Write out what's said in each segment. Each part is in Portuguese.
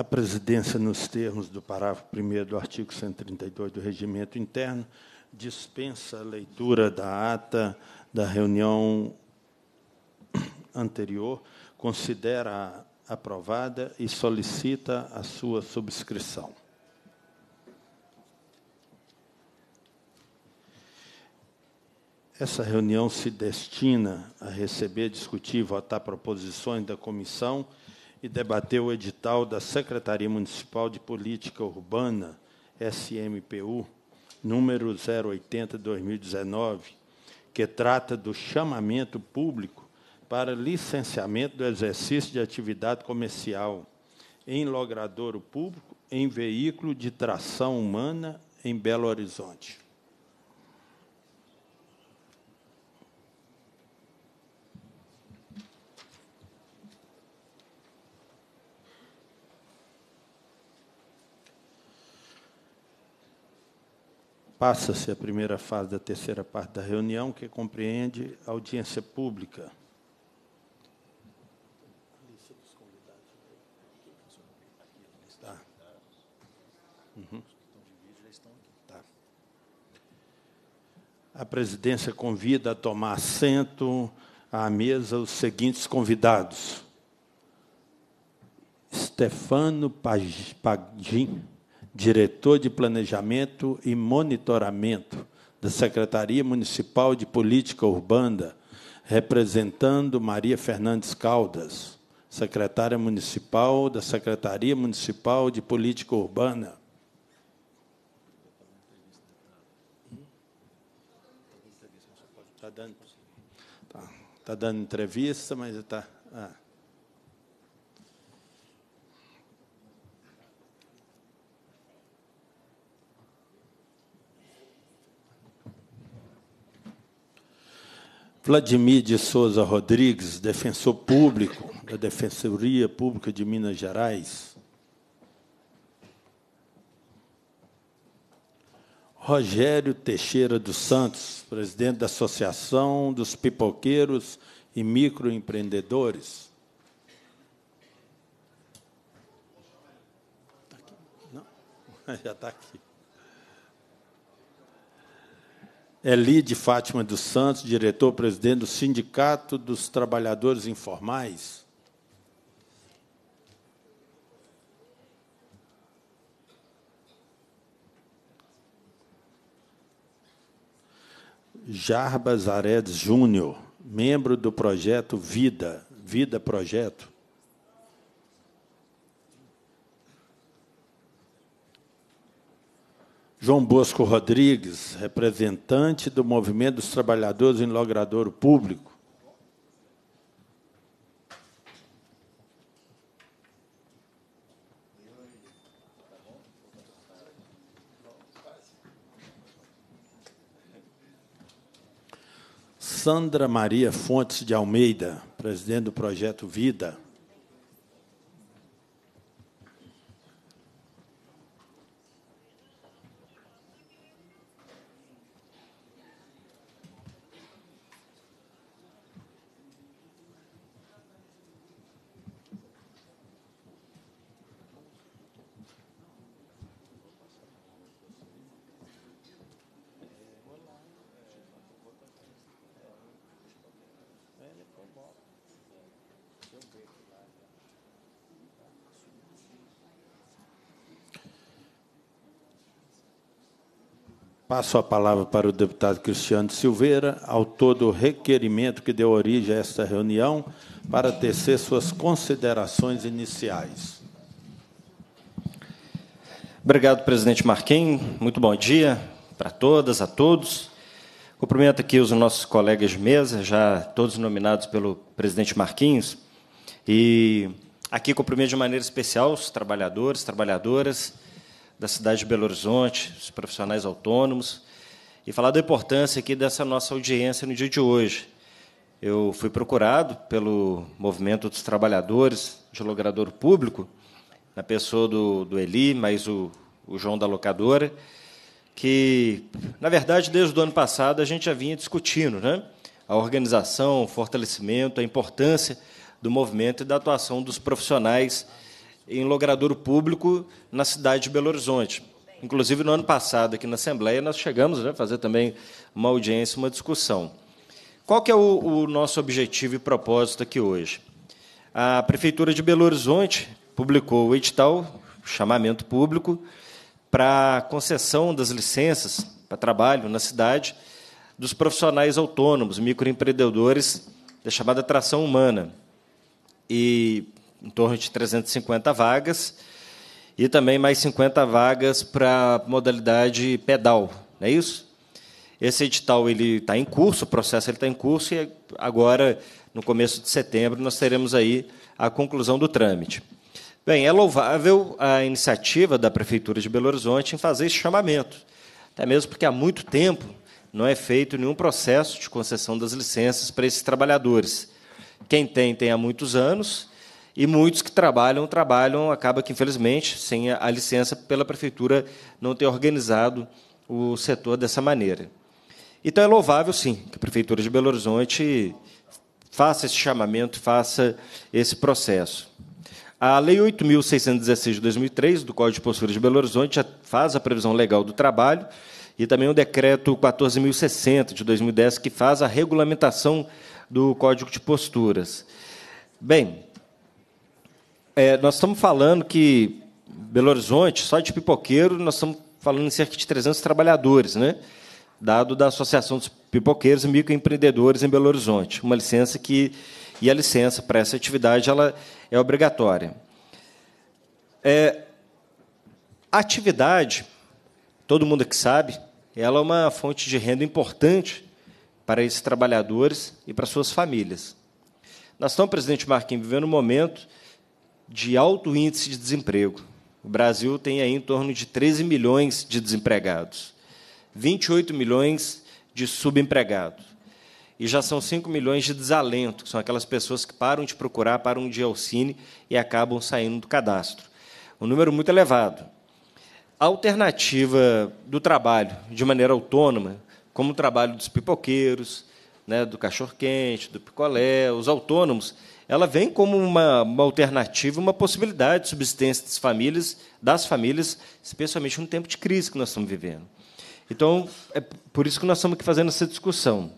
a presidência, nos termos do parágrafo 1 do artigo 132 do Regimento Interno, dispensa a leitura da ata da reunião anterior, considera aprovada e solicita a sua subscrição. Essa reunião se destina a receber, discutir e votar proposições da comissão e debateu o edital da Secretaria Municipal de Política Urbana, SMPU, número 080-2019, que trata do chamamento público para licenciamento do exercício de atividade comercial em logradouro público em veículo de tração humana em Belo Horizonte. Passa-se a primeira fase da terceira parte da reunião, que compreende a audiência pública. Uhum. A presidência convida a tomar assento à mesa os seguintes convidados: Stefano Pagin diretor de Planejamento e Monitoramento da Secretaria Municipal de Política Urbana, representando Maria Fernandes Caldas, secretária municipal da Secretaria Municipal de Política Urbana. Está dando, tá, dando entrevista, mas está. Ah. Vladimir de Souza Rodrigues, defensor público da Defensoria Pública de Minas Gerais. Rogério Teixeira dos Santos, presidente da Associação dos Pipoqueiros e Microempreendedores. Tá aqui? Não, já está aqui. Eli de Fátima dos Santos, diretor-presidente do Sindicato dos Trabalhadores Informais. Jarbas Aredes Júnior, membro do projeto Vida, Vida Projeto. João Bosco Rodrigues, representante do Movimento dos Trabalhadores em Logradouro Público. Sandra Maria Fontes de Almeida, presidente do Projeto Vida. Passo a palavra para o deputado Cristiano Silveira, autor do requerimento que deu origem a esta reunião, para tecer suas considerações iniciais. Obrigado, presidente Marquinhos. Muito bom dia para todas, a todos. Cumprimento aqui os nossos colegas de mesa, já todos nominados pelo presidente Marquinhos. E aqui cumprimento de maneira especial os trabalhadores, trabalhadoras da cidade de Belo Horizonte, os profissionais autônomos, e falar da importância aqui dessa nossa audiência no dia de hoje. Eu fui procurado pelo Movimento dos Trabalhadores de logradouro Público, na pessoa do, do Eli, mais o, o João da Locadora, que, na verdade, desde o ano passado a gente já vinha discutindo né? a organização, o fortalecimento, a importância do movimento e da atuação dos profissionais em logradouro público na cidade de Belo Horizonte. Inclusive, no ano passado, aqui na Assembleia, nós chegamos a né, fazer também uma audiência, uma discussão. Qual que é o, o nosso objetivo e propósito aqui hoje? A Prefeitura de Belo Horizonte publicou o edital, chamamento público, para concessão das licenças para trabalho na cidade dos profissionais autônomos, microempreendedores, da chamada tração humana. E em torno de 350 vagas, e também mais 50 vagas para a modalidade pedal, não é isso? Esse edital ele está em curso, o processo está em curso, e agora, no começo de setembro, nós teremos aí a conclusão do trâmite. Bem, é louvável a iniciativa da Prefeitura de Belo Horizonte em fazer esse chamamento, até mesmo porque há muito tempo não é feito nenhum processo de concessão das licenças para esses trabalhadores. Quem tem, tem há muitos anos, e muitos que trabalham, trabalham, acaba que, infelizmente, sem a, licença pela prefeitura não ter organizado o setor dessa maneira. Então, é louvável, sim, que a Prefeitura de Belo Horizonte faça esse chamamento, faça esse processo. A Lei 8.616 de 2003, do Código de Postura de Belo Horizonte, já faz a previsão legal do trabalho, e também o Decreto 14.060 de 2010, que faz a regulamentação do Código de Posturas. Bem, é, nós estamos falando que Belo Horizonte, só de pipoqueiro, nós estamos falando em cerca de 300 trabalhadores, né? dado da Associação dos Pipoqueiros e Microempreendedores em Belo Horizonte. Uma licença que. E a licença para essa atividade ela é obrigatória. É, a atividade, todo mundo que sabe, ela é uma fonte de renda importante para esses trabalhadores e para suas famílias. Nós estamos, presidente Marquinhos, vivendo um momento de alto índice de desemprego. O Brasil tem aí em torno de 13 milhões de desempregados, 28 milhões de subempregados. E já são 5 milhões de desalento, que são aquelas pessoas que param de procurar, param de Alcine e acabam saindo do cadastro. Um número muito elevado. A alternativa do trabalho de maneira autônoma, como o trabalho dos pipoqueiros, né, do cachorro-quente, do picolé, os autônomos, ela vem como uma, uma alternativa, uma possibilidade de subsistência das famílias, das famílias, especialmente no tempo de crise que nós estamos vivendo. Então, é por isso que nós estamos aqui fazendo essa discussão.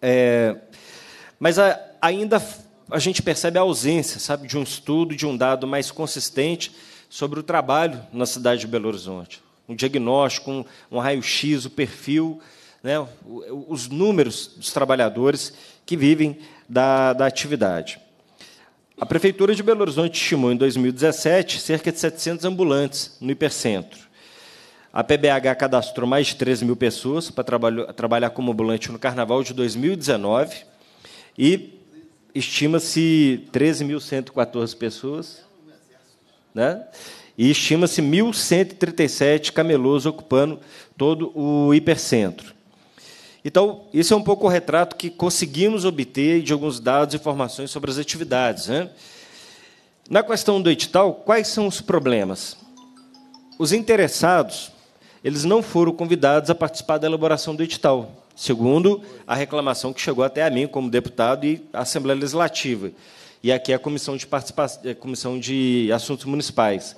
É, mas a, ainda a gente percebe a ausência, sabe, de um estudo, de um dado mais consistente sobre o trabalho na cidade de Belo Horizonte. Um diagnóstico, um, um raio-x, o perfil, né, os números dos trabalhadores que vivem da, da atividade. A Prefeitura de Belo Horizonte estimou, em 2017, cerca de 700 ambulantes no hipercentro. A PBH cadastrou mais de 13 mil pessoas para trabalhar como ambulante no Carnaval de 2019 e estima-se 13.114 pessoas, né? e estima-se 1.137 camelôs ocupando todo o hipercentro. Então, isso é um pouco o retrato que conseguimos obter de alguns dados e informações sobre as atividades. Né? Na questão do edital, quais são os problemas? Os interessados, eles não foram convidados a participar da elaboração do edital, segundo a reclamação que chegou até a mim como deputado e Assembleia Legislativa. E aqui é a Comissão de, Participa... É, comissão de Assuntos Municipais.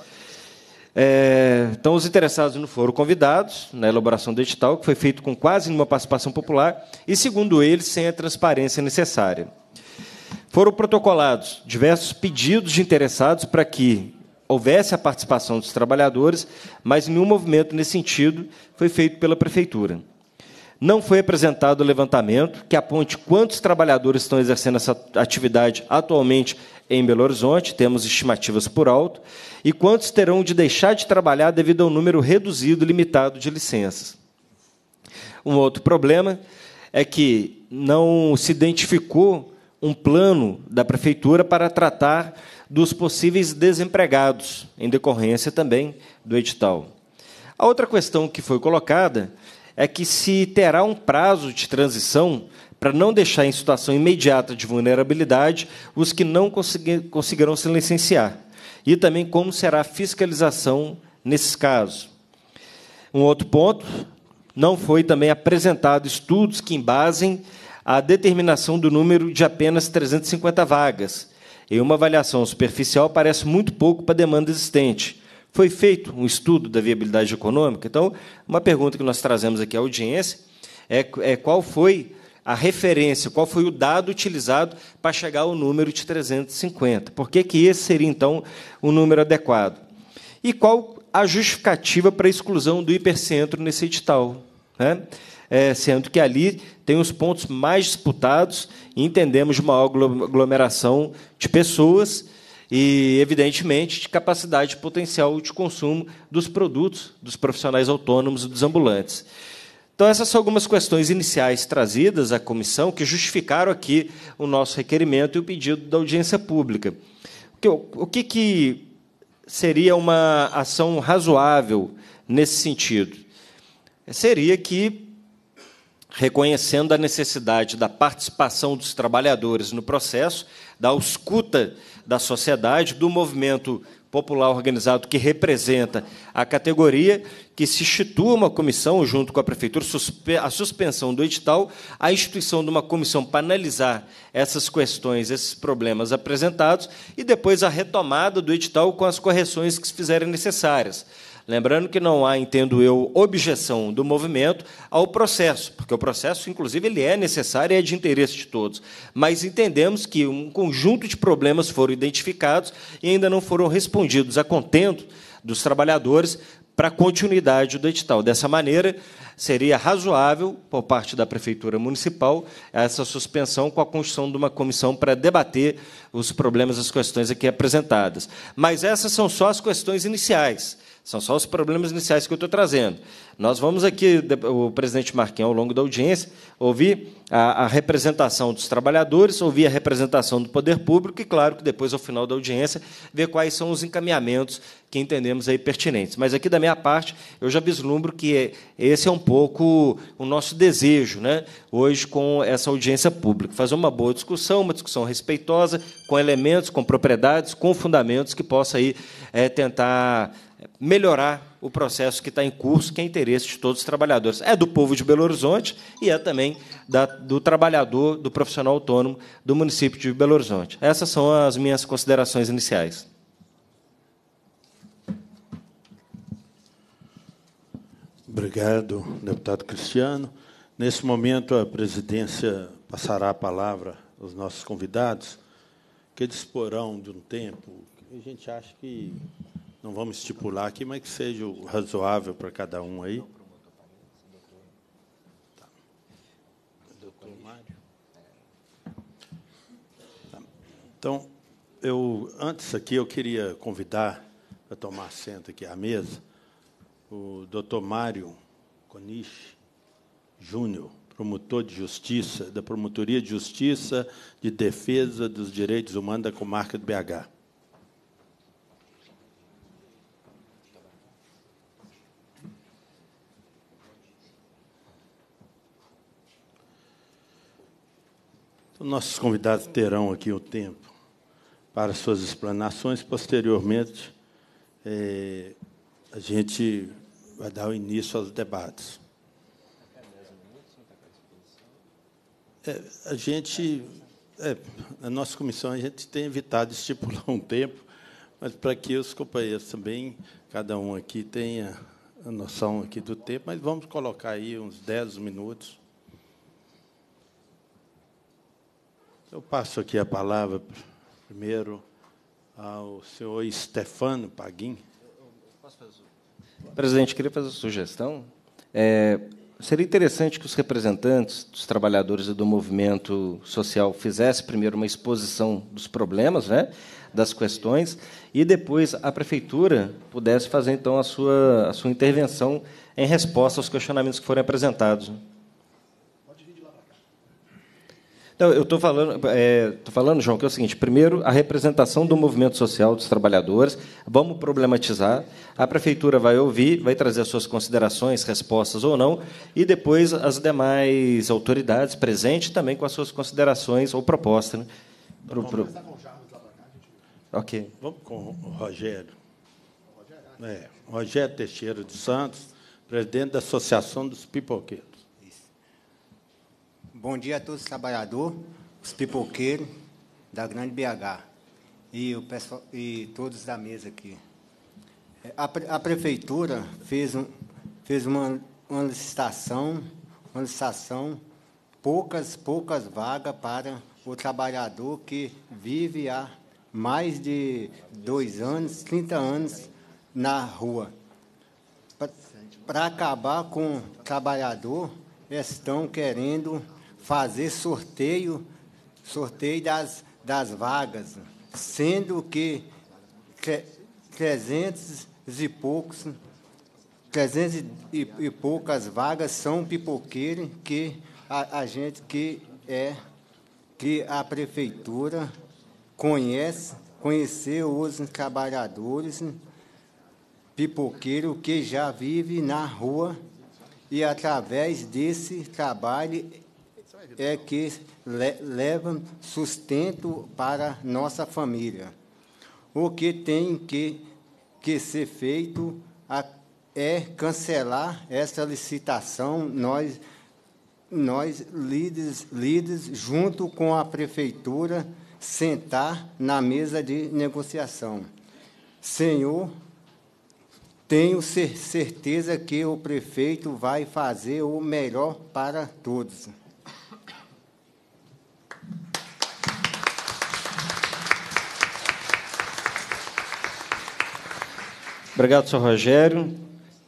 É, então, os interessados não foram convidados na elaboração do edital, que foi feito com quase nenhuma participação popular e, segundo eles, sem a transparência necessária. Foram protocolados diversos pedidos de interessados para que houvesse a participação dos trabalhadores, mas nenhum movimento nesse sentido foi feito pela prefeitura. Não foi apresentado o levantamento que aponte quantos trabalhadores estão exercendo essa atividade atualmente em Belo Horizonte, temos estimativas por alto, e quantos terão de deixar de trabalhar devido ao número reduzido e limitado de licenças. Um outro problema é que não se identificou um plano da prefeitura para tratar dos possíveis desempregados, em decorrência também do edital. A outra questão que foi colocada é que se terá um prazo de transição para não deixar em situação imediata de vulnerabilidade os que não conseguirão se licenciar, e também como será a fiscalização nesses casos. Um outro ponto, não foi também apresentado estudos que embasem a determinação do número de apenas 350 vagas. Em uma avaliação superficial, parece muito pouco para a demanda existente, foi feito um estudo da viabilidade econômica. Então, uma pergunta que nós trazemos aqui à audiência é, é qual foi a referência, qual foi o dado utilizado para chegar ao número de 350. Por que, que esse seria, então, o um número adequado? E qual a justificativa para a exclusão do hipercentro nesse edital? Né? É, sendo que ali tem os pontos mais disputados e entendemos maior aglomeração de pessoas e, evidentemente, de capacidade potencial de consumo dos produtos dos profissionais autônomos e dos ambulantes. Então, essas são algumas questões iniciais trazidas à comissão que justificaram aqui o nosso requerimento e o pedido da audiência pública. O que, que seria uma ação razoável nesse sentido? Seria que reconhecendo a necessidade da participação dos trabalhadores no processo, da escuta da sociedade, do movimento popular organizado que representa a categoria, que se institua uma comissão, junto com a prefeitura, a suspensão do edital, a instituição de uma comissão para analisar essas questões, esses problemas apresentados, e depois a retomada do edital com as correções que se fizerem necessárias. Lembrando que não há, entendo eu, objeção do movimento ao processo, porque o processo, inclusive, ele é necessário e é de interesse de todos. Mas entendemos que um conjunto de problemas foram identificados e ainda não foram respondidos a contento dos trabalhadores para a continuidade do edital. Dessa maneira, seria razoável, por parte da Prefeitura Municipal, essa suspensão com a construção de uma comissão para debater os problemas, as questões aqui apresentadas. Mas essas são só as questões iniciais. São só os problemas iniciais que eu estou trazendo. Nós vamos aqui, o presidente Marquinhos, ao longo da audiência, ouvir a, a, representação dos trabalhadores, ouvir a representação do poder público e, claro, que depois, ao final da audiência, ver quais são os encaminhamentos que entendemos aí pertinentes. Mas aqui, da minha parte, eu já vislumbro que é, esse é um pouco o nosso desejo, né? hoje, com essa audiência pública. Fazer uma boa discussão, uma discussão respeitosa, com elementos, com propriedades, com fundamentos que possa aí, é, tentar melhorar o processo que está em curso, que é interesse de todos os trabalhadores. É do povo de Belo Horizonte e é também da, do trabalhador, do profissional autônomo do município de Belo Horizonte. Essas são as minhas considerações iniciais. Obrigado, deputado Cristiano. Nesse momento, a presidência passará a palavra aos nossos convidados, que disporão de um tempo que a gente acha que não vamos estipular aqui, mas que seja razoável para cada um aí. Então, eu antes aqui eu queria convidar a tomar assento aqui à mesa o doutor Mário Coniche Júnior, promotor de justiça da Promotoria de Justiça de Defesa dos Direitos Humanos da Comarca do BH. Então, nossos convidados terão aqui o tempo para suas explanações. Posteriormente, é, a gente vai dar o início aos debates. É, a gente, é, na nossa comissão, a gente tem evitado estipular um tempo, mas para que os companheiros também, cada um aqui, tenha a noção aqui do tempo, mas vamos colocar aí uns 10 minutos Eu passo aqui a palavra primeiro ao senhor Stefano Paguin. Presidente, queria fazer uma sugestão. É, seria interessante que os representantes dos trabalhadores e do movimento social fizessem primeiro uma exposição dos problemas, né, das questões, e depois a prefeitura pudesse fazer então a sua, a sua intervenção em resposta aos questionamentos que forem apresentados. Né. Então, eu estou falando, é, falando, João, que é o seguinte: primeiro, a representação do movimento social dos trabalhadores, vamos problematizar. A prefeitura vai ouvir, vai trazer as suas considerações, respostas ou não, e depois as demais autoridades presentes também com as suas considerações ou propostas. Né? Pro, pro... Ok. Vamos com o Rogério. É, Rogério Teixeira de Santos, presidente da Associação dos Pipoqueiros. Bom dia a todos os trabalhadores, os pipoqueiros da Grande BH e, o pessoal, e todos da mesa aqui. A, a prefeitura fez, um, fez uma, uma licitação, uma licitação, poucas, poucas vagas para o trabalhador que vive há mais de dois anos, 30 anos na rua. Para acabar com o trabalhador, estão querendo fazer sorteio, sorteio das, das vagas, sendo que trezentos e poucos, trezentos e, e, poucas vagas são pipoqueiros que a, a gente que é que a prefeitura conhece, conheceu os trabalhadores pipoqueiro que já vive na rua e através desse trabalho é que le levam sustento para nossa família. O que tem que, que ser feito a, é cancelar essa licitação. Nós, nós líderes, líderes, junto com a prefeitura, sentar na mesa de negociação. Senhor, tenho certeza que o prefeito vai fazer o melhor para todos. Obrigado, senhor Rogério.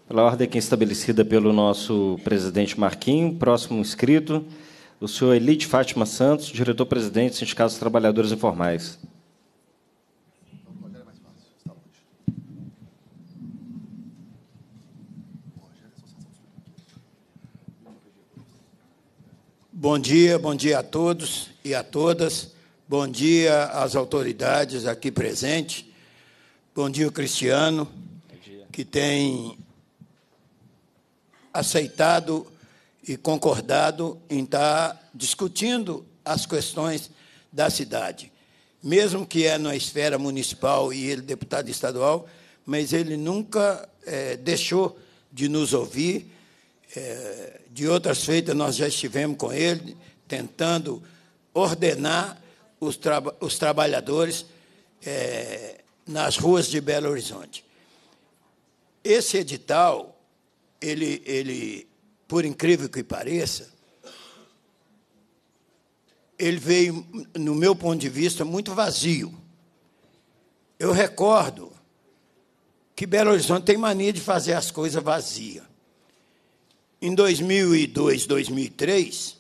Pela ordem aqui estabelecida pelo nosso presidente Marquinho, próximo inscrito, o senhor Elite Fátima Santos, diretor-presidente do Sindicato dos Trabalhadores Informais. Bom dia, bom dia a todos e a todas. Bom dia às autoridades aqui presentes. Bom dia, Cristiano que tem aceitado e concordado em estar tá discutindo as questões da cidade. Mesmo que é na esfera municipal e ele deputado estadual, mas ele nunca é, deixou de nos ouvir. É, de outras feitas, nós já estivemos com ele, tentando ordenar os, tra os trabalhadores é, nas ruas de Belo Horizonte. Esse edital, ele, ele, por incrível que pareça, ele veio, no meu ponto de vista, muito vazio. Eu recordo que Belo Horizonte tem mania de fazer as coisas vazias. Em 2002, 2003,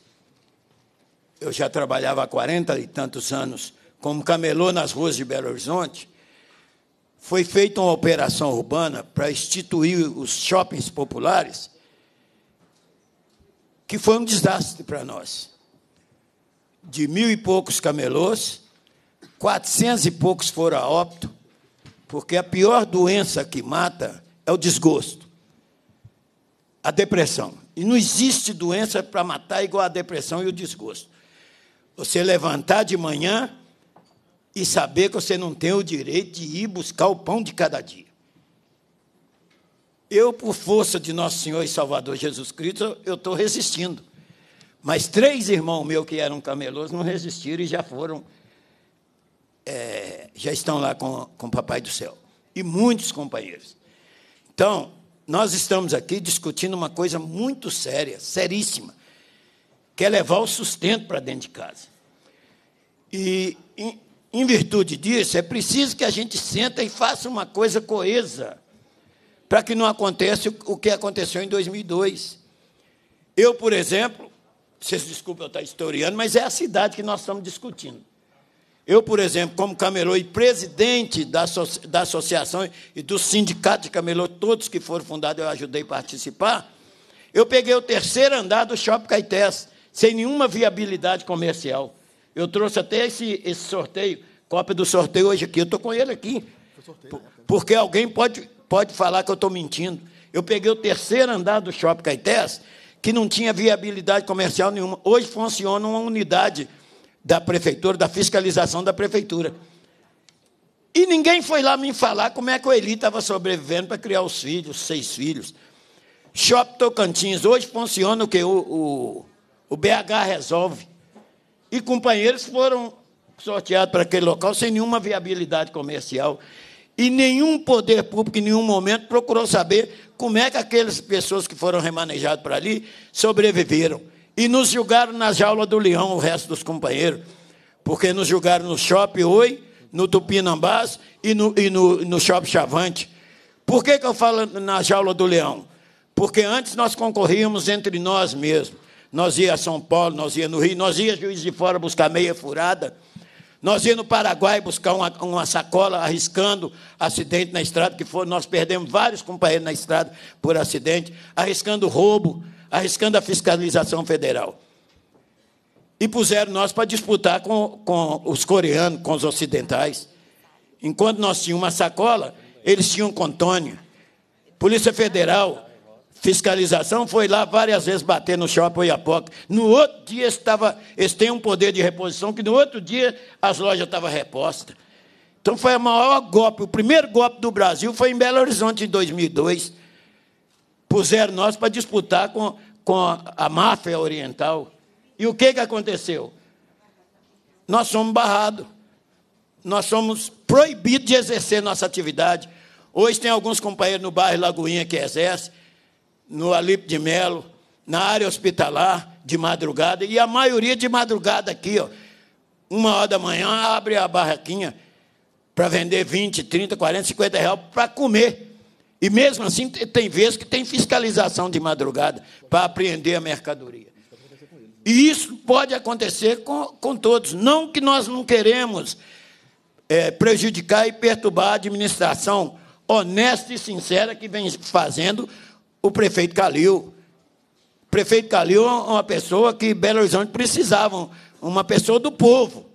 eu já trabalhava há 40 e tantos anos como camelô nas ruas de Belo Horizonte, foi feita uma operação urbana para instituir os shoppings populares, que foi um desastre para nós. De mil e poucos camelôs, quatrocentos e poucos foram a óbito, porque a pior doença que mata é o desgosto, a depressão. E não existe doença para matar igual a depressão e o desgosto. Você levantar de manhã e saber que você não tem o direito de ir buscar o pão de cada dia. Eu, por força de Nosso Senhor e Salvador Jesus Cristo, eu estou resistindo. Mas três irmãos meus que eram camelôs não resistiram e já foram, é, já estão lá com, com o Papai do Céu. E muitos companheiros. Então, nós estamos aqui discutindo uma coisa muito séria, seríssima, que é levar o sustento para dentro de casa. E, e em virtude disso, é preciso que a gente senta e faça uma coisa coesa, para que não aconteça o que aconteceu em 2002. Eu, por exemplo, vocês desculpem eu estar historiando, mas é a cidade que nós estamos discutindo. Eu, por exemplo, como camelô e presidente da, da associação e do sindicato de camelô, todos que foram fundados eu ajudei a participar, eu peguei o terceiro andar do Shopping Caetés, sem nenhuma viabilidade comercial. Eu trouxe até esse, esse sorteio, cópia do sorteio hoje aqui. Eu estou com ele aqui. Né, porque alguém pode, pode falar que eu estou mentindo. Eu peguei o terceiro andar do Shopping Caetés, que não tinha viabilidade comercial nenhuma. Hoje funciona uma unidade da prefeitura, da fiscalização da prefeitura. E ninguém foi lá me falar como é que o Eli estava sobrevivendo para criar os filhos, seis filhos. Shopping Tocantins, hoje funciona o que o, o, o BH resolve e companheiros foram sorteados para aquele local sem nenhuma viabilidade comercial. E nenhum poder público, em nenhum momento, procurou saber como é que aquelas pessoas que foram remanejadas para ali sobreviveram. E nos julgaram na jaula do leão, o resto dos companheiros. Porque nos julgaram no Shopping Oi, no Tupinambás e no, e no, no Shopping Chavante. Por que, que eu falo na jaula do leão? Porque antes nós concorríamos entre nós mesmos nós ia a São Paulo, nós ia no Rio, nós ia Juiz de Fora buscar meia furada, nós ia no Paraguai buscar uma, uma sacola, arriscando acidente na estrada, que foi, nós perdemos vários companheiros na estrada por acidente, arriscando roubo, arriscando a fiscalização federal. E puseram nós para disputar com, com os coreanos, com os ocidentais. Enquanto nós tínhamos uma sacola, eles tinham um contônio. Polícia Federal, fiscalização, foi lá várias vezes bater no shopping Oiapoca. No outro dia estava, eles têm um poder de reposição que no outro dia as lojas estavam repostas. Então foi o maior golpe, o primeiro golpe do Brasil foi em Belo Horizonte em 2002. Puseram nós para disputar com, com a máfia oriental. E o que, que aconteceu? Nós somos barrados. Nós somos proibidos de exercer nossa atividade. Hoje tem alguns companheiros no bairro Lagoinha que exercem no Alipe de Melo, na área hospitalar, de madrugada, e a maioria de madrugada aqui, ó, uma hora da manhã, abre a barraquinha para vender 20, 30, 40, 50 reais para comer. E mesmo assim, tem vezes que tem fiscalização de madrugada para apreender a mercadoria. E isso pode acontecer com, com todos. Não que nós não queremos é, prejudicar e perturbar a administração honesta e sincera que vem fazendo o prefeito Calil. O prefeito Calil é uma pessoa que Belo Horizonte precisava, uma pessoa do povo.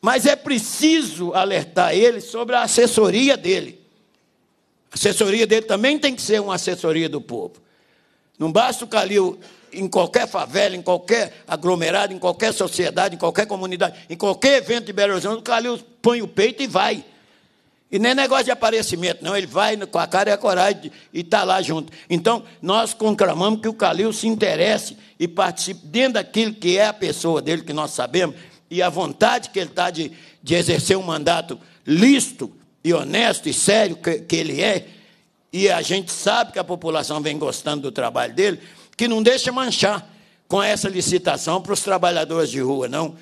Mas é preciso alertar ele sobre a assessoria dele. A assessoria dele também tem que ser uma assessoria do povo. Não basta o Calil em qualquer favela, em qualquer aglomerado, em qualquer sociedade, em qualquer comunidade, em qualquer evento de Belo Horizonte, o Calil põe o peito e vai. E nem é negócio de aparecimento, não. Ele vai com a cara e a coragem e está lá junto. Então, nós conclamamos que o Calil se interesse e participe dentro daquilo que é a pessoa dele, que nós sabemos, e a vontade que ele está de, de exercer um mandato lícito e honesto e sério que, que ele é. E a gente sabe que a população vem gostando do trabalho dele, que não deixa manchar com essa licitação para os trabalhadores de rua, não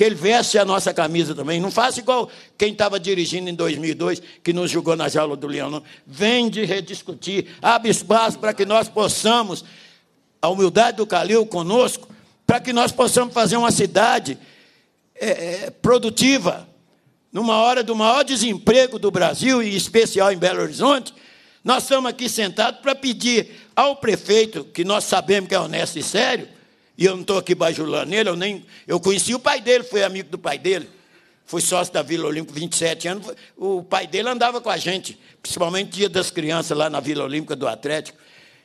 que ele veste a nossa camisa também. Não faça igual quem estava dirigindo em 2002, que nos julgou na jaula do leão, não. Vem de rediscutir, abre espaço para que nós possamos, a humildade do Calil conosco, para que nós possamos fazer uma cidade é, é, produtiva. Numa hora do maior desemprego do Brasil, e em especial em Belo Horizonte, nós estamos aqui sentados para pedir ao prefeito, que nós sabemos que é honesto e sério, e eu não estou aqui bajulando ele, eu nem. Eu conheci o pai dele, fui amigo do pai dele. Fui sócio da Vila Olímpica 27 anos. O pai dele andava com a gente, principalmente dia das crianças lá na Vila Olímpica do Atlético.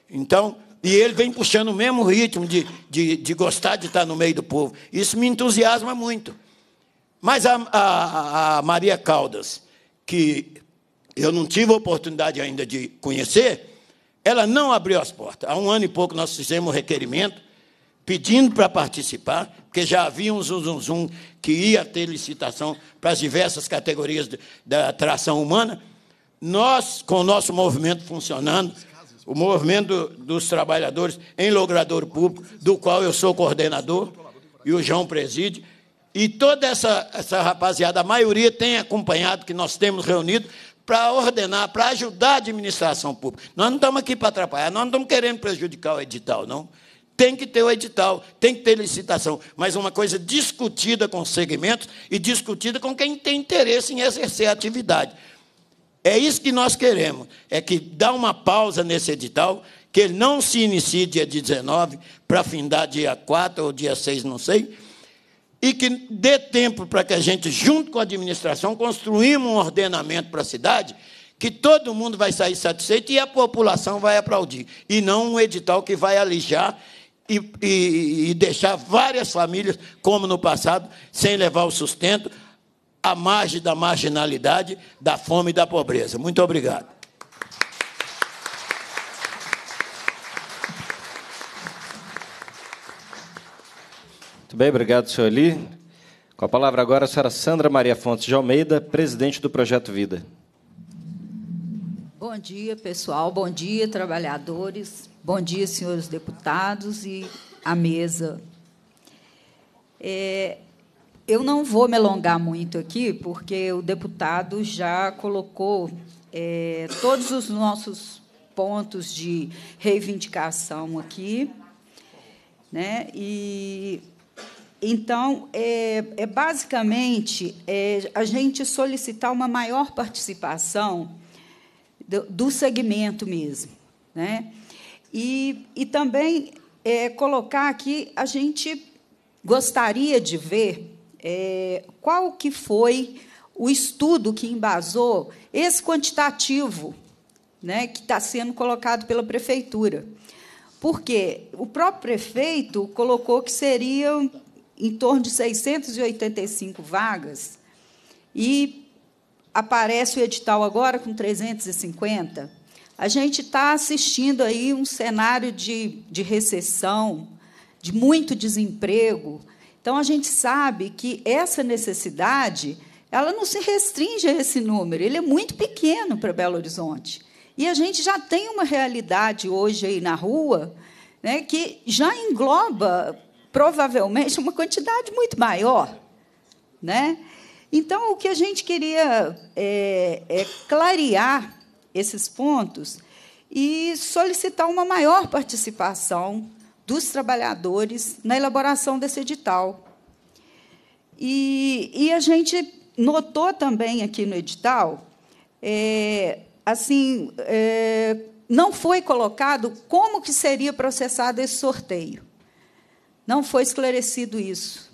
Então, e ele vem puxando o mesmo ritmo de, de, de gostar de estar no meio do povo. Isso me entusiasma muito. Mas a, a, a Maria Caldas, que eu não tive a oportunidade ainda de conhecer, ela não abriu as portas. Há um ano e pouco nós fizemos o requerimento pedindo para participar, porque já havia um zum, zum, zum que ia ter licitação para as diversas categorias de, da atração humana. Nós, com o nosso movimento funcionando, o movimento dos trabalhadores em logradouro público, do qual eu sou coordenador e o João preside, e toda essa, essa rapaziada, a maioria tem acompanhado, que nós temos reunido para ordenar, para ajudar a administração pública. Nós não estamos aqui para atrapalhar, nós não estamos querendo prejudicar o edital, não. Tem que ter o edital, tem que ter licitação, mas uma coisa discutida com os segmentos e discutida com quem tem interesse em exercer a atividade. É isso que nós queremos, é que dá uma pausa nesse edital, que ele não se inicie dia 19 para findar dia 4 ou dia 6, não sei, e que dê tempo para que a gente, junto com a administração, construímos um ordenamento para a cidade que todo mundo vai sair satisfeito e a população vai aplaudir, e não um edital que vai alijar e, e, e deixar várias famílias, como no passado, sem levar o sustento, à margem da marginalidade, da fome e da pobreza. Muito obrigado. Muito bem, obrigado, senhor Eli. Com a palavra agora a senhora Sandra Maria Fontes de Almeida, presidente do Projeto Vida. Bom dia, pessoal. Bom dia, trabalhadores. Bom dia, senhores deputados e a mesa. É, eu não vou me alongar muito aqui, porque o deputado já colocou é, todos os nossos pontos de reivindicação aqui. Né? E então, é, é basicamente é, a gente solicitar uma maior participação do, segmento mesmo. Né? E, e também é, colocar aqui, a gente gostaria de ver é, qual que foi o estudo que embasou esse quantitativo né, que está sendo colocado pela prefeitura. Porque o próprio prefeito colocou que seriam em torno de 685 vagas e aparece o edital agora com 350, a gente está assistindo aí um cenário de, de recessão, de muito desemprego. Então, a gente sabe que essa necessidade ela não se restringe a esse número, ele é muito pequeno para Belo Horizonte. E a gente já tem uma realidade hoje aí na rua né, que já engloba, provavelmente, uma quantidade muito maior. Né? Então, o que a gente queria é, é clarear esses pontos e solicitar uma maior participação dos trabalhadores na elaboração desse edital. E, e a gente notou também aqui no edital, é, assim, é, não foi colocado como que seria processado esse sorteio. Não foi esclarecido isso.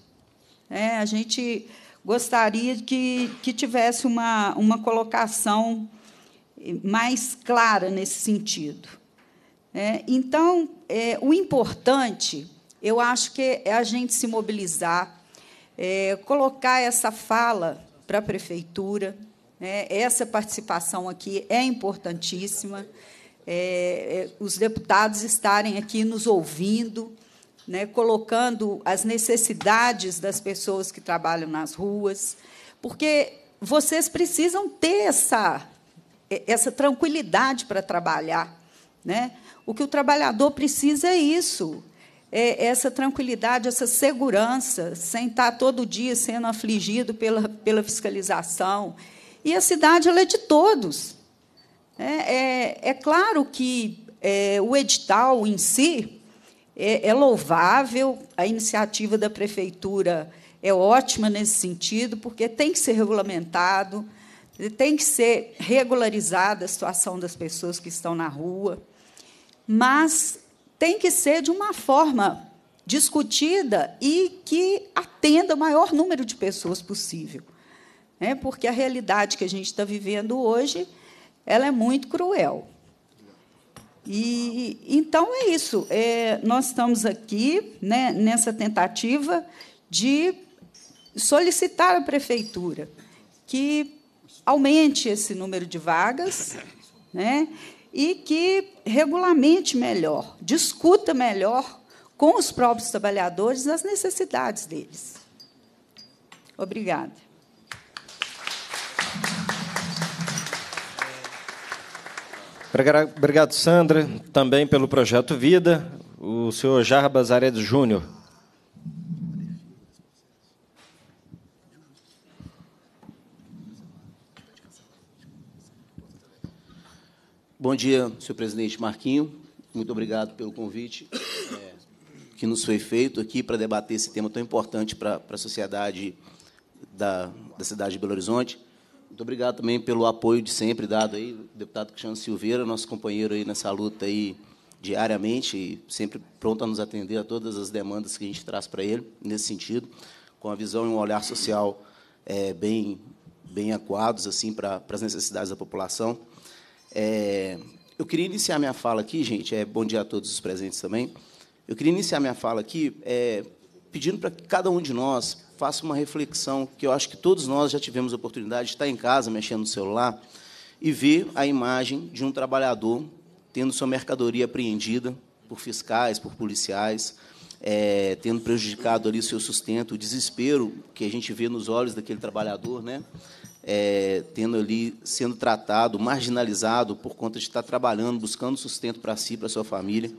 É, a gente gostaria que, que tivesse uma, uma colocação mais clara nesse sentido. É, então, é, o importante, eu acho que é a gente se mobilizar, é, colocar essa fala para a prefeitura, né, essa participação aqui é importantíssima, é, é, os deputados estarem aqui nos ouvindo né, colocando as necessidades das pessoas que trabalham nas ruas, porque vocês precisam ter essa, essa tranquilidade para trabalhar. Né? O que o trabalhador precisa é isso, é essa tranquilidade, essa segurança, sem estar todo dia sendo afligido pela, pela fiscalização. E a cidade é de todos. É, é, é claro que é, o edital em si é, é louvável, a iniciativa da prefeitura é ótima nesse sentido, porque tem que ser regulamentado, tem que ser regularizada a situação das pessoas que estão na rua, mas tem que ser de uma forma discutida e que atenda o maior número de pessoas possível. Né? Porque a realidade que a gente está vivendo hoje ela é muito cruel. E então é isso. É, nós estamos aqui né, nessa tentativa de solicitar à prefeitura que aumente esse número de vagas, né, e que regulamente melhor, discuta melhor com os próprios trabalhadores as necessidades deles. Obrigada. Obrigado, Sandra, também pelo projeto Vida. O senhor Jarbas Aredes Júnior. Bom dia, senhor presidente Marquinho. Muito obrigado pelo convite eh, que nos foi feito aqui para debater esse tema tão importante para, para a sociedade da, da cidade de Belo Horizonte. Muito obrigado também pelo apoio de sempre dado aí, deputado Cristiano Silveira, nosso companheiro aí nessa luta aí diariamente, sempre pronto a nos atender a todas as demandas que a gente traz para ele, nesse sentido, com a visão e um olhar social é, bem, bem acuados assim, para as necessidades da população. É, eu queria iniciar minha fala aqui, gente, é, bom dia a todos os presentes também. Eu queria iniciar minha fala aqui é, pedindo para que cada um de nós faço uma reflexão, que eu acho que todos nós já tivemos a oportunidade de estar em casa mexendo no celular e ver a imagem de um trabalhador tendo sua mercadoria apreendida por fiscais, por policiais, é, tendo prejudicado ali seu sustento, o desespero que a gente vê nos olhos daquele trabalhador, né? É, tendo ali sendo tratado, marginalizado por conta de estar trabalhando, buscando sustento para si, para sua família,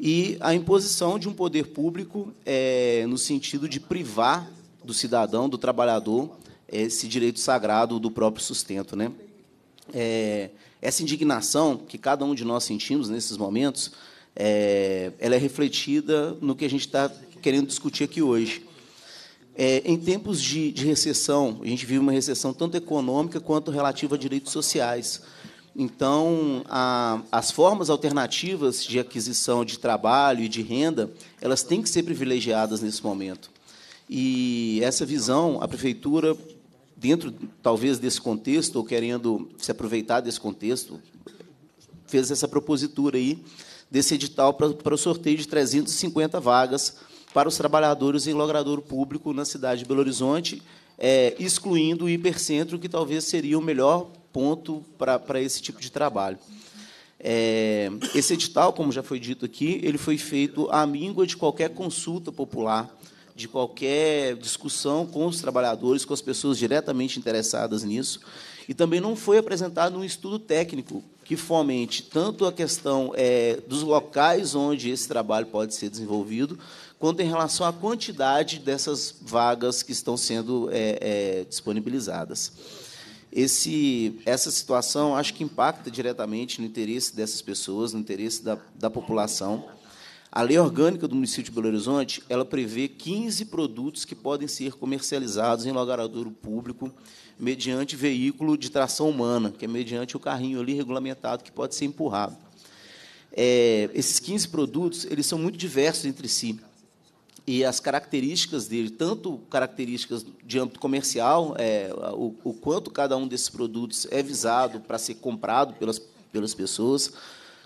e a imposição de um poder público é, no sentido de privar do cidadão, do trabalhador, esse direito sagrado do próprio sustento. Né? É, essa indignação que cada um de nós sentimos nesses momentos, é, ela é refletida no que a gente está querendo discutir aqui hoje. É, em tempos de, de, recessão, a gente vive uma recessão tanto econômica quanto relativa a direitos sociais. Então, a, as formas alternativas de aquisição de trabalho e de renda, elas têm que ser privilegiadas nesse momento. E essa visão, a prefeitura, dentro talvez desse contexto, ou querendo se aproveitar desse contexto, fez essa propositura aí desse edital para, para o sorteio de 350 vagas para os trabalhadores em logradouro público na cidade de Belo Horizonte, é, excluindo o hipercentro, que talvez seria o melhor ponto para, para esse tipo de trabalho. É, esse edital, como já foi dito aqui, ele foi feito à míngua de qualquer consulta popular de qualquer discussão com os trabalhadores, com as pessoas diretamente interessadas nisso. E também não foi apresentado um estudo técnico que fomente tanto a questão é, dos locais onde esse trabalho pode ser desenvolvido, quanto em relação à quantidade dessas vagas que estão sendo é, é, disponibilizadas. Esse, essa situação acho que impacta diretamente no interesse dessas pessoas, no interesse da, da população. A lei orgânica do município de Belo Horizonte, ela prevê 15 produtos que podem ser comercializados em logaradouro público mediante veículo de tração humana, que é mediante o carrinho ali regulamentado que pode ser empurrado. É, esses 15 produtos, eles são muito diversos entre si e as características dele, tanto características de âmbito comercial, é, o, o, quanto cada um desses produtos é visado para ser comprado pelas, pelas pessoas,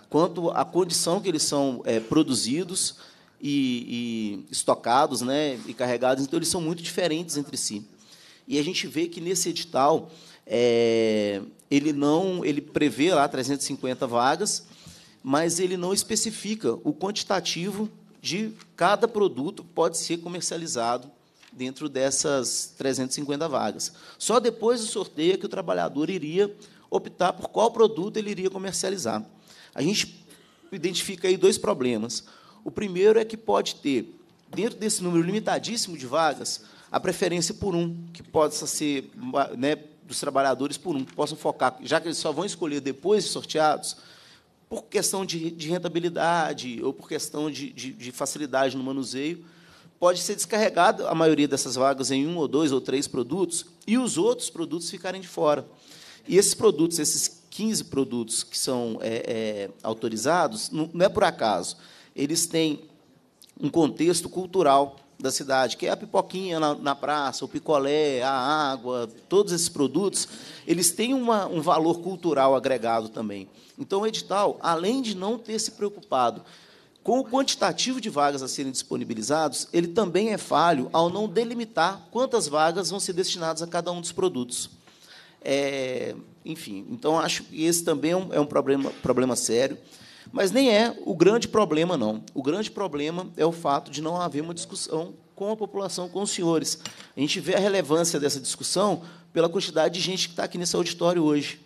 quanto à condição que eles são é, produzidos e, e, estocados né, e carregados, então eles são muito diferentes entre si. E a gente vê que nesse edital é, ele não ele prevê lá 350 vagas, mas ele não especifica o quantitativo de cada produto que pode ser comercializado dentro dessas 350 vagas. Só depois do sorteio é que o trabalhador iria optar por qual produto ele iria comercializar. A gente identifica aí dois problemas. O primeiro é que pode ter, dentro desse número limitadíssimo de vagas, a preferência por um, que possa ser né, dos trabalhadores por um, que possam focar, já que eles só vão escolher depois de sorteados, por questão de, de rentabilidade ou por questão de, de, de facilidade no manuseio, pode ser descarregada a maioria dessas vagas em um ou dois ou três produtos e os outros produtos ficarem de fora. E esses produtos, esses 15 produtos que são é, é, autorizados, não, não é por acaso. Eles têm um contexto cultural da cidade, que é a pipoquinha na, na, praça, o picolé, a água, todos esses produtos, eles têm uma, um valor cultural agregado também. Então, o edital, além de não ter se preocupado com o quantitativo de vagas a serem disponibilizados, ele também é falho ao não delimitar quantas vagas vão ser destinadas a cada um dos produtos. É, enfim. Então, acho que esse também é um, é um problema, problema sério. Mas nem é o grande problema, não. O grande problema é o fato de não haver uma discussão com a população, com os senhores. A gente vê a relevância dessa discussão pela quantidade de gente que está aqui nesse auditório hoje.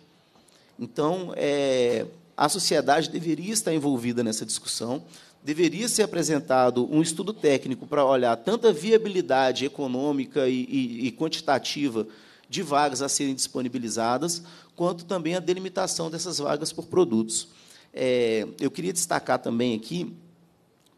Então, é, a sociedade deveria estar envolvida nessa discussão, deveria ser apresentado um estudo técnico para olhar tanta viabilidade econômica e, e, e quantitativa de vagas a serem disponibilizadas, quanto também a delimitação dessas vagas por produtos. É, eu queria destacar também aqui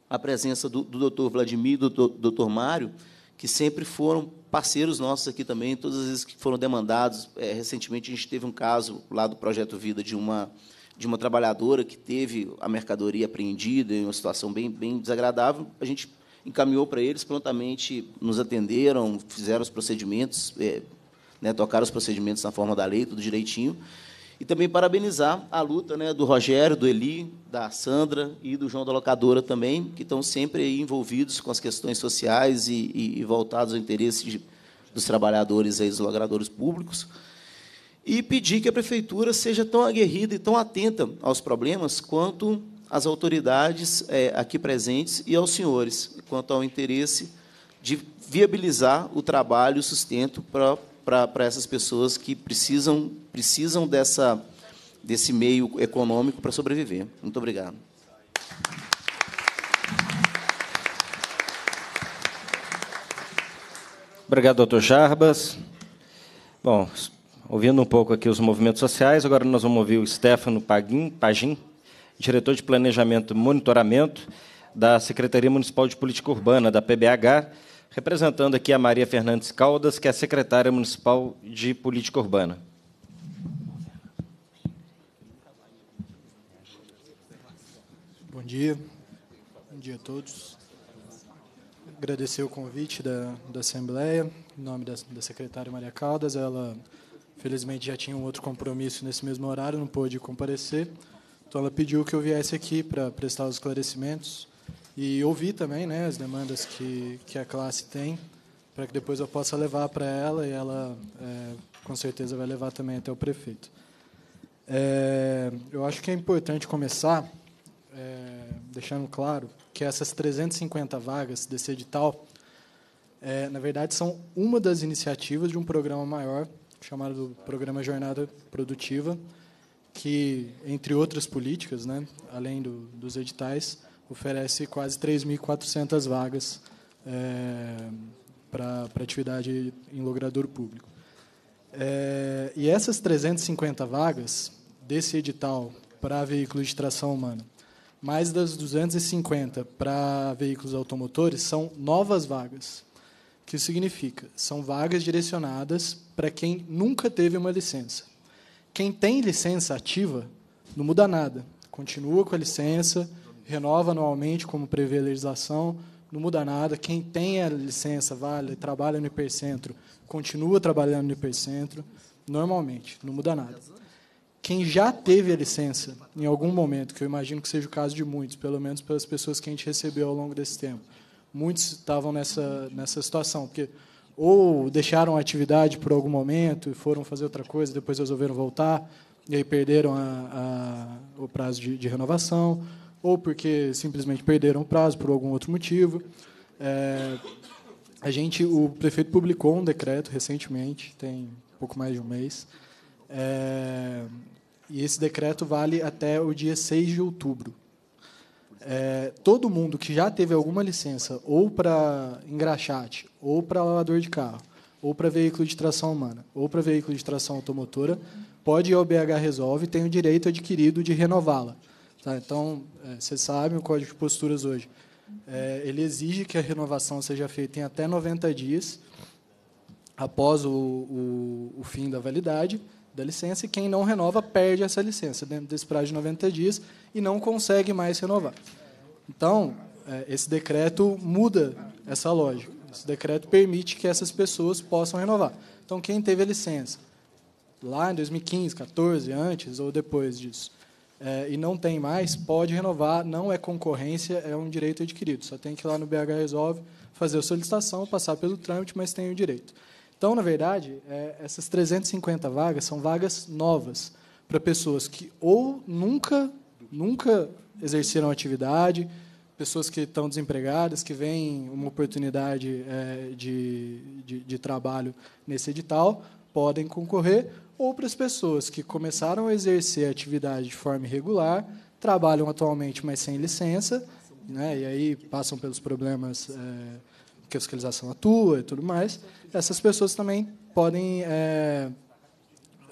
a presença do, doutor Vladimir e do doutor Mário, que sempre foram parceiros nossos aqui também, todas as vezes que foram demandados. É, recentemente, a gente teve um caso lá do Projeto Vida de uma, de uma trabalhadora que teve a mercadoria apreendida em uma situação bem, bem desagradável. A gente encaminhou para eles, prontamente nos atenderam, fizeram os procedimentos, é, né, os procedimentos na forma da lei, tudo direitinho. E também parabenizar a luta né, do Rogério, do Eli, da Sandra e do João da Locadora também, que estão sempre envolvidos com as questões sociais e, e, e voltados ao interesse de, dos trabalhadores e dos logradores públicos. E pedir que a prefeitura seja tão aguerrida e tão atenta aos problemas quanto as autoridades é, aqui presentes e aos senhores, quanto ao interesse de viabilizar o trabalho e o sustento para para essas pessoas que precisam, precisam dessa, desse meio econômico para sobreviver. Muito obrigado. Obrigado, doutor Jarbas. Bom, ouvindo um pouco aqui os movimentos sociais, agora nós vamos ouvir o Stefano Pagin, Pagin diretor de Planejamento e Monitoramento da Secretaria Municipal de Política Urbana, da PBH, representando aqui a Maria Fernandes Caldas, que é secretária municipal de Política Urbana. Bom dia. Bom dia a todos. Agradecer o convite da, da Assembleia, em nome da, da secretária Maria Caldas. Ela, felizmente, já tinha um outro compromisso nesse mesmo horário, não pôde comparecer. Então, ela pediu que eu viesse aqui para prestar os esclarecimentos e ouvir também né, as demandas que, que a classe tem, para que depois eu possa levar para ela e ela é, com certeza vai levar também até o prefeito. É, eu acho que é importante começar é, deixando claro que essas 350 vagas desse edital, é, na verdade, são uma das iniciativas de um programa maior chamado Programa Jornada Produtiva, que, entre outras políticas, né, além do, dos editais, oferece quase 3.400 vagas é, para atividade em logrador público. É, e essas 350 vagas desse edital para veículos de tração humana, mais das 250 para veículos automotores, são novas vagas. O que significa? São vagas direcionadas para quem nunca teve uma licença. Quem tem licença ativa não muda nada, continua com a licença, renova anualmente, como prevê a legislação, não muda nada. Quem tem a licença válida trabalha no hipercentro, continua trabalhando no hipercentro, normalmente, não muda nada. Quem já teve a licença em algum momento, que eu imagino que seja o caso de muitos, pelo menos pelas pessoas que a gente recebeu ao longo desse tempo, muitos estavam nessa, nessa situação, porque ou deixaram a atividade por algum momento e foram fazer outra coisa, depois resolveram voltar, e aí perderam a, a, o prazo de, de renovação, ou porque simplesmente perderam o prazo por algum outro motivo. É, a gente, o prefeito publicou um decreto recentemente, tem pouco mais de um mês, é, e esse decreto vale até o dia 6 de outubro. É, todo mundo que já teve alguma licença, ou para engraxate, ou para lavador de carro, ou para veículo de tração humana, ou para veículo de tração automotora, pode ir ao BH Resolve e tem o direito adquirido de renová-la. Tá? Então, é, você sabe o Código de Posturas hoje. É, ele exige que a renovação seja feita em até 90 dias após o, o, o, fim da validade da licença, e quem não renova perde essa licença dentro desse prazo de 90 dias e não consegue mais renovar. Então, é, esse decreto muda essa lógica. Esse decreto permite que essas pessoas possam renovar. Então, quem teve a licença lá em 2015, 14, antes ou depois disso, é, e não tem mais, pode renovar, não é concorrência, é um direito adquirido. Só tem que ir lá no BH Resolve, fazer a solicitação, passar pelo trâmite, mas tem o direito. Então, na verdade, é, essas 350 vagas são vagas novas para pessoas que ou nunca, nunca exerceram atividade, pessoas que estão desempregadas, que veem uma oportunidade é, de, de, de trabalho nesse edital, podem concorrer, ou para as pessoas que começaram a exercer a atividade de forma irregular, trabalham atualmente, mas sem licença, né, e aí passam pelos problemas é, que a fiscalização atua e tudo mais, essas pessoas também podem é,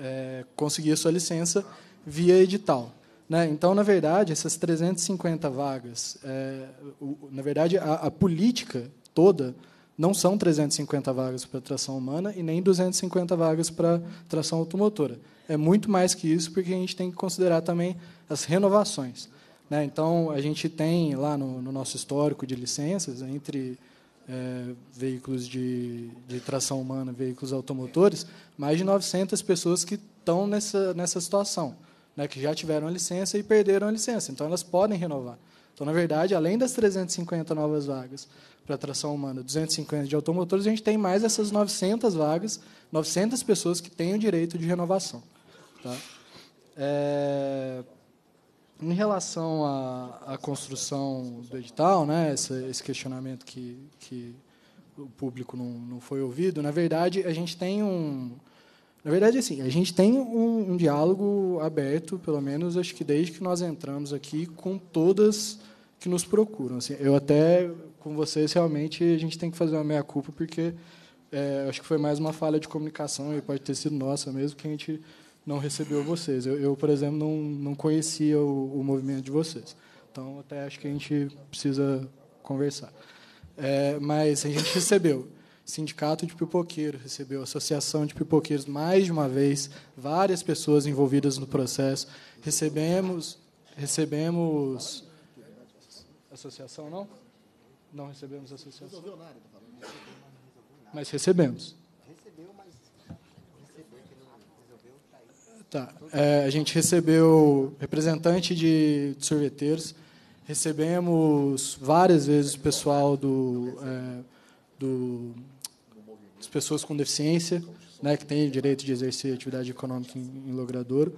é, conseguir a sua licença via edital. Né? Então, na verdade, essas 350 vagas, o, na verdade, a, a política toda não são 350 vagas para tração humana e nem 250 vagas para tração automotora. É muito mais que isso, porque a gente tem que considerar também as renovações. Né? Então, a gente tem lá no, no nosso histórico de licenças, entre é, veículos de, de, tração humana, veículos automotores, mais de 900 pessoas que estão nessa, nessa situação, né, que já tiveram a licença e perderam a licença. Então, elas podem renovar. Então, na verdade, além das 350 novas vagas, para tração humana, 250 de automotores, a gente tem mais essas 900 vagas, 900 pessoas que têm o direito de renovação. Tá? É, em relação à, à, construção do edital, né, esse, esse questionamento que, que, o público não, não foi ouvido, na verdade, a gente tem um, na verdade, assim, a gente tem um, um, diálogo aberto, pelo menos acho que desde que nós entramos aqui, com todas que nos procuram. Assim, eu até com vocês, realmente a gente tem que fazer uma meia-culpa, porque é, acho que foi mais uma falha de comunicação, e pode ter sido nossa mesmo, que a gente não recebeu vocês. Eu, eu por exemplo, não, não conhecia o, o, movimento de vocês. Então, até acho que a gente precisa conversar. É, mas a gente recebeu Sindicato de pipoqueiro, recebeu Associação de Pipoqueiros mais de uma vez, várias pessoas envolvidas no processo. Recebemos. Recebemos. Associação não? Não recebemos associações, associação. Resolveu nada, estou tá falando. Mas recebemos. Recebeu, mas recebeu, que não resolveu, tá aí. Tá. É, a gente recebeu representante de, de, sorveteiros, recebemos várias vezes o pessoal do, é, do das pessoas com deficiência, né, que tem o direito de exercer atividade econômica em, em Logradouro.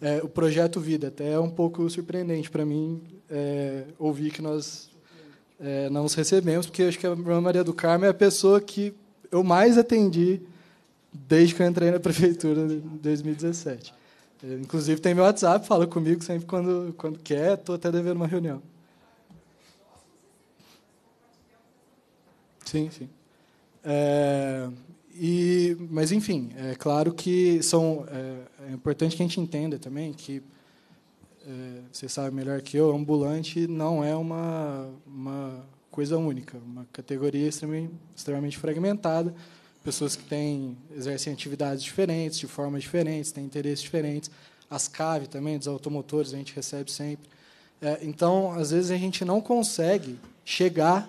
É, o projeto Vida até é um pouco surpreendente para mim é, ouvir que nós é, não nos recebemos, porque acho que a irmã Maria do Carmo é a pessoa que eu mais atendi desde que eu entrei na prefeitura em 2017. É, inclusive, tem meu WhatsApp, fala comigo sempre quando, quando quer, estou até devendo uma reunião. Sim, sim. É, e, mas, enfim, é claro que são, é, é importante que a gente entenda também que é, você sabe melhor que eu, ambulante não é uma, uma coisa única, uma categoria extremamente, extremamente fragmentada. Pessoas que têm, exercem atividades diferentes, de formas diferentes, têm interesses diferentes. As CAV também, dos automotores, a gente recebe sempre. É, então, às vezes, a gente não consegue chegar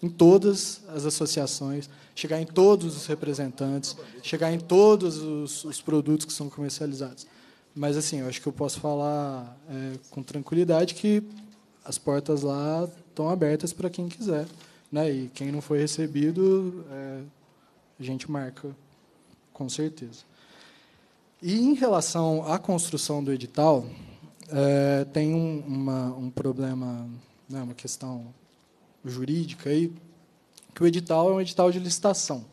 em todas as associações, chegar em todos os representantes, chegar em todos os, os produtos que são comercializados. Mas assim, eu acho que eu posso falar é, com tranquilidade que as portas lá estão abertas para quem quiser, né? E quem não foi recebido, é, a gente marca, com certeza. E em relação à construção do edital, é, tem um, uma, um problema, né, uma questão jurídica aí, que o edital é um edital de licitação,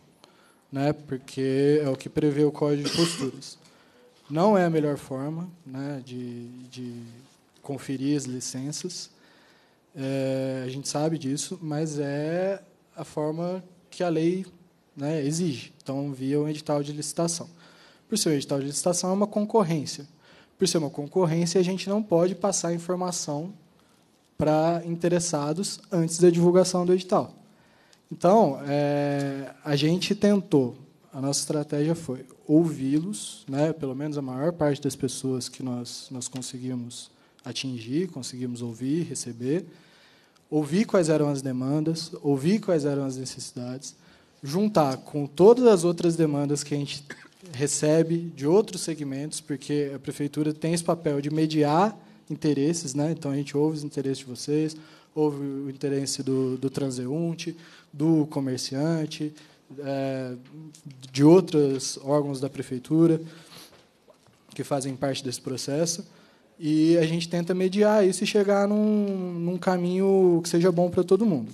né? Porque é o que prevê o Código de Posturas. Não é a melhor forma né, de, de conferir as licenças. É, a gente sabe disso, mas é a forma que a lei né, exige. Então, via um edital de licitação. Por ser um edital de licitação, é uma concorrência. Por ser uma concorrência, a gente não pode passar informação para interessados antes da divulgação do edital. Então, é, a gente tentou, a nossa estratégia foi ouvi-los, né? pelo menos a maior parte das pessoas que nós, nós conseguimos atingir, conseguimos ouvir, receber, ouvir quais eram as demandas, ouvir quais eram as necessidades, juntar com todas as outras demandas que a gente recebe de outros segmentos, porque a prefeitura tem esse papel de mediar interesses, né? então a gente ouve os interesses de vocês, ouve o interesse do, do transeunte, do comerciante, é, de outros órgãos da prefeitura que fazem parte desse processo. E a gente tenta mediar isso e chegar num, num caminho que seja bom para todo mundo.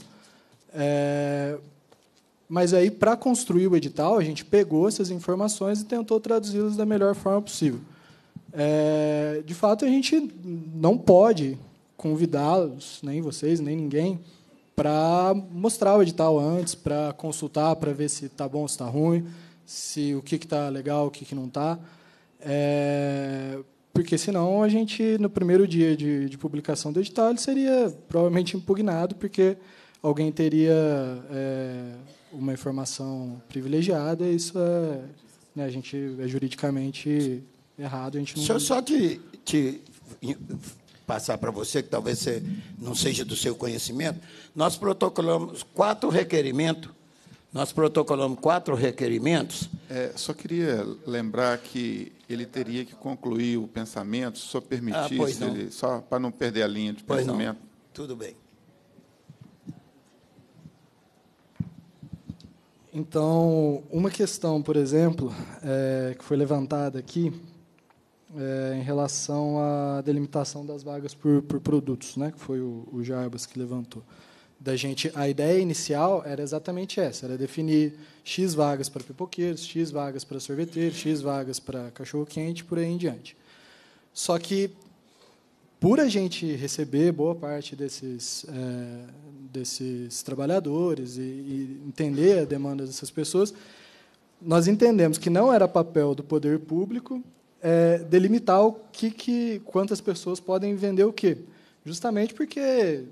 É, mas aí, para construir o edital, a gente pegou essas informações e tentou traduzi-las da melhor forma possível. É, de fato, a gente não pode convidá-los, nem vocês, nem ninguém, para mostrar o edital antes, para consultar, para ver se está bom, se está ruim, se o que está legal, o que, que não está. É, porque senão a gente, no primeiro dia de, de, publicação do edital, ele seria provavelmente impugnado, porque alguém teria é, uma informação privilegiada, e isso é, né, a gente, é juridicamente errado. A gente não... Só, só te, te passar para você, que talvez você não seja do seu conhecimento, nós protocolamos quatro requerimentos. Nós protocolamos quatro requerimentos. É, só queria lembrar que ele teria que concluir o pensamento, só permitisse, ah, ele, só para não perder a linha de pois pensamento. Não. Tudo bem. Então, uma questão, por exemplo, é, que foi levantada aqui, é, em relação à delimitação das vagas por, por produtos, né, que foi o, o Jarbas que levantou. Da gente, a ideia inicial era exatamente essa, era definir x vagas para pipoqueiros, x vagas para sorveteiros, x vagas para cachorro-quente, por aí em diante. Só que, por a gente receber boa parte desses, é, desses trabalhadores e, e entender a demanda dessas pessoas, nós entendemos que não era papel do poder público é, delimitar o que, que quantas pessoas podem vender o quê. Justamente porque é,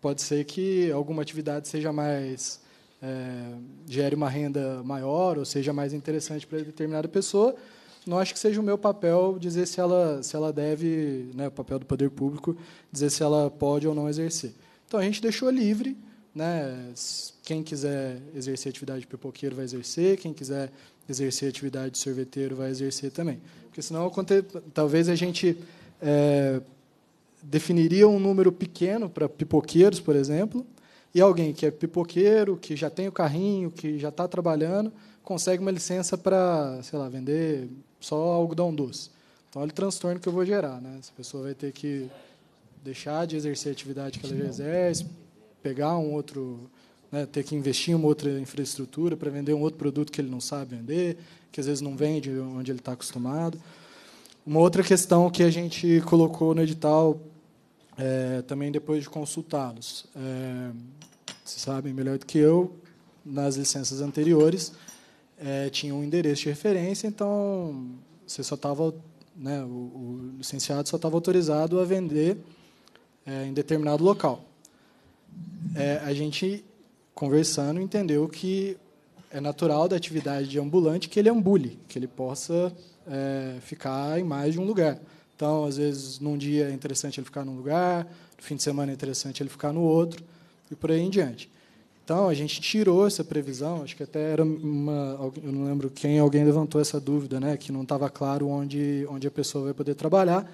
pode ser que alguma atividade seja mais é, gere uma renda maior ou seja mais interessante para determinada pessoa. Não acho que seja o meu papel dizer se ela se ela deve, né, o papel do poder público dizer se ela pode ou não exercer. Então a gente deixou livre, né? Quem quiser exercer atividade de pipoqueiro vai exercer, quem quiser exercer atividade de sorveteiro vai exercer também. Porque senão talvez a gente é, definiria um número pequeno para pipoqueiros, por exemplo, e alguém que é pipoqueiro, que já tem o carrinho, que já está trabalhando, consegue uma licença para, sei lá, vender só algodão doce. Então, olha o transtorno que eu vou gerar. Né? Essa pessoa vai ter que deixar de exercer a atividade que ela já exerce, pegar um outro né, ter que investir em uma outra infraestrutura para vender um outro produto que ele não sabe vender, que às vezes não vende onde ele está acostumado. Uma outra questão que a gente colocou no edital, é, também depois de consultá-los, é, vocês sabem melhor do que eu, nas licenças anteriores é, tinha um endereço de referência, então você só tava né, o, o licenciado só estava autorizado a vender é, em determinado local. É, a gente conversando, entendeu que é natural da atividade de ambulante que ele ambule, que ele possa é, ficar em mais de um lugar. Então, às vezes, num dia é interessante ele ficar num lugar, no fim de semana é interessante ele ficar no outro, e por aí em diante. Então, a gente tirou essa previsão, acho que até era uma. Eu não lembro quem, alguém levantou essa dúvida, né, que não estava claro onde, onde a pessoa vai poder trabalhar.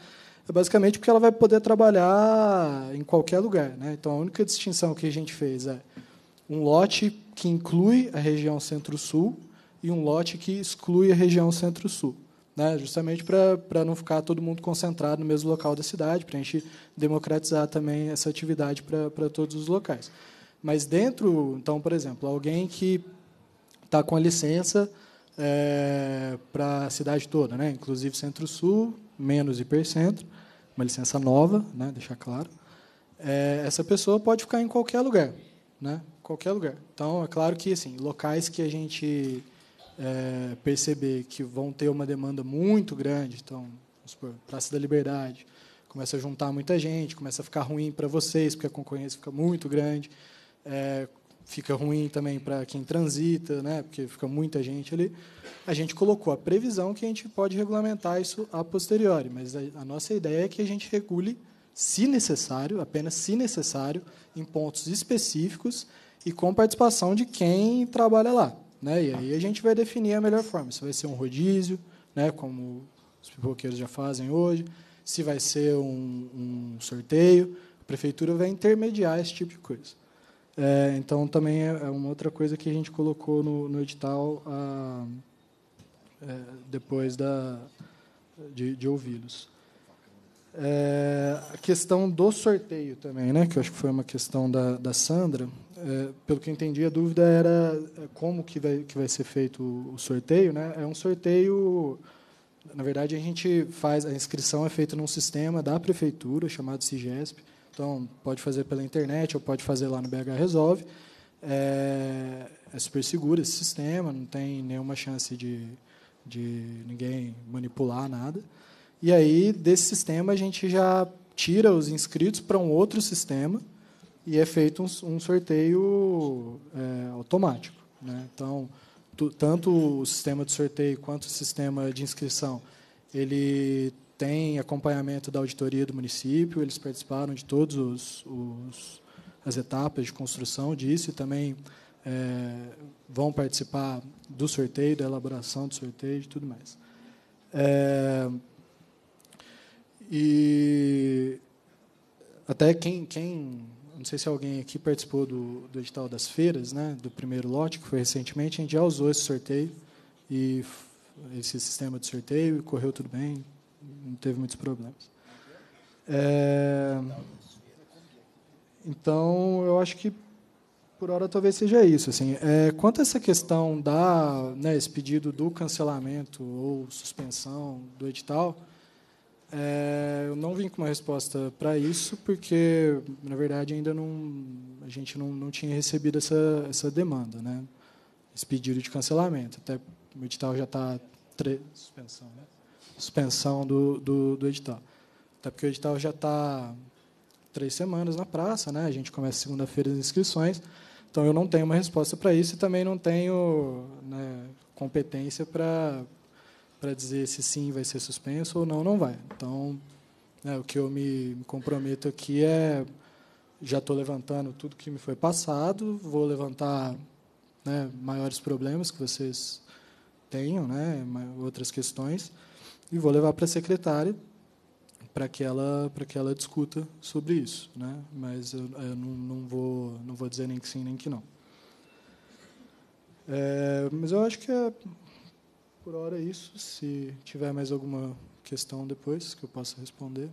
É basicamente porque ela vai poder trabalhar em qualquer lugar. Né? Então, a única distinção que a gente fez é um lote que inclui a região centro-sul e um lote que exclui a região centro-sul. Né, justamente para não ficar todo mundo concentrado no mesmo local da cidade, para a gente democratizar também essa atividade para todos os locais. Mas dentro, então, por exemplo, alguém que está com a licença é, para a cidade toda, né, inclusive Centro-Sul, menos hipercentro, uma licença nova, né, deixar claro, é, essa pessoa pode ficar em qualquer lugar. Né? qualquer lugar. Então, é claro que assim, locais que a gente é, perceber que vão ter uma demanda muito grande, então, vamos supor, Praça da Liberdade, começa a juntar muita gente, começa a ficar ruim para vocês, porque a concorrência fica muito grande, é, fica ruim também para quem transita, né, porque fica muita gente ali. A gente colocou a previsão que a gente pode regulamentar isso a posteriori, mas a, a nossa ideia é que a gente regule, se necessário, apenas se necessário, em pontos específicos e com participação de quem trabalha lá. Né? E aí a gente vai definir a melhor forma. Se vai ser um rodízio, né, como os pipoqueiros já fazem hoje, se vai ser um, um sorteio. A prefeitura vai intermediar esse tipo de coisa. É, então, também é, é uma outra coisa que a gente colocou no, no edital a, é, depois da, de, de ouvi-los. É, a questão do sorteio também, né, que eu acho que foi uma questão da, da Sandra, é, pelo que eu entendi, a dúvida era é, como que vai, que vai ser feito o sorteio. Né? É um sorteio... Na verdade, a gente faz... A inscrição é feita num sistema da prefeitura, chamado CIGESP. Então, pode fazer pela internet ou pode fazer lá no BH Resolve. É, é super seguro esse sistema, não tem nenhuma chance de, de ninguém manipular nada. E aí, desse sistema, a gente já tira os inscritos para um outro sistema, e é feito um, um sorteio é, automático. Né? Então, tu, tanto o sistema de sorteio quanto o sistema de inscrição, ele tem acompanhamento da auditoria do município, eles participaram de todas as etapas de construção disso e também é, vão participar do sorteio, da elaboração do sorteio e tudo mais. É, e até quem, quem não sei se alguém aqui participou do, do edital das feiras, né, do primeiro lote, que foi recentemente, a gente já usou esse sorteio, e esse sistema de sorteio, e correu tudo bem, não teve muitos problemas. É, então, eu acho que por hora talvez seja isso. Assim, é, quanto a essa questão da né, esse pedido do cancelamento ou suspensão do edital, é, eu não vim com uma resposta para isso, porque, na verdade, ainda não, a gente não, não tinha recebido essa, essa demanda, né? esse pedido de cancelamento. Até o edital já está... Tre... Suspensão, né? Suspensão do, do, do edital. Até porque o edital já está três semanas na praça, né? a gente começa segunda-feira as inscrições, então eu não tenho uma resposta para isso e também não tenho né, competência para para dizer se sim vai ser suspenso ou não, não vai. Então, é, o que eu me comprometo aqui é já estou levantando tudo que me foi passado, vou levantar né, maiores problemas que vocês tenham, né, outras questões, e vou levar para a secretária para que ela para que ela discuta sobre isso, né? Mas eu, eu não, não, vou não vou dizer nem que sim nem que não. É, mas eu acho que é por hora é isso. Se tiver mais alguma questão depois que eu possa responder.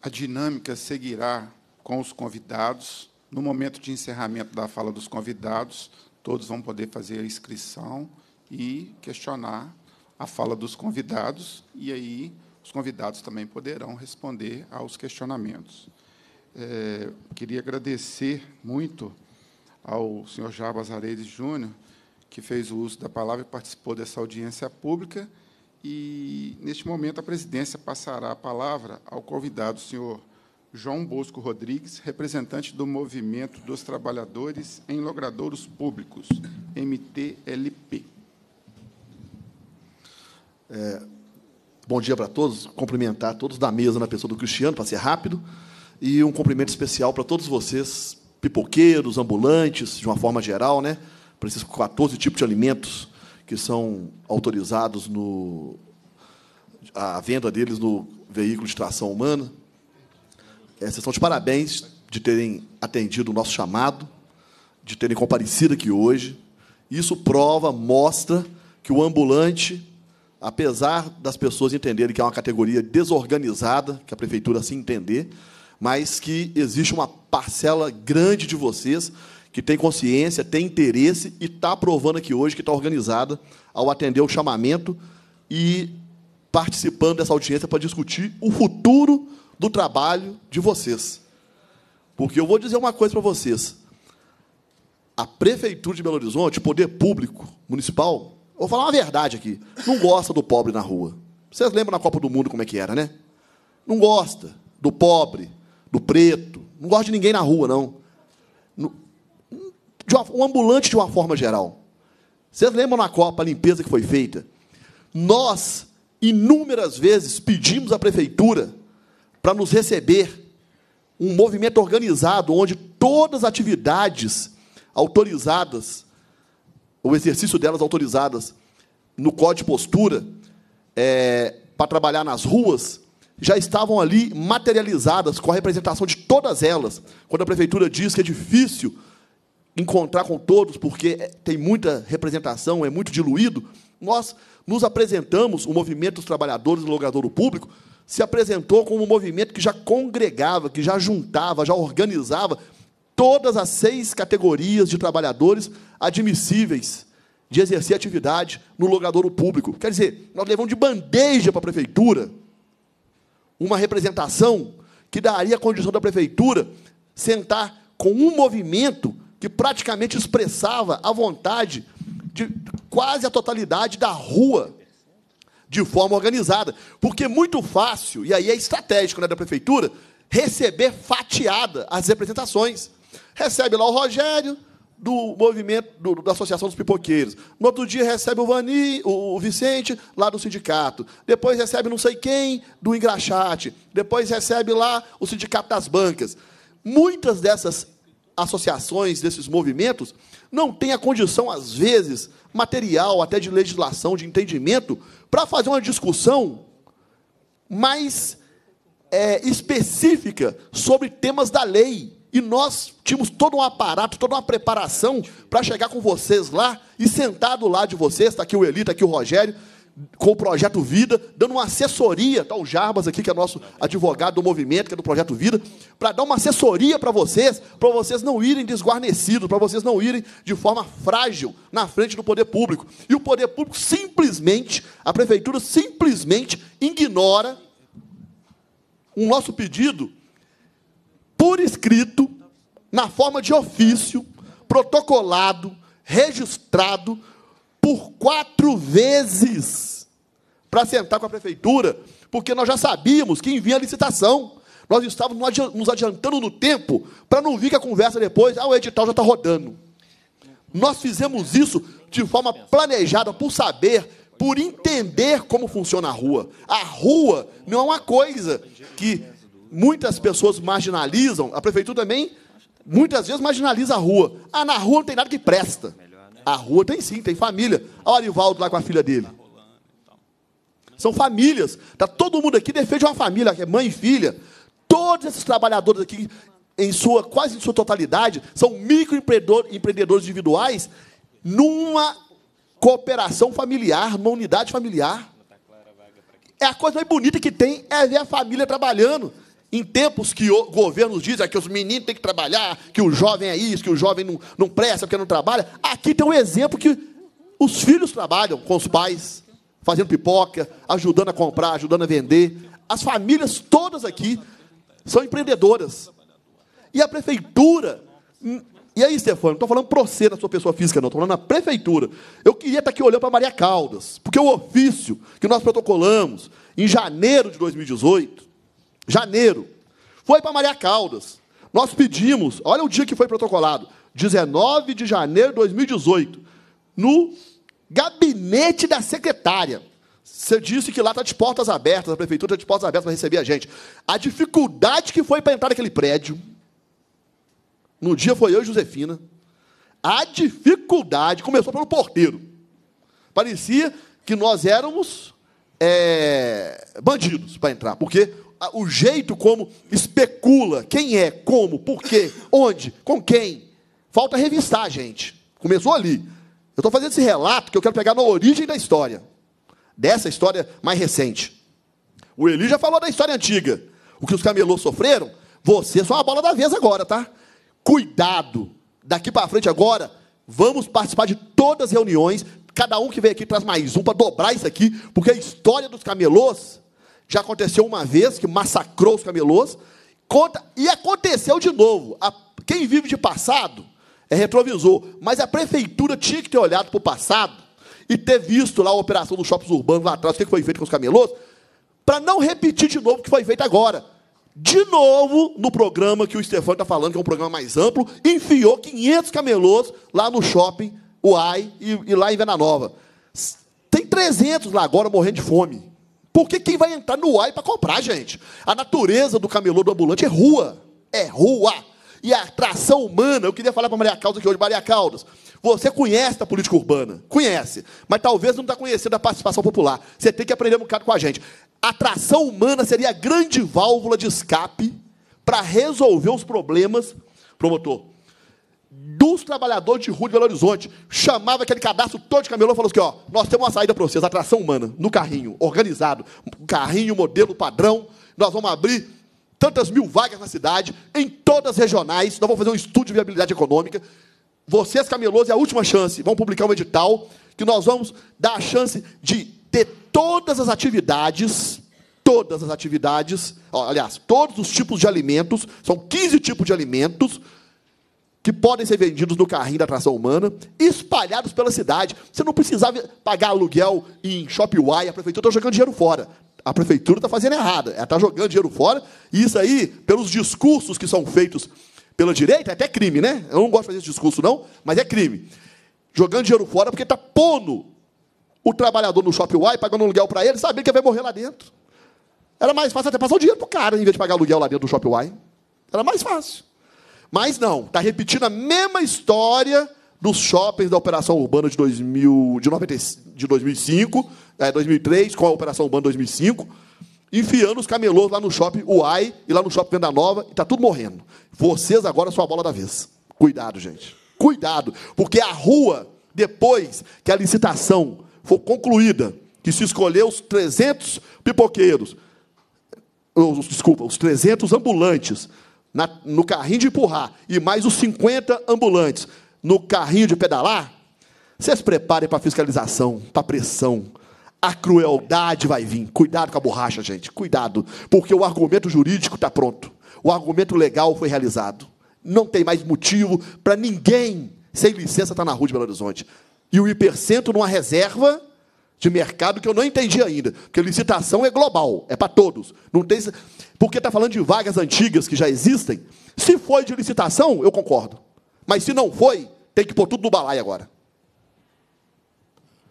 A dinâmica seguirá com os convidados. No momento de encerramento da fala dos convidados, todos vão poder fazer a inscrição e questionar a fala dos convidados, e aí os convidados também poderão responder aos questionamentos. É, queria agradecer muito ao senhor Jabas Areides Júnior, que fez o uso da palavra e participou dessa audiência pública. E, neste momento, a presidência passará a palavra ao convidado, o senhor João Bosco Rodrigues, representante do Movimento dos Trabalhadores em Logradouros Públicos, MTLP. É, bom dia para todos, cumprimentar todos da mesa na pessoa do Cristiano, para ser rápido e um cumprimento especial para todos vocês, pipoqueiros, ambulantes, de uma forma geral, né? Para esses 14 tipos de alimentos que são autorizados no a venda deles no veículo de tração humana. É, vocês são de parabéns de terem atendido o nosso chamado, de terem comparecido aqui hoje. Isso prova, mostra que o ambulante, apesar das pessoas entenderem que é uma categoria desorganizada, que a prefeitura se assim entender, mas que existe uma parcela grande de vocês que tem consciência, tem interesse e está provando aqui hoje que está organizada ao atender o chamamento e participando dessa audiência para discutir o futuro do trabalho de vocês. Porque eu vou dizer uma coisa para vocês. A Prefeitura de Belo Horizonte, poder público, municipal, vou falar uma verdade aqui, não gosta do pobre na rua. Vocês lembram na Copa do Mundo como é que era, né? Não gosta do pobre, do preto. Não gosto de ninguém na rua, não. Uma, um ambulante de uma forma geral. Vocês lembram na Copa a limpeza que foi feita? Nós, inúmeras vezes, pedimos à prefeitura para nos receber um movimento organizado onde todas as atividades autorizadas, o exercício delas autorizadas no Código de Postura, é, para trabalhar nas ruas, já estavam ali materializadas com a representação de todas elas. Quando a prefeitura diz que é difícil encontrar com todos, porque é, tem muita representação, é muito diluído, nós nos apresentamos, o movimento dos trabalhadores do logradouro público se apresentou como um movimento que já congregava, que já juntava, já organizava todas as seis categorias de trabalhadores admissíveis de exercer atividade no logradouro público. Quer dizer, nós levamos de bandeja para a prefeitura uma representação que daria a condição da prefeitura sentar com um movimento que praticamente expressava a vontade de quase a totalidade da rua de forma organizada. Porque é muito fácil, e aí é estratégico né, da prefeitura, receber fatiada as representações. Recebe lá o Rogério, do movimento do, da Associação dos Pipoqueiros. No outro dia recebe o Vani, o, Vicente, lá do sindicato. Depois recebe não sei quem do engraxate. Depois recebe lá o Sindicato das Bancas. Muitas dessas associações, desses movimentos, não têm a condição, às vezes, material, até de legislação, de entendimento, para fazer uma discussão mais é, específica sobre temas da lei e nós tínhamos todo um aparato, toda uma preparação para chegar com vocês lá e sentado lá de vocês, está aqui o Elita, está aqui o Rogério, com o Projeto Vida, dando uma assessoria, está o Jarbas aqui, que é nosso advogado do movimento, que é do Projeto Vida, para dar uma assessoria para vocês, para vocês não irem desguarnecidos, para vocês não irem de forma frágil na frente do poder público. E o poder público simplesmente, a prefeitura simplesmente ignora o nosso pedido por escrito, na forma de ofício, protocolado, registrado, por quatro vezes, para sentar com a prefeitura, porque nós já sabíamos que vinha a licitação. Nós estávamos nos adiantando no tempo para não vir que a conversa depois, ah, o edital já está rodando. Nós fizemos isso de forma planejada, por saber, por entender como funciona a rua. A rua não é uma coisa que muitas pessoas marginalizam, a prefeitura também muitas vezes marginaliza a rua. Ah, na rua não tem nada que presta. A rua tem sim, tem família. Olha o Arivaldo lá com a filha dele. São famílias. Tá todo mundo aqui defende uma família, que é mãe e filha. Todos esses trabalhadores aqui, em sua quase em sua totalidade, são microempreendedores individuais numa cooperação familiar, numa unidade familiar. É a coisa mais bonita que tem é ver a família trabalhando. Em tempos que o governo diz é que os meninos têm que trabalhar, que o jovem é isso, que o jovem não, não presta porque não trabalha, aqui tem um exemplo que os filhos trabalham com os pais, fazendo pipoca, ajudando a comprar, ajudando a vender. As famílias todas aqui são empreendedoras. E a prefeitura. Hum, e aí, Stefano, não estou falando para você, na sua pessoa física, não, estou falando na prefeitura. Eu queria estar tá aqui olhando para Maria Caldas, porque o ofício que nós protocolamos em janeiro de 2018 janeiro. Foi para Maria Caldas. Nós pedimos, olha o dia que foi protocolado, 19 de janeiro de 2018, no gabinete da secretária. Você disse que lá está de portas abertas, a prefeitura está de portas abertas para receber a gente. A dificuldade que foi para entrar naquele prédio, no dia foi eu e Josefina, a dificuldade começou pelo porteiro. Parecia que nós éramos é, bandidos para entrar, porque o jeito como especula quem é, como, por quê, onde, com quem. Falta revistar, gente. Começou ali. Eu estou fazendo esse relato que eu quero pegar na origem da história, dessa história mais recente. O Eli já falou da história antiga. O que os camelôs sofreram, você é só a bola da vez agora, tá? Cuidado. Daqui para frente agora, vamos participar de todas as reuniões. Cada um que vem aqui traz mais um para dobrar isso aqui, porque a história dos camelôs já aconteceu uma vez que massacrou os camelôs. Conta, e aconteceu de novo. A, quem vive de passado é retrovisor. Mas a prefeitura tinha que ter olhado para o passado e ter visto lá a operação dos shoppings urbanos lá atrás, o que foi feito com os camelôs, para não repetir de novo o que foi feito agora. De novo, no programa que o Stefano está falando, que é um programa mais amplo, enfiou 500 camelôs lá no shopping Uai e, e lá em Vena Nova. Tem 300 lá agora morrendo de fome. Porque quem vai entrar no ar é para comprar, gente? A natureza do camelô do ambulante é rua. É rua. E a atração humana, eu queria falar para Maria Caldas aqui hoje, Maria Caldas, você conhece a política urbana, conhece, mas talvez não está conhecendo a participação popular. Você tem que aprender um bocado com a gente. A atração humana seria a grande válvula de escape para resolver os problemas, promotor, dos trabalhadores de rua de Belo Horizonte. Chamava aquele cadastro todo de camelô e falou assim: ó, nós temos uma saída para vocês, atração humana, no carrinho, organizado. Carrinho, modelo, padrão. Nós vamos abrir tantas mil vagas na cidade, em todas as regionais. Nós vamos fazer um estudo de viabilidade econômica. Vocês, camelôs, é a última chance. Vamos publicar um edital que nós vamos dar a chance de ter todas as atividades todas as atividades, aliás, todos os tipos de alimentos, são 15 tipos de alimentos, que podem ser vendidos no carrinho da atração humana, espalhados pela cidade. Você não precisava pagar aluguel em Shopify, a prefeitura está jogando dinheiro fora. A prefeitura está fazendo errado, ela é, está jogando dinheiro fora, e isso aí, pelos discursos que são feitos pela direita, é até crime, né? Eu não gosto de fazer esse discurso, não, mas é crime. Jogando dinheiro fora porque está pondo o trabalhador no Shopify, pagando aluguel para ele, sabendo que vai morrer lá dentro. Era mais fácil até passar o dinheiro para o cara, em vez de pagar aluguel lá dentro do Shopify. Era mais fácil. Mas não, está repetindo a mesma história dos shoppings da Operação Urbana de, 2000, de, 90, de 2005, é, 2003, com a Operação Urbana 2005, enfiando os camelôs lá no shopping Uai e lá no shopping Venda Nova, e tá tudo morrendo. Vocês agora são a bola da vez. Cuidado, gente. Cuidado, porque a rua, depois que a licitação for concluída, que se escolher os 300 pipoqueiros, desculpa, os 300 ambulantes na, no carrinho de empurrar e mais os 50 ambulantes no carrinho de pedalar, vocês preparem para a fiscalização, para a pressão. A crueldade vai vir. Cuidado com a borracha, gente. Cuidado. Porque o argumento jurídico está pronto. O argumento legal foi realizado. Não tem mais motivo para ninguém, sem licença, estar tá na rua de Belo Horizonte. E o hipercentro numa reserva de mercado que eu não entendi ainda. Porque licitação é global, é para todos. Não tem porque está falando de vagas antigas que já existem. Se foi de licitação, eu concordo. Mas se não foi, tem que pôr tudo no balai agora.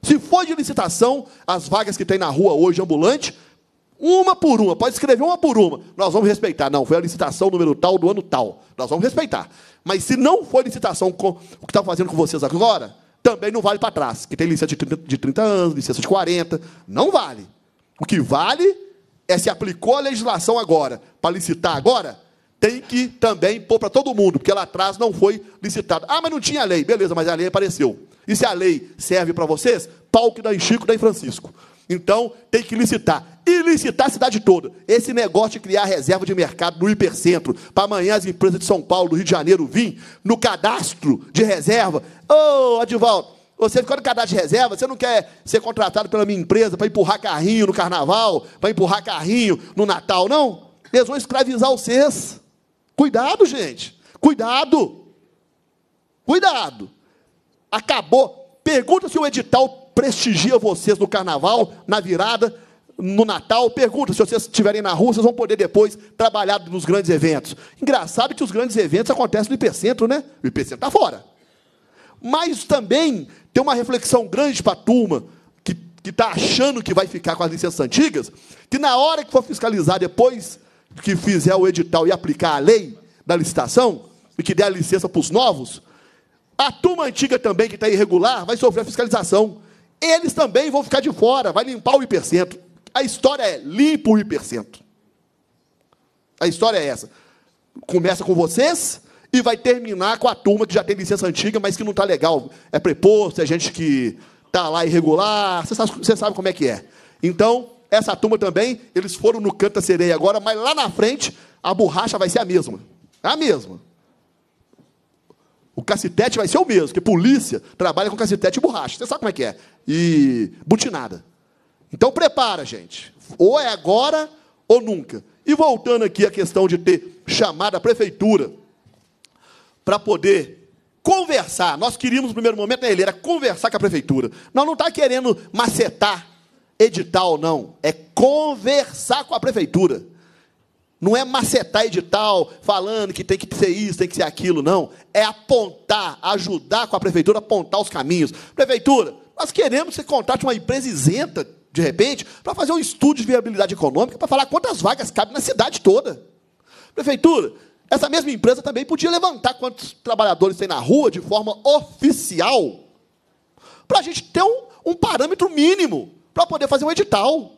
Se foi de licitação, as vagas que tem na rua hoje ambulante, uma por uma, pode escrever uma por uma, nós vamos respeitar. Não, foi a licitação número tal do ano tal, nós vamos respeitar. Mas se não foi licitação com o que está fazendo com vocês agora, também não vale para trás, que tem licença de 30, de 30 anos, licença de 40, não vale. O que vale é se aplicou a legislação agora para licitar agora, tem que também pôr para todo mundo, porque lá atrás não foi licitada. Ah, mas não tinha lei. Beleza, mas a lei apareceu. E se a lei serve para vocês, pau que dá em Chico, dá em Francisco. Então, tem que licitar. E licitar a cidade toda. Esse negócio de criar reserva de mercado no hipercentro, para amanhã as empresas de São Paulo, do Rio de Janeiro, vir no cadastro de reserva. Ô, oh, Adivaldo, você ficou no cadastro de reserva, você não quer ser contratado pela minha empresa para empurrar carrinho no carnaval, para empurrar carrinho no Natal, não? Eles vão escravizar vocês. Cuidado, gente. Cuidado. Cuidado. Acabou. Pergunta se o edital prestigia vocês no carnaval, na virada, no Natal. Pergunta se vocês estiverem na rua, vocês vão poder depois trabalhar nos grandes eventos. Engraçado que os grandes eventos acontecem no Ipecentro, né? O IPCentro está fora mas também tem uma reflexão grande para a turma que está achando que vai ficar com as licenças antigas, que na hora que for fiscalizar, depois que fizer o edital e aplicar a lei da licitação, e que der a licença para os novos, a turma antiga também, que está irregular, vai sofrer a fiscalização. Eles também vão ficar de fora, vai limpar o hipercento. A história é limpa o hipercento. A história é essa. Começa com vocês, e vai terminar com a turma que já tem licença antiga, mas que não está legal. É preposto, é gente que está lá irregular, você sabe, você sabe como é que é. Então, essa turma também, eles foram no canto da sereia agora, mas lá na frente a borracha vai ser a mesma. É a mesma. O cacetete vai ser o mesmo, porque polícia trabalha com cacetete e borracha. Você sabe como é que é. E butinada. Então prepara, gente. Ou é agora ou nunca. E voltando aqui à questão de ter chamado a prefeitura para poder conversar. Nós queríamos, no primeiro momento, né, ele era conversar com a prefeitura. Nós não está querendo macetar edital, não. É conversar com a prefeitura. Não é macetar edital, falando que tem que ser isso, tem que ser aquilo, não. É apontar, ajudar com a prefeitura a apontar os caminhos. Prefeitura, nós queremos que você contrate uma empresa isenta, de repente, para fazer um estudo de viabilidade econômica, para falar quantas vagas cabem na cidade toda. Prefeitura, essa mesma empresa também podia levantar quantos trabalhadores tem na rua de forma oficial, para a gente ter um, um parâmetro mínimo para poder fazer um edital.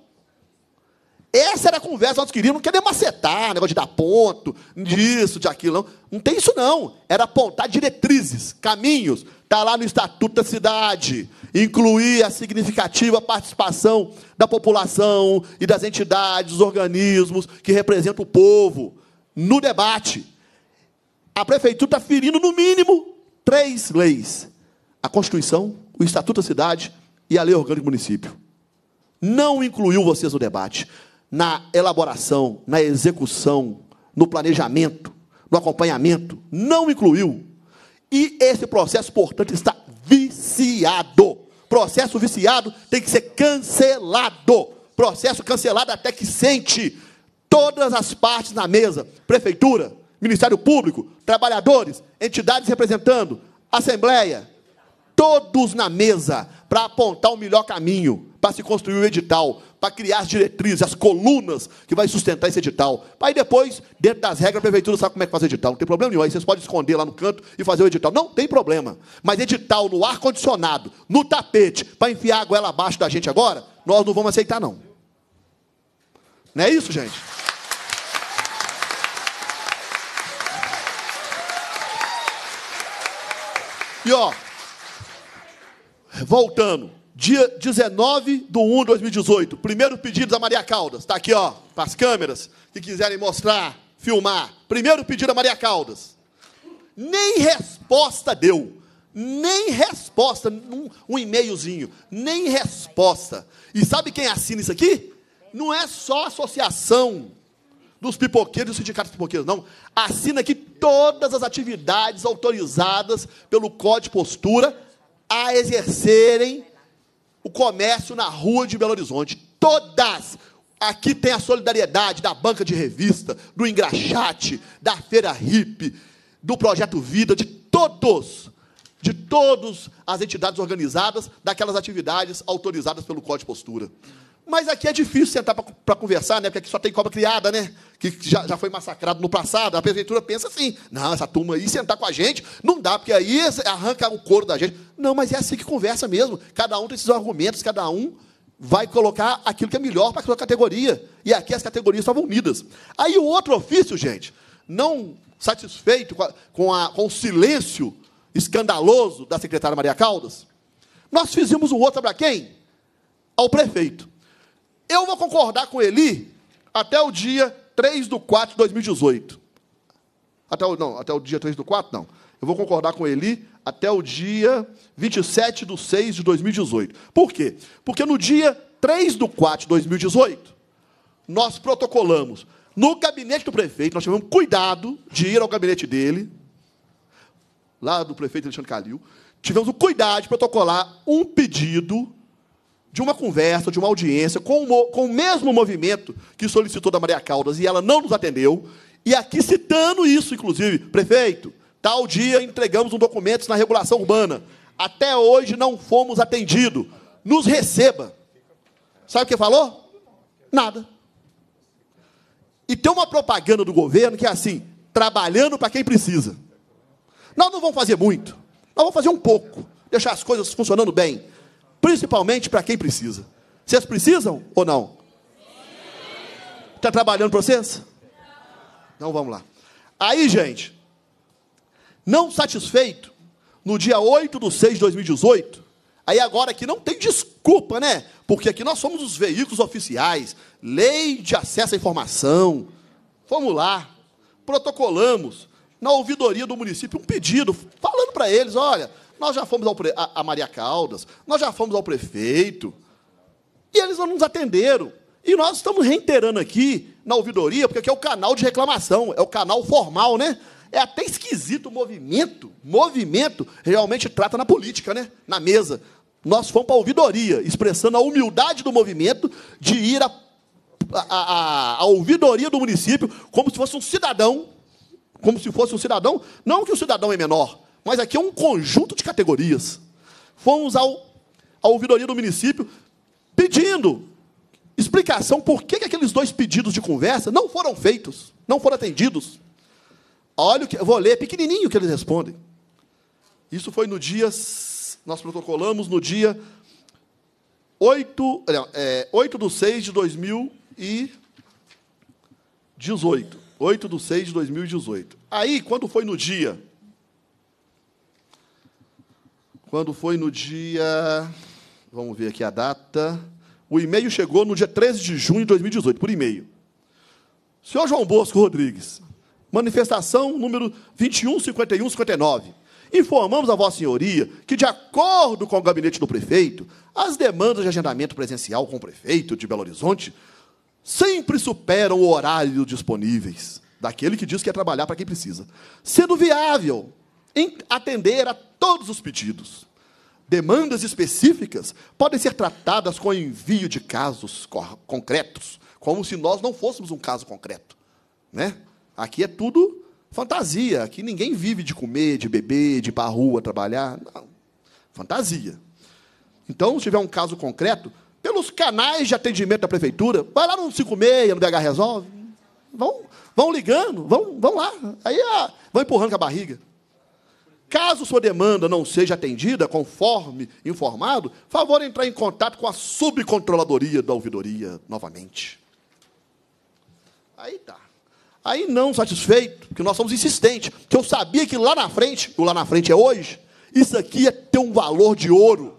Essa era a conversa que nós queríamos, não queria macetar, negócio de dar ponto, disso, de aquilo, não. Não tem isso, não. Era apontar diretrizes, caminhos. Está lá no Estatuto da Cidade. Incluir a significativa participação da população e das entidades, organismos que representam o povo no debate. A prefeitura está ferindo, no mínimo, três leis: a Constituição, o Estatuto da Cidade e a Lei Orgânica do Município. Não incluiu vocês no debate, na elaboração, na execução, no planejamento, no acompanhamento. Não incluiu. E esse processo, portanto, está viciado. Processo viciado tem que ser cancelado. Processo cancelado até que sente todas as partes na mesa: prefeitura, Ministério Público, trabalhadores, entidades representando, assembleia, todos na mesa para apontar o melhor caminho, para se construir o edital, para criar as diretrizes, as colunas que vai sustentar esse edital. Aí depois, dentro das regras, a prefeitura sabe como é que faz o edital. Não tem problema nenhum. Aí vocês podem esconder lá no canto e fazer o edital. Não tem problema. Mas edital no ar-condicionado, no tapete, para enfiar a goela abaixo da gente agora, nós não vamos aceitar, não. Não é isso, gente? E ó, voltando, dia 19 de 1 de 2018, primeiro pedido da Maria Caldas, está aqui ó, para as câmeras que quiserem mostrar, filmar. Primeiro pedido da Maria Caldas. Nem resposta deu. Nem resposta, um, um e-mailzinho, nem resposta. E sabe quem assina isso aqui? Não é só associação dos pipoqueiros e sindicatos pipoqueiros, não. Assina aqui todas as atividades autorizadas pelo Código de Postura a exercerem o comércio na rua de Belo Horizonte. Todas! Aqui tem a solidariedade da banca de revista, do engraxate, da feira hippie, do projeto Vida, de todos, de todas as entidades organizadas daquelas atividades autorizadas pelo Código de Postura. Mas aqui é difícil sentar para conversar, né? Porque aqui só tem cobra criada, né? Que já, já foi massacrado no passado. A prefeitura pensa assim: não, essa turma aí sentar com a gente não dá, porque aí arranca o couro da gente. Não, mas é assim que conversa mesmo. Cada um tem seus argumentos, cada um vai colocar aquilo que é melhor para a sua categoria. E aqui as categorias estavam unidas. Aí o outro ofício, gente, não satisfeito com, a, com, a, com o silêncio escandaloso da secretária Maria Caldas, nós fizemos o outro para quem? Ao prefeito. Eu vou concordar com Eli até o dia 3 do 4 de 2018. Até o, não, até o dia 3 do 4, não. Eu vou concordar com Eli até o dia 27 do 6 de 2018. Por quê? Porque no dia 3 do 4 de 2018, nós protocolamos no gabinete do prefeito, nós tivemos cuidado de ir ao gabinete dele, lá do prefeito Alexandre Calil, tivemos o cuidado de protocolar um pedido de uma conversa, de uma audiência, com o, com o mesmo movimento que solicitou da Maria Caldas e ela não nos atendeu, e aqui citando isso, inclusive, prefeito, tal dia entregamos um documento na regulação urbana, até hoje não fomos atendidos, nos receba. Sabe o que falou? Nada. E tem uma propaganda do governo que é assim: trabalhando para quem precisa. Nós não vamos fazer muito, nós vamos fazer um pouco, deixar as coisas funcionando bem principalmente para quem precisa. Vocês precisam ou não? Está trabalhando para vocês? Então vamos lá. Aí, gente, não satisfeito, no dia 8 de 6 de 2018, aí agora que não tem desculpa, né? Porque aqui nós somos os veículos oficiais, lei de acesso à informação. Vamos lá, protocolamos na ouvidoria do município um pedido, falando para eles: olha, nós já fomos ao pre... a, a Maria Caldas, nós já fomos ao prefeito, e eles não nos atenderam. E nós estamos reiterando aqui na ouvidoria, porque aqui é o canal de reclamação, é o canal formal, né? É até esquisito o movimento. Movimento realmente trata na política, né? Na mesa. Nós fomos para a ouvidoria, expressando a humildade do movimento de ir à ouvidoria do município como se fosse um cidadão. Como se fosse um cidadão. Não que o cidadão é menor, mas aqui é um conjunto de categorias. Fomos ao, à ouvidoria do município pedindo explicação por que, que aqueles dois pedidos de conversa não foram feitos, não foram atendidos. Olha o que eu vou ler, pequenininho que eles respondem. Isso foi no dia, nós protocolamos no dia 8, é, 8 de 6 de 2018. 8 de 6 de 2018. Aí, quando foi no dia quando foi no dia. Vamos ver aqui a data. O e-mail chegou no dia 13 de junho de 2018, por e-mail. Senhor João Bosco Rodrigues, manifestação número 215159. Informamos a Vossa Senhoria que, de acordo com o gabinete do prefeito, as demandas de agendamento presencial com o prefeito de Belo Horizonte sempre superam o horário disponíveis daquele que diz que é trabalhar para quem precisa, sendo viável em atender a todos os pedidos. Demandas específicas podem ser tratadas com envio de casos concretos, como se nós não fôssemos um caso concreto. Né? Aqui é tudo fantasia, aqui ninguém vive de comer, de beber, de ir para a rua trabalhar. Não. Fantasia. Então, se tiver um caso concreto, pelos canais de atendimento da prefeitura, vai lá no 56, no BH Resolve, vão, vão ligando, vão, vão lá. Aí ah, vão empurrando com a barriga. Caso sua demanda não seja atendida conforme informado, favor entrar em contato com a subcontroladoria da ouvidoria novamente. Aí tá. Aí não satisfeito, porque nós somos insistentes, porque eu sabia que lá na frente, o lá na frente é hoje, isso aqui ia é ter um valor de ouro.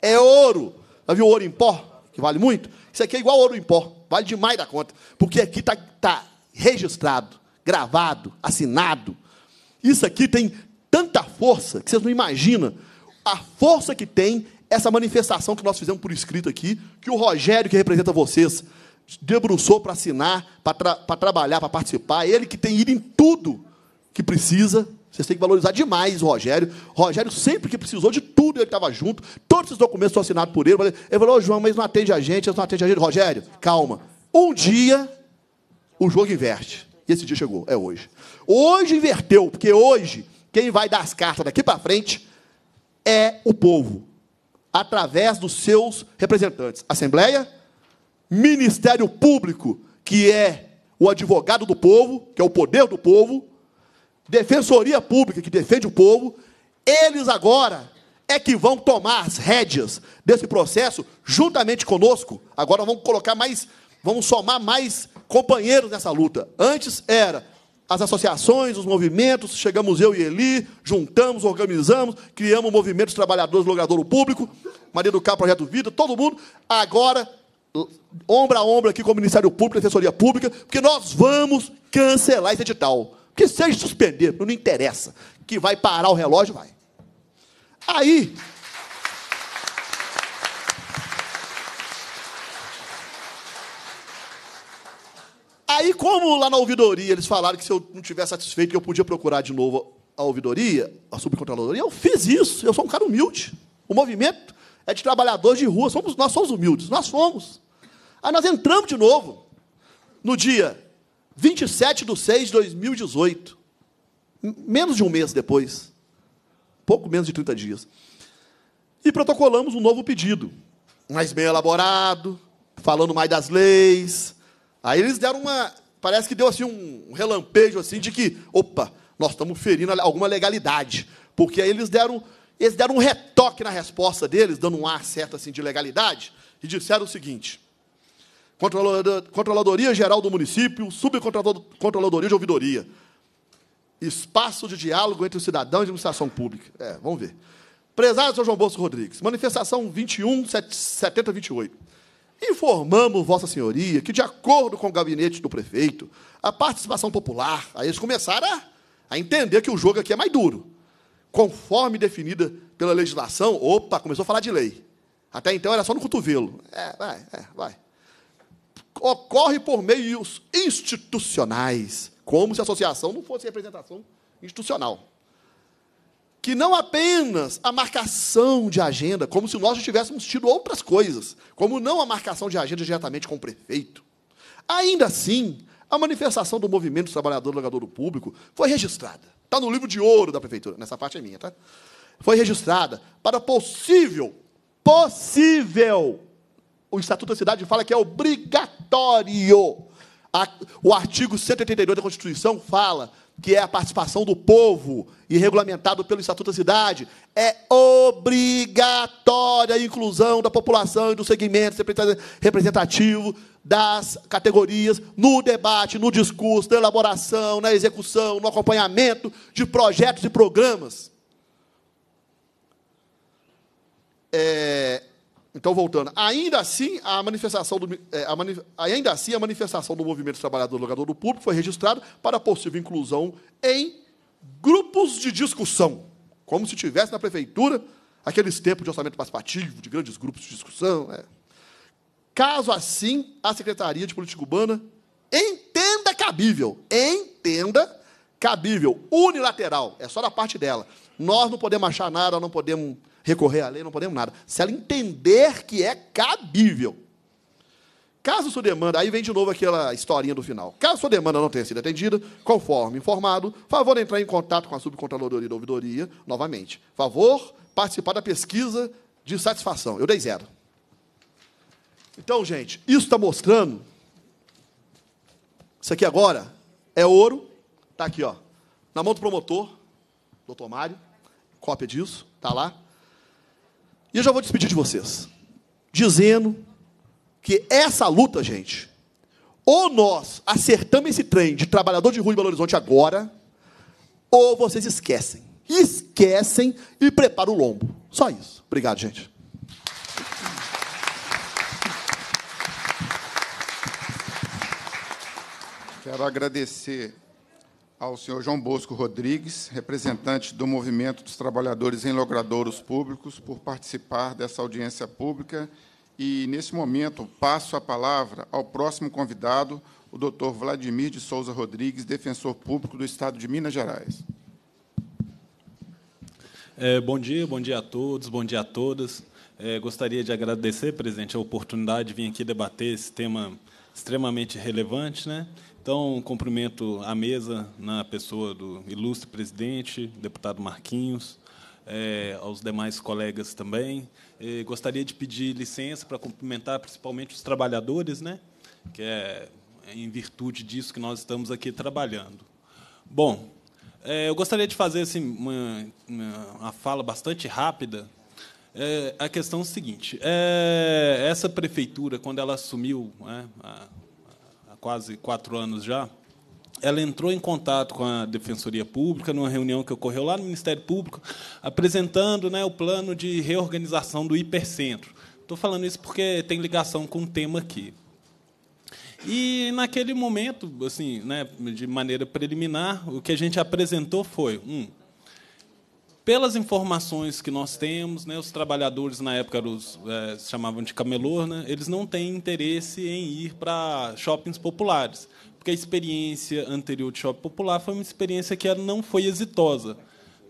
É ouro. Já viu ouro em pó, que vale muito? Isso aqui é igual ouro em pó, vale demais da conta, porque aqui está tá registrado, gravado, assinado. Isso aqui tem tanta força que vocês não imaginam a força que tem essa manifestação que nós fizemos por escrito aqui, que o Rogério, que representa vocês, debruçou para assinar, para tra trabalhar, para participar. Ele que tem ido em tudo que precisa. Vocês têm que valorizar demais o Rogério. O Rogério, sempre que precisou de tudo, ele estava junto. Todos os documentos foram assinados por ele. Ele falou, oh, João, mas não atende a gente, não atende a gente. Rogério, calma. Um dia, o jogo inverte. E esse dia chegou, é hoje. Hoje inverteu, porque hoje quem vai dar as cartas daqui para frente é o povo, através dos seus representantes. Assembleia, Ministério Público, que é o advogado do povo, que é o poder do povo, Defensoria Pública, que defende o povo, eles agora é que vão tomar as rédeas desse processo juntamente conosco. Agora vamos colocar mais, vamos somar mais companheiros nessa luta. Antes era as associações, os movimentos, chegamos eu e Eli, juntamos, organizamos, criamos o movimento dos trabalhadores do logradouro público, Maria do Carro, Projeto Vida, todo mundo. Agora, ombro a ombro aqui com o Ministério Público, a Assessoria Pública, porque nós vamos cancelar esse edital. Porque seja suspender, não interessa. Que vai parar o relógio, vai. Aí, Aí, como lá na ouvidoria eles falaram que se eu não estiver satisfeito, que eu podia procurar de novo a ouvidoria, a subcontraloria, eu fiz isso. Eu sou um cara humilde. O movimento é de trabalhadores de rua. Somos, nós somos humildes, nós somos. Aí nós entramos de novo no dia 27 de 6 de 2018. Menos de um mês depois. Pouco menos de 30 dias. E protocolamos um novo pedido, mais bem elaborado, falando mais das leis, Aí eles deram uma. Parece que deu assim um relampejo assim de que, opa, nós estamos ferindo alguma legalidade. Porque aí eles deram, eles deram um retoque na resposta deles, dando um ar certo assim de legalidade, e disseram o seguinte: Controladoria Geral do Município, Subcontroladoria de Ouvidoria. Espaço de diálogo entre o cidadão e a administração pública. É, vamos ver. Prezado Sr. João Bosco Rodrigues, manifestação 21, 7028. Informamos Vossa Senhoria que, de acordo com o gabinete do prefeito, a participação popular, aí eles começaram a, a entender que o jogo aqui é mais duro. Conforme definida pela legislação, opa, começou a falar de lei. Até então era só no cotovelo. É, vai, é, vai. Ocorre por meios institucionais, como se a associação não fosse representação institucional que não apenas a marcação de agenda, como se nós já tivéssemos tido outras coisas, como não a marcação de agenda diretamente com o prefeito. Ainda assim, a manifestação do movimento trabalhador do do público foi registrada. Está no livro de ouro da prefeitura, nessa parte é minha, tá? Foi registrada para possível, possível. O Estatuto da Cidade fala que é obrigatório. O artigo 182 da Constituição fala que é a participação do povo e regulamentado pelo Estatuto da Cidade, é obrigatória a inclusão da população e do segmento representativo das categorias no debate, no discurso, na elaboração, na execução, no acompanhamento de projetos e programas. É, então, voltando, ainda assim, a manifestação do, é, a ainda assim, a manifestação do movimento trabalhador logador do público foi registrada para possível inclusão em grupos de discussão, como se tivesse na prefeitura aqueles tempos de orçamento participativo, de grandes grupos de discussão. Né? Caso assim, a Secretaria de Política Urbana entenda cabível, entenda cabível, unilateral, é só da parte dela. Nós não podemos achar nada, não podemos recorrer à lei, não podemos nada. Se ela entender que é cabível. Caso sua demanda, aí vem de novo aquela historinha do final. Caso sua demanda não tenha sido atendida, conforme informado, favor entrar em contato com a subcontroladoria da ouvidoria, novamente. Favor participar da pesquisa de satisfação. Eu dei zero. Então, gente, isso está mostrando. Isso aqui agora é ouro. Está aqui, ó. Na mão do promotor, doutor Mário. Cópia disso, está lá. E eu já vou despedir de vocês, dizendo que essa luta, gente, ou nós acertamos esse trem de trabalhador de rua em Belo Horizonte agora, ou vocês esquecem. Esquecem e preparam o lombo. Só isso. Obrigado, gente. Quero agradecer ao senhor João Bosco Rodrigues, representante do Movimento dos Trabalhadores em Logradouros Públicos, por participar dessa audiência pública. E, nesse momento, passo a palavra ao próximo convidado, o doutor Vladimir de Souza Rodrigues, defensor público do Estado de Minas Gerais. É, bom dia, bom dia a todos, bom dia a todas. É, gostaria de agradecer, presidente, a oportunidade de vir aqui debater esse tema extremamente relevante, né? Então, cumprimento a mesa na pessoa do ilustre presidente, deputado Marquinhos, é, aos demais colegas também. E gostaria de pedir licença para cumprimentar principalmente os trabalhadores, né? que é, é em virtude disso que nós estamos aqui trabalhando. Bom, é, eu gostaria de fazer assim, uma, uma fala bastante rápida. É, a questão é a seguinte: é, essa prefeitura, quando ela assumiu né, a, quase quatro anos já, ela entrou em contato com a Defensoria Pública numa reunião que ocorreu lá no Ministério Público, apresentando né, o plano de reorganização do hipercentro. Estou falando isso porque tem ligação com o tema aqui. E naquele momento, assim, né, de maneira preliminar, o que a gente apresentou foi um pelas informações que nós temos, né, os trabalhadores na época os, é, se chamavam de camelô, né, eles não têm interesse em ir para shoppings populares, porque a experiência anterior de shopping popular foi uma experiência que não foi exitosa.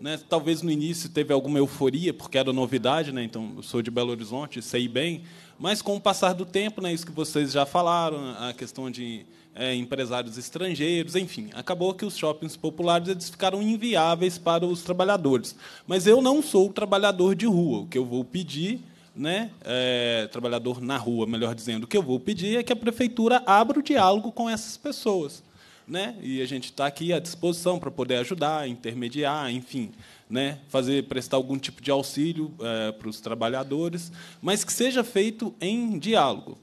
Né? Talvez no início teve alguma euforia, porque era novidade, né? então eu sou de Belo Horizonte, sei bem, mas com o passar do tempo, né, isso que vocês já falaram, a questão de é, empresários estrangeiros, enfim. Acabou que os shoppings populares eles ficaram inviáveis para os trabalhadores. Mas eu não sou trabalhador de rua. O que eu vou pedir né, é, trabalhador na rua, melhor dizendo, o que eu vou pedir é que a prefeitura abra o diálogo com essas pessoas. Né? E a gente está aqui à disposição para poder ajudar, intermediar, enfim, né, fazer prestar algum tipo de auxílio é, para os trabalhadores, mas que seja feito em diálogo.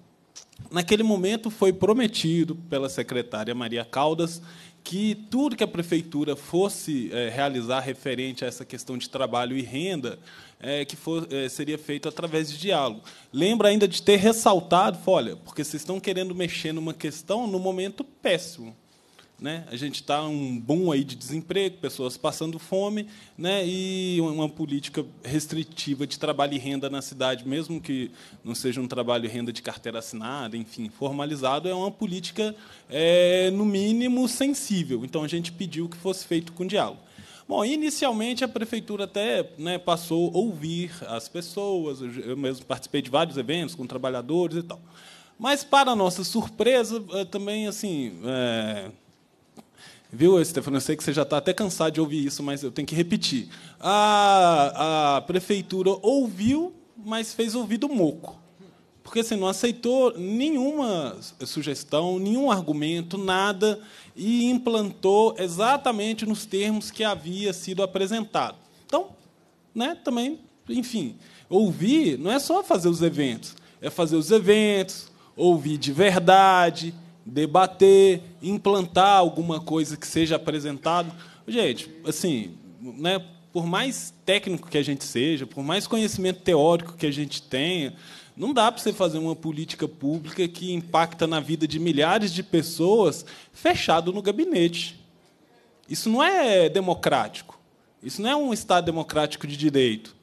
Naquele momento foi prometido pela secretária Maria Caldas que tudo que a prefeitura fosse eh, realizar referente a essa questão de trabalho e renda é, que for, é, eh, seria feito através de diálogo. Lembro ainda de ter ressaltado, olha, porque vocês estão querendo mexer numa questão no momento péssimo. Né? A gente está um boom aí de desemprego, pessoas passando fome, né? e uma política restritiva de trabalho e renda na cidade, mesmo que não seja um trabalho e renda de carteira assinada, enfim, formalizado, é uma política, é, no mínimo, sensível. Então, a gente pediu que fosse feito com diálogo. Bom, inicialmente a prefeitura até né, passou a ouvir as pessoas, eu mesmo participei de vários eventos com trabalhadores e tal. Mas, para nossa surpresa, eh, também assim, é, Viu, Stefano? Eu sei que você já está até cansado de ouvir isso, mas eu tenho que repetir. A, a prefeitura ouviu, mas fez ouvido moco. Porque assim, não aceitou nenhuma sugestão, nenhum argumento, nada, e implantou exatamente nos termos que havia sido apresentado. Então, né, também, enfim, ouvir não é só fazer os eventos, é fazer os eventos, ouvir de verdade, debater, implantar alguma coisa que seja apresentado. Gente, assim, né, por mais técnico que a gente seja, por mais conhecimento teórico que a gente tenha, não dá para você fazer uma política pública que impacta na vida de milhares de pessoas fechado no gabinete. Isso não é democrático. Isso não é um Estado democrático de direito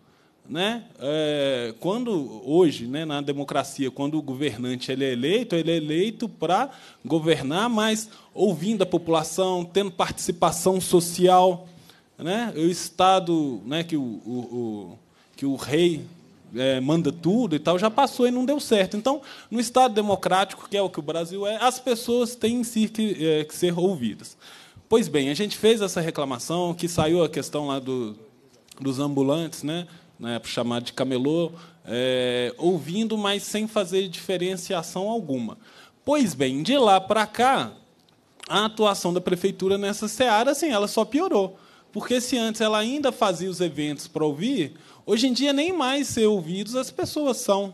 né, é, quando hoje, né, na democracia, quando o governante ele é eleito, ele é eleito para governar, mas ouvindo a população, tendo participação social, né, o estado, né, que o, o, o que o rei é, manda tudo e tal, já passou e não deu certo. Então, no Estado democrático, que é o que o Brasil é, as pessoas têm em si que, é, que ser ouvidas. Pois bem, a gente fez essa reclamação, que saiu a questão lá do, dos ambulantes, né? né, para chamar de camelô, é, ouvindo, mas sem fazer diferenciação alguma. Pois bem, de lá para cá, a atuação da prefeitura nessa seara, assim, ela só piorou. Porque se antes ela ainda fazia os eventos para ouvir, hoje em dia nem mais ser ouvidos as pessoas são.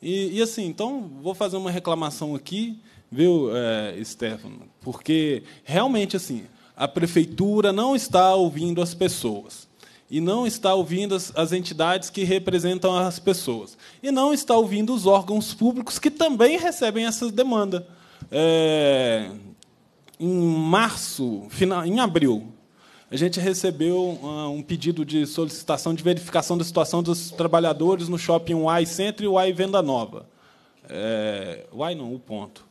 E, e assim, então vou fazer uma reclamação aqui, viu, é, Stefano? Porque realmente assim, a prefeitura não está ouvindo as pessoas e não está ouvindo as, as, entidades que representam as pessoas, e não está ouvindo os órgãos públicos que também recebem essa demanda. É, em março, final, em abril, a gente recebeu ah, um pedido de solicitação de verificação da situação dos trabalhadores no shopping Y Centro e Y Venda Nova. É, y não, o ponto.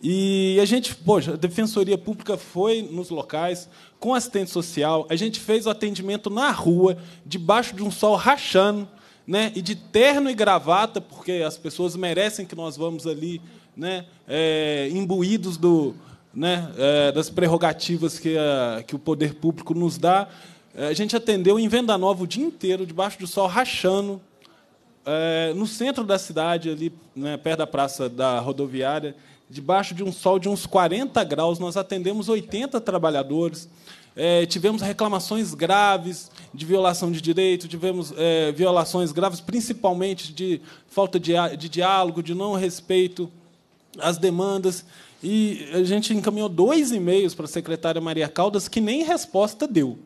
E a gente, poxa, a Defensoria Pública foi nos locais, com assistente social, a gente fez o atendimento na rua, debaixo de um sol rachando, né? e de terno e gravata, porque as pessoas merecem que nós vamos ali né? É, imbuídos do, né? É, das prerrogativas que, a, que o poder público nos dá. É, a gente atendeu em Venda Nova o dia inteiro, debaixo do sol rachando, é, no centro da cidade, ali né? perto da praça da rodoviária debaixo de um sol de uns 40 graus, nós atendemos 80 trabalhadores. É, tivemos reclamações graves de violação de direito, tivemos é, violações graves, principalmente de falta de, de diálogo, de não respeito às demandas. E a gente encaminhou dois e-mails para a secretária Maria Caldas, que nem resposta deu.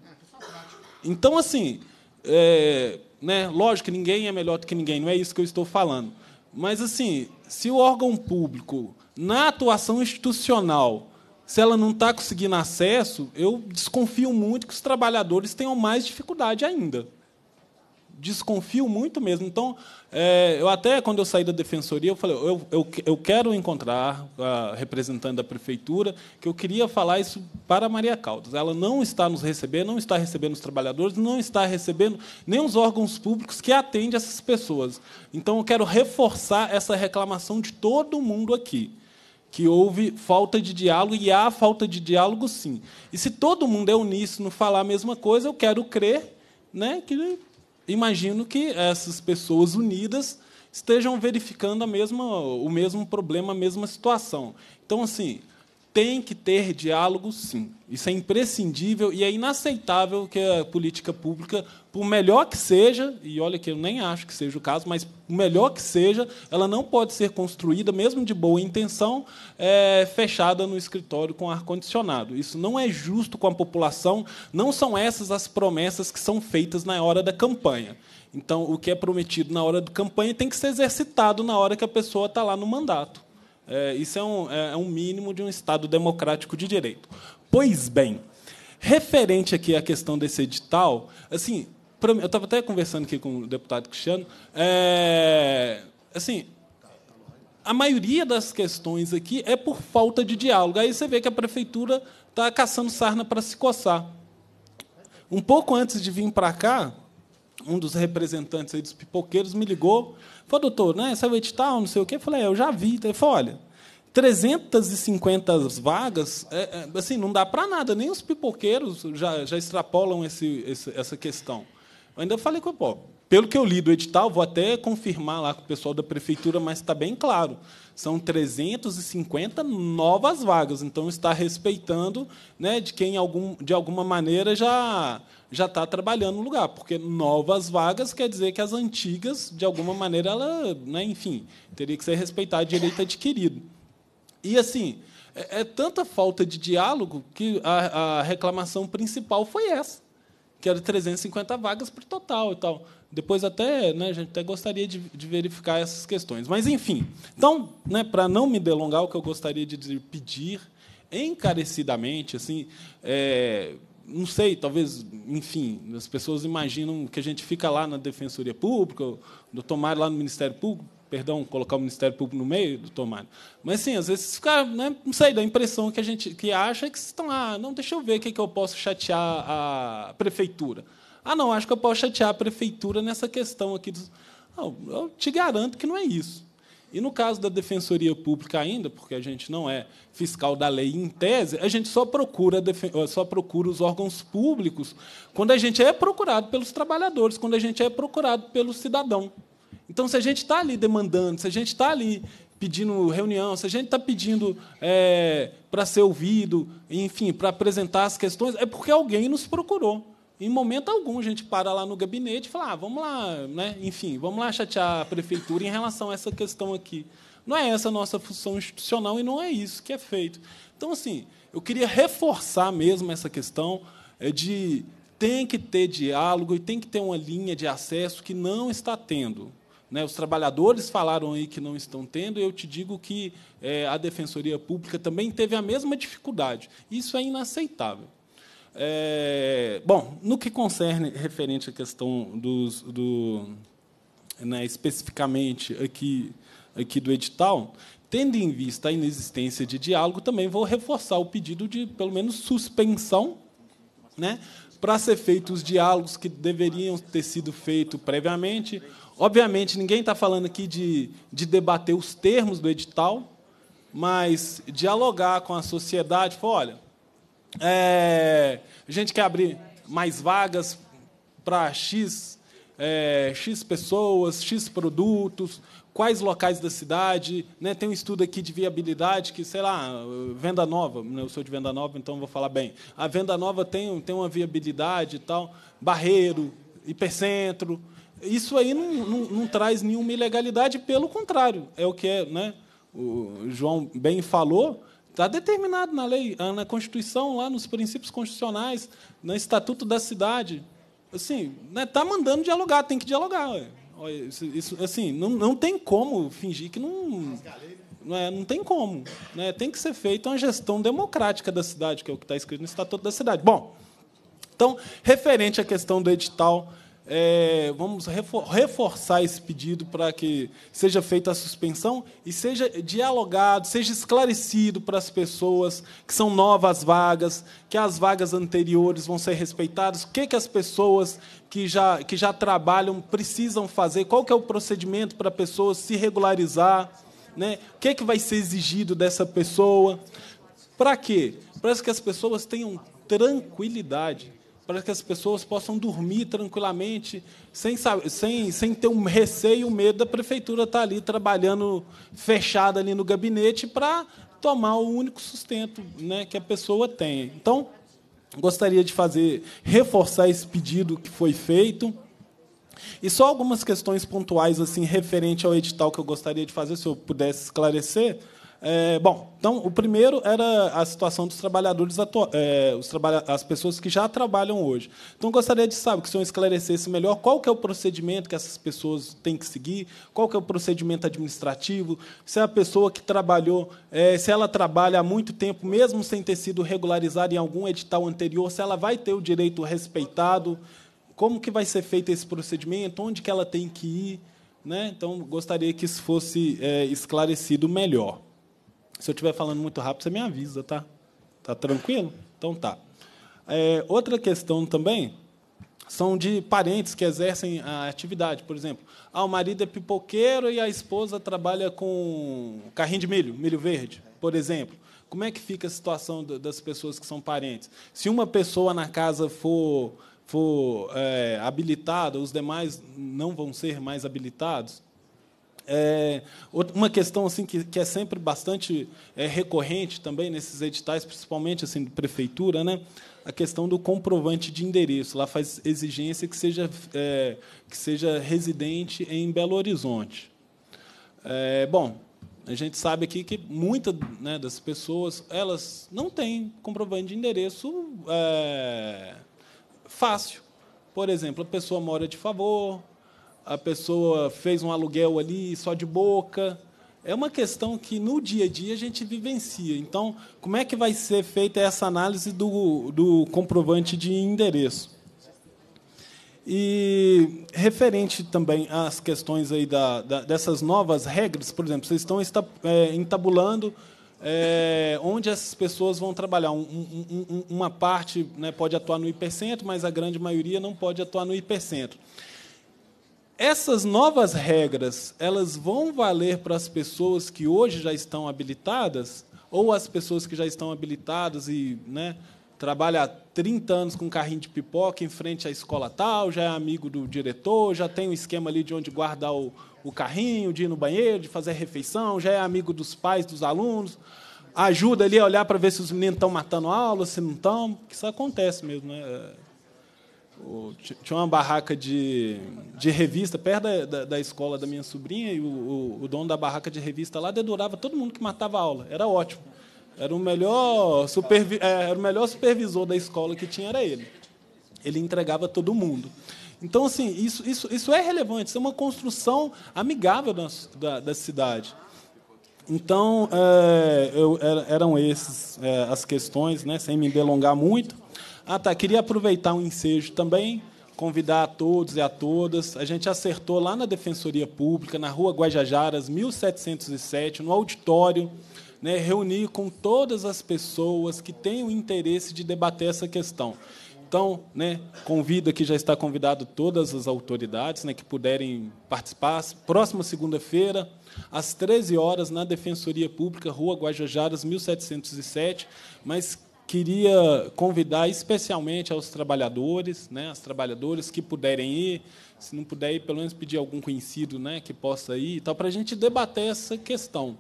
Então, assim, é, né, lógico que ninguém é melhor do que ninguém, não é isso que eu estou falando. Mas, assim, se o órgão público na atuação institucional, se ela não está conseguindo acesso, eu desconfio muito que os trabalhadores tenham mais dificuldade ainda. Desconfio muito mesmo. Então, é, eu até, quando eu saí da defensoria, eu falei, eu, eu, eu quero encontrar a representante da prefeitura, que eu queria falar isso para a Maria Caldas. Ela não está nos recebendo, não está recebendo os trabalhadores, não está recebendo nem os órgãos públicos que atendem essas pessoas. Então, eu quero reforçar essa reclamação de todo mundo aqui que houve falta de diálogo, e há falta de diálogo, sim. E se todo mundo é uníssono falar a mesma coisa, eu quero crer né, que imagino que essas pessoas unidas estejam verificando a mesma, o mesmo problema, a mesma situação. Então, assim, tem que ter diálogo, sim. Isso é imprescindível e é inaceitável que a política pública, por melhor que seja, e olha que eu nem acho que seja o caso, mas por melhor que seja, ela não pode ser construída, mesmo de boa intenção, é, fechada no escritório com ar-condicionado. Isso não é justo com a população, não são essas as promessas que são feitas na hora da campanha. Então, o que é prometido na hora da campanha tem que ser exercitado na hora que a pessoa está lá no mandato. É, isso é um, é, é um mínimo de um Estado democrático de direito. Pois bem, referente aqui à questão desse edital, assim, eu estava até conversando aqui com o deputado Cristiano, é, assim, a maioria das questões aqui é por falta de diálogo. Aí você vê que a prefeitura está caçando sarna para se coçar. Um pouco antes de vir para cá, um dos representantes dos pipoqueiros me ligou Falou, doutor, né, saiu edital, não sei o quê. Eu falei, é, eu já vi. Ele falou, olha, 350 vagas, é, é, assim, não dá para nada. Nem os pipoqueiros já, já extrapolam esse, esse, essa questão. Eu ainda falei com o povo. Pelo que eu li do edital, vou até confirmar lá com o pessoal da prefeitura, mas está bem claro. São 350 novas vagas, então está respeitando né, de quem algum, de alguma maneira já já está trabalhando no lugar, porque novas vagas quer dizer que as antigas, de alguma maneira, ela, né, enfim, teria que ser respeitada direito adquirido. E assim, é, é tanta falta de diálogo que a, a reclamação principal foi essa que era 350 vagas para o total e tal. Depois até, né, a gente até gostaria de, de verificar essas questões. Mas, enfim, então, né, para não me delongar, o que eu gostaria de pedir encarecidamente, assim, é, não sei, talvez, enfim, as pessoas imaginam que a gente fica lá na Defensoria Pública, do Tomar lá no Ministério Público, perdão, colocar o Ministério Público no meio do tomado. Mas sim, às vezes fica, né, não sei, da impressão que a gente que acha que estão lá, ah, não, deixa eu ver o que, é que eu posso chatear a prefeitura. Ah, não, acho que eu posso chatear a prefeitura nessa questão aqui dos... não, eu te garanto que não é isso. E no caso da Defensoria Pública ainda, porque a gente não é fiscal da lei em tese, a gente só procura, eh, só procura os órgãos públicos quando a gente é procurado pelos trabalhadores, quando a gente é procurado pelo cidadão. Então, se a gente está ali demandando, se a gente está ali pedindo reunião, se a gente está pedindo é, para ser ouvido, enfim, para apresentar as questões, é porque alguém nos procurou. Em momento algum, a gente para lá no gabinete e fala: ah, vamos lá, né? enfim, vamos lá chatear a prefeitura em relação a essa questão aqui. Não é essa a nossa função institucional e não é isso que é feito. Então, assim, eu queria reforçar mesmo essa questão é, de tem que ter diálogo e tem que ter uma linha de acesso que não está tendo. Né, os trabalhadores falaram aí que não estão tendo, eu te digo que é, a Defensoria Pública também teve a mesma dificuldade. Isso é inaceitável. É, bom, no que concerne referente à questão dos, do, né, especificamente aqui, aqui do edital, tendo em vista a inexistência de diálogo, também vou reforçar o pedido de, pelo menos, suspensão né, para ser feitos os diálogos que deveriam ter sido feitos previamente, Obviamente, ninguém está falando aqui de, de debater os termos do edital, mas dialogar com a sociedade. Falar, olha, é, a gente quer abrir mais vagas para X, é, X pessoas, X produtos, quais locais da cidade. Né? Tem um estudo aqui de viabilidade que, sei lá, Venda Nova, né? eu sou de Venda Nova, então vou falar bem. A Venda Nova tem, tem uma viabilidade e tal, Barreiro, Hipercentro, isso aí não, não, não traz nenhuma ilegalidade, pelo contrário, é o que é, né? o João bem falou, está determinado na lei, ah, na Constituição, lá nos princípios constitucionais, no Estatuto da Cidade. Assim, está né, tá mandando dialogar, tem que dialogar. Ué. Isso, assim, não, não tem como fingir que não. Não, é, não tem como. Né? Tem que ser feita uma gestão democrática da cidade, que é o que está escrito no Estatuto da Cidade. Bom, então, referente à questão do edital é, vamos reforçar esse pedido para que seja feita a suspensão e seja dialogado, seja esclarecido para as pessoas que são novas vagas, que as vagas anteriores vão ser respeitadas, o que, que as pessoas que já, que já trabalham precisam fazer, qual que é o procedimento para a pessoa se regularizar, né? o que, que vai ser exigido dessa pessoa. Para quê? Para que as pessoas tenham tranquilidade para que as pessoas possam dormir tranquilamente, sem, sem, sem ter um receio, um medo da prefeitura estar tá ali trabalhando fechada ali no gabinete para tomar o único sustento né, que a pessoa tem. Então, gostaria de fazer reforçar esse pedido que foi feito. E só algumas questões pontuais assim referente ao edital que eu gostaria de fazer, se eu pudesse esclarecer. É, bom, então o primeiro era a situação dos trabalhadores, é, os trabalha as pessoas que já trabalham hoje. Então gostaria de saber que o senhor esclarecesse melhor qual que é o procedimento que essas pessoas têm que seguir, qual que é o procedimento administrativo, se a pessoa que trabalhou, é, se ela trabalha há muito tempo, mesmo sem ter sido regularizada em algum edital anterior, se ela vai ter o direito respeitado, como que vai ser feito esse procedimento, onde que ela tem que ir. Né? Então, gostaria que isso fosse é, esclarecido melhor. Se eu estiver falando muito rápido, você me avisa, tá? Tá tranquilo? Então tá. É, outra questão também são de parentes que exercem a atividade. Por exemplo, ah, o marido é pipoqueiro e a esposa trabalha com carrinho de milho, milho verde, por exemplo. Como é que fica a situação das pessoas que são parentes? Se uma pessoa na casa for, for é, habilitada, os demais não vão ser mais habilitados? É, uma questão assim que, que é sempre bastante é, recorrente também nesses editais, principalmente assim de prefeitura, né? A questão do comprovante de endereço. Lá faz exigência que seja é, que seja residente em Belo Horizonte. É, bom, a gente sabe aqui que muitas né, das pessoas elas não têm comprovante de endereço é, fácil. Por exemplo, a pessoa mora de favor, a pessoa fez um aluguel ali só de boca. É uma questão que no dia a dia a gente vivencia. Então, como é que vai ser feita essa análise do, do comprovante de endereço? E referente também às questões aí da, da dessas novas regras, por exemplo, vocês estão esta, é, entabulando é, onde essas pessoas vão trabalhar. Um, um, um, uma parte né, pode atuar no hipercentro, mas a grande maioria não pode atuar no hipercentro essas novas regras, elas vão valer para as pessoas que hoje já estão habilitadas ou as pessoas que já estão habilitadas e, né, trabalha há 30 anos com um carrinho de pipoca em frente à escola tal, já é amigo do diretor, já tem um esquema ali de onde guardar o, o carrinho, de ir no banheiro, de fazer refeição, já é amigo dos pais, dos alunos, ajuda ali a olhar para ver se os meninos estão matando aula, se não estão, que isso acontece mesmo, né? o, tinha uma barraca de, de revista perto da, da, da, escola da minha sobrinha, e o, o, o dono da barraca de revista lá dedurava todo mundo que matava a aula. Era ótimo. Era o melhor, supervi é, era o melhor supervisor da escola que tinha, era ele. Ele entregava todo mundo. Então, assim, isso, isso, isso é relevante, isso é uma construção amigável da, da, da cidade. Então, é, eu, eram essas é, as questões, né, sem me delongar muito. Ah, tá. Queria aproveitar o um ensejo também, convidar a todos e a todas. A gente acertou lá na Defensoria Pública, na Rua Guajajaras, 1707, no auditório, né, reunir com todas as pessoas que têm o interesse de debater essa questão. Então, né, convido aqui, já está convidado todas as autoridades né, que puderem participar. Próxima segunda-feira, às 13 horas, na Defensoria Pública, Rua Guajajaras, 1707. Mas queria convidar especialmente aos trabalhadores, né, as trabalhadoras que puderem ir, se não puder ir, pelo menos pedir algum conhecido né, que possa ir, tal, para a gente debater essa questão.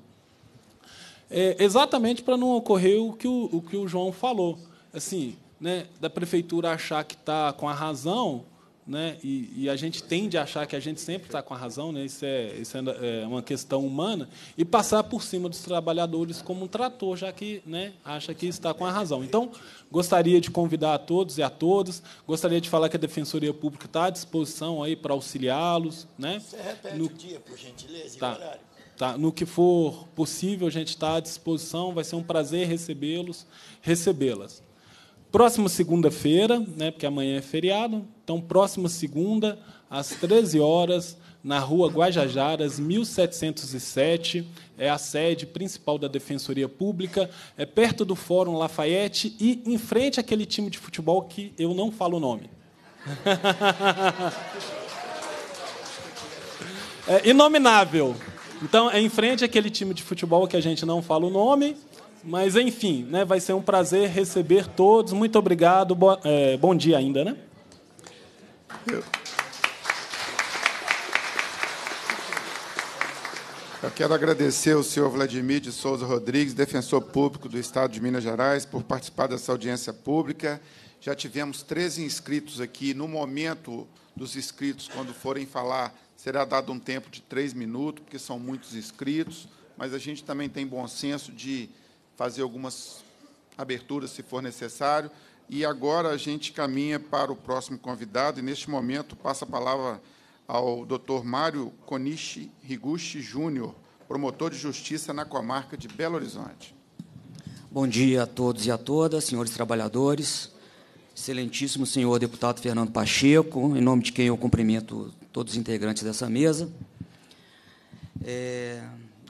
É, exatamente para não ocorrer o que o, o que o João falou. Assim, né, da prefeitura achar que está com a razão né? E, e, a gente tende a achar que a gente sempre está com a razão, né? Isso, é, isso é, é, uma questão humana e passar por cima dos trabalhadores como um trator, já que né, acha que está com a razão. Então, gostaria de convidar a todos e a todas, gostaria de falar que a Defensoria Pública está à disposição aí para auxiliá-los, né? Você repete no... o dia, por gentileza, tá. e horário. Tá? No que for possível, a gente está à disposição. Vai ser um prazer recebê-los, recebê-las. Próxima segunda-feira, né, porque amanhã é feriado, então próxima segunda, às 13 horas, na rua Guajajaras, 1707, é a sede principal da Defensoria Pública, é perto do Fórum Lafayette e em frente àquele time de futebol que eu não falo o nome. É inominável. Então, é em frente àquele time de futebol que a gente não fala o nome, mas, enfim, né, vai ser um prazer receber todos. Muito obrigado. Bo é, bom dia ainda, né? Eu... Eu quero agradecer ao senhor Vladimir de Souza Rodrigues, defensor público do Estado de Minas Gerais, por participar dessa audiência pública. Já tivemos 13 inscritos aqui. No momento dos inscritos, quando forem falar, será dado um tempo de três minutos, porque são muitos inscritos, mas a gente também tem bom senso de fazer algumas aberturas se for necessário. E agora a gente caminha para o próximo convidado e neste momento passa a palavra ao Dr. Mário Konishi Higuchi Júnior, promotor de justiça na comarca de Belo Horizonte. Bom dia a todos e a todas, senhores trabalhadores, excelentíssimo senhor deputado Fernando Pacheco, em nome de quem eu cumprimento todos os integrantes dessa mesa. É,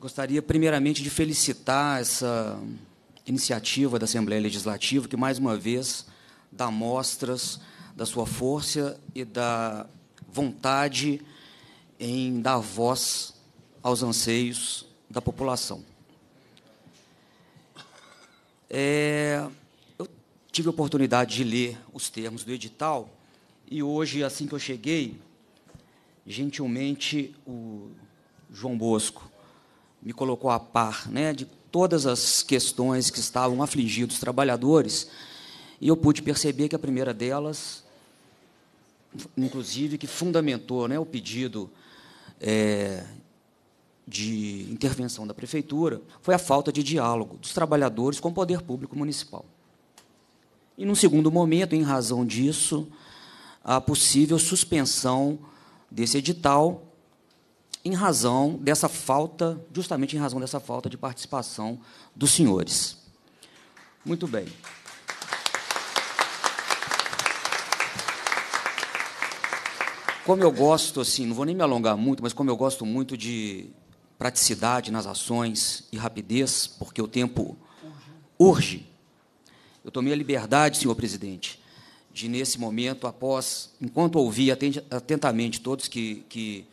Gostaria, primeiramente, de felicitar essa iniciativa da Assembleia Legislativa, que, mais uma vez, dá mostras da sua força e da vontade em dar voz aos anseios da população. É, eu tive a oportunidade de ler os termos do edital e hoje, assim que eu cheguei, gentilmente, o João Bosco me colocou a par né, de todas as questões que estavam afligindo os trabalhadores, e eu pude perceber que a primeira delas, inclusive, que fundamentou né, o pedido é, de intervenção da prefeitura, foi a falta de diálogo dos trabalhadores com o poder público municipal. E, num segundo momento, em razão disso, a possível suspensão desse edital em razão dessa falta, justamente em razão dessa falta de participação dos senhores. Muito bem. Como eu gosto, assim, não vou nem me alongar muito, mas como eu gosto muito de praticidade nas ações e rapidez, porque o tempo urge, eu tomei a liberdade, senhor presidente, de, nesse momento, após, enquanto ouvi atentamente todos que, que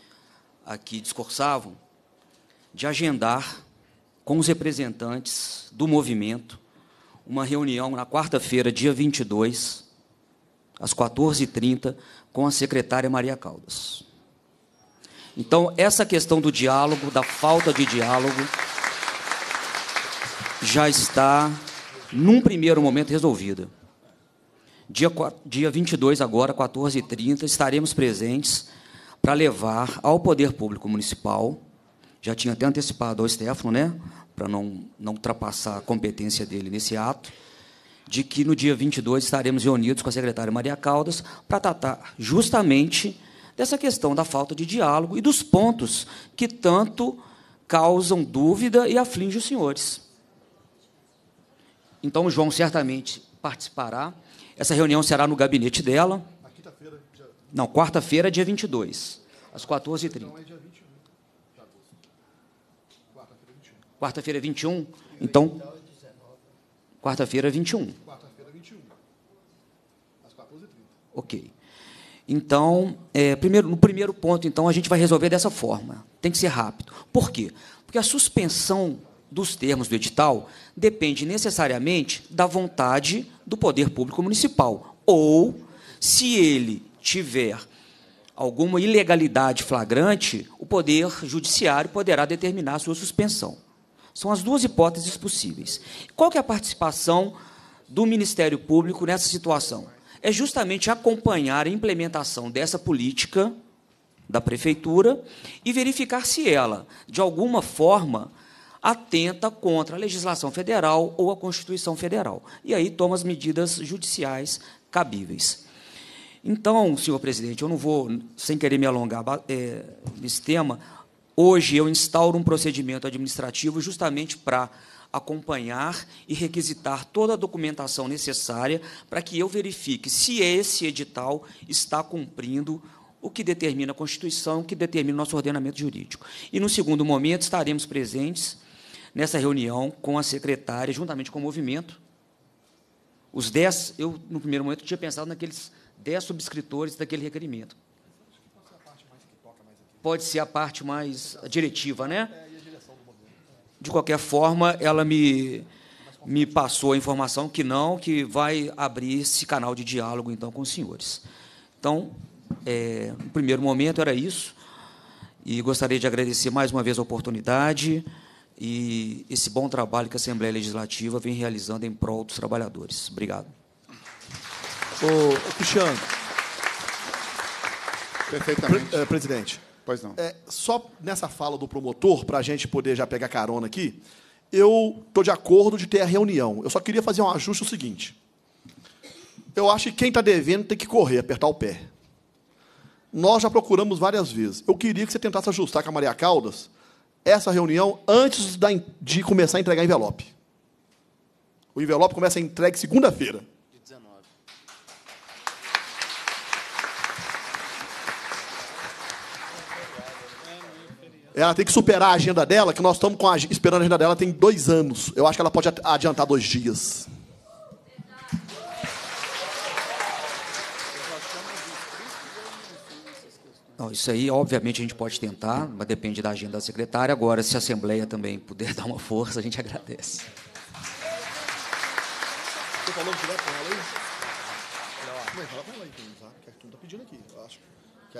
aqui discursavam, de agendar com os representantes do movimento uma reunião na quarta-feira, dia 22, às 14h30, com a secretária Maria Caldas. Então, essa questão do diálogo, da falta de diálogo, já está, num primeiro momento, resolvida. Dia, dia 22, agora, 14h30, estaremos presentes para levar ao Poder Público Municipal, já tinha até antecipado ao Stefano, né, para não, não ultrapassar a competência dele nesse ato, de que no dia 22 estaremos reunidos com a secretária Maria Caldas para tratar justamente dessa questão da falta de diálogo e dos pontos que tanto causam dúvida e aflige os senhores. Então, o João certamente participará. Essa reunião será no gabinete dela. Não, quarta-feira, é dia 22, às 14h30. Então é dia 21 de agosto. Quarta-feira, 21. É quarta-feira, 21. É então, quarta-feira, 21. Quarta-feira, 21. Às 14h30. Ok. Então, é, primeiro, no primeiro ponto, então, a gente vai resolver dessa forma. Tem que ser rápido. Por quê? Porque a suspensão dos termos do edital depende necessariamente da vontade do poder público municipal. Ou, se ele tiver alguma ilegalidade flagrante, o Poder Judiciário poderá determinar a sua suspensão. São as duas hipóteses possíveis. Qual que é a participação do Ministério Público nessa situação? É justamente acompanhar a implementação dessa política da prefeitura e verificar se ela, de alguma forma, atenta contra a legislação federal ou a Constituição Federal. E aí toma as medidas judiciais cabíveis. Então, senhor presidente, eu não vou, sem querer me alongar é, nesse tema, hoje eu instauro um procedimento administrativo justamente para acompanhar e requisitar toda a documentação necessária para que eu verifique se esse edital está cumprindo o que determina a Constituição, o que determina o nosso ordenamento jurídico. E, no segundo momento, estaremos presentes nessa reunião com a secretária, juntamente com o movimento. Os dez, eu, no primeiro momento, tinha pensado naqueles 10 subscritores daquele requerimento. Pode ser a parte mais né? diretiva, né? É, de qualquer forma, ela me, me passou a informação que não, que vai abrir esse canal de diálogo, então, com os senhores. Então, é, no primeiro momento era isso, e gostaria de agradecer mais uma vez a oportunidade e esse bom trabalho que a Assembleia Legislativa vem realizando em prol dos trabalhadores. Obrigado. Ô, Cristiano. Perfeitamente. Pre, é, presidente. Pois não. É, só nessa fala do promotor, para a gente poder já pegar carona aqui, eu estou de acordo de ter a reunião. Eu só queria fazer um ajuste o seguinte. Eu acho que quem está devendo tem que correr, apertar o pé. Nós já procuramos várias vezes. Eu queria que você tentasse ajustar com a Maria Caldas essa reunião antes de começar a entregar envelope. O envelope começa a entregue segunda-feira. Ela é, tem que superar a agenda dela, que nós estamos com a, esperando a agenda dela tem dois anos. Eu acho que ela pode adiantar dois dias. Não, isso aí, obviamente, a gente pode tentar, mas depende da agenda da secretária. Agora, se a Assembleia também puder dar uma força, a gente agradece. Você falou direto com ela aí? É Não, fala com ela aí. Então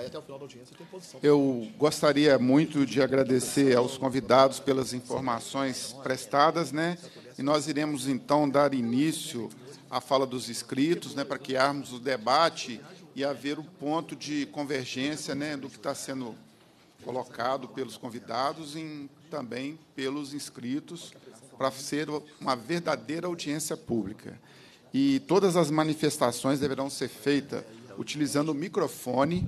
ficar aí até o final da audiência tem posição. Eu gostaria muito de agradecer aos convidados pelas informações prestadas, né? E nós iremos então dar início à fala dos inscritos, né, para criarmos o debate e haver o um ponto de convergência, né, do que está sendo colocado pelos convidados e também pelos inscritos para ser uma verdadeira audiência pública. E todas as manifestações deverão ser feitas utilizando o microfone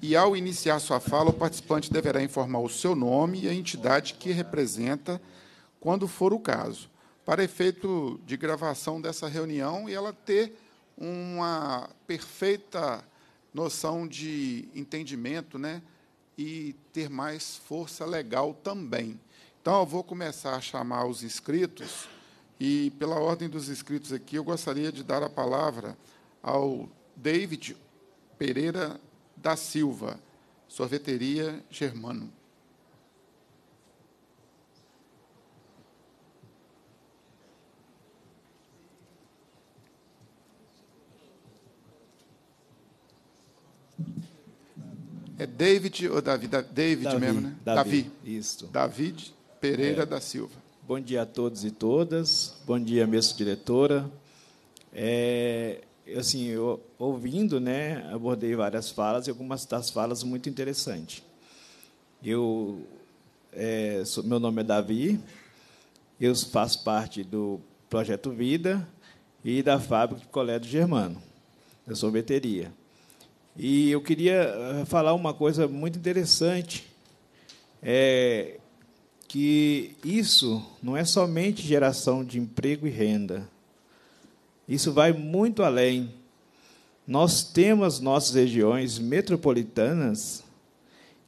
e, ao iniciar sua fala, o participante deverá informar o seu nome e a entidade que representa, quando for o caso, para efeito de gravação dessa reunião e ela ter uma perfeita noção de entendimento né, e ter mais força legal também. Então, eu vou começar a chamar os inscritos e, pela ordem dos inscritos aqui, eu gostaria de dar a palavra ao David Pereira da Silva, Sorveteria Germano. É David ou Davi? Da, David Davi, mesmo, né? Davi. Davi. Isso. David Pereira é. da Silva. Bom dia a todos e todas. Bom dia, minha diretora. É, assim, eu, ouvindo, né, abordei várias falas e algumas das falas muito interessantes. Eu, é, sou, meu nome é Davi, eu faço parte do Projeto Vida e da fábrica de Colégio Germano Germano, da sorveteria. E eu queria eh, falar uma coisa muito interessante, é que isso não é somente geração de emprego e renda, isso vai muito além. Nós temos nossas regiões metropolitanas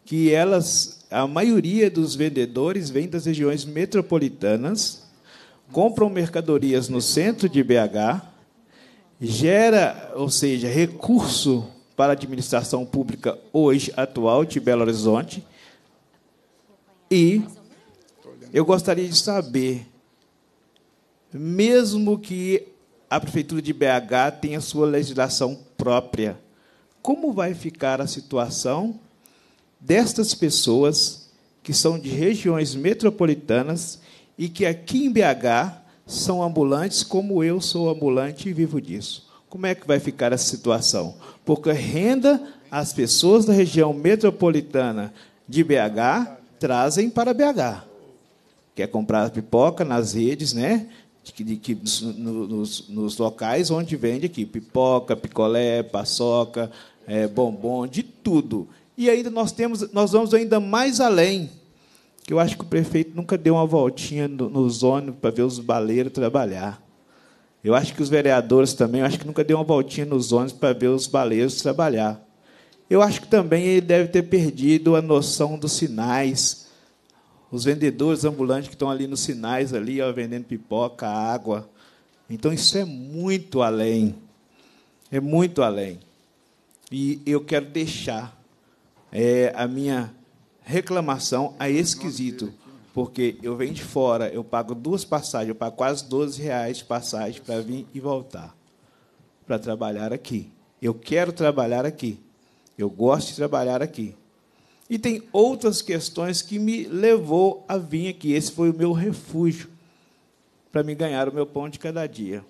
que elas, a maioria dos vendedores vem das regiões metropolitanas, compram mercadorias no centro de BH, gera, ou seja, recurso para a administração pública hoje atual de Belo Horizonte. E eu gostaria de saber, mesmo que a Prefeitura de BH tem a sua legislação própria. Como vai ficar a situação destas pessoas que são de regiões metropolitanas e que aqui em BH são ambulantes, como eu sou ambulante e vivo disso? Como é que vai ficar essa situação? Porque renda as pessoas da região metropolitana de BH trazem para BH. Quer comprar pipoca nas redes, né? de que nos, nos, locais onde vende aqui pipoca, picolé, paçoca, é, bombom, de tudo. E ainda nós temos, nós vamos ainda mais além. Que eu acho que o prefeito nunca deu uma voltinha no, nos ônibus para ver os baleiros trabalhar. Eu acho que os vereadores também, eu acho que nunca deu uma voltinha nos ônibus para ver os baleiros trabalhar. Eu acho que também ele deve ter perdido a noção dos sinais os vendedores ambulantes que estão ali nos sinais ali, ó, vendendo pipoca, água. Então isso é muito além. É muito além. E eu quero deixar é, a minha reclamação a esquisito, porque eu venho de fora, eu pago duas passagens, eu pago quase 12 reais de passagem para vir e voltar, para trabalhar aqui. Eu quero trabalhar aqui. Eu gosto de trabalhar aqui. E tem outras questões que me levou a vir aqui. Esse foi o meu refúgio para me ganhar o meu pão de cada dia.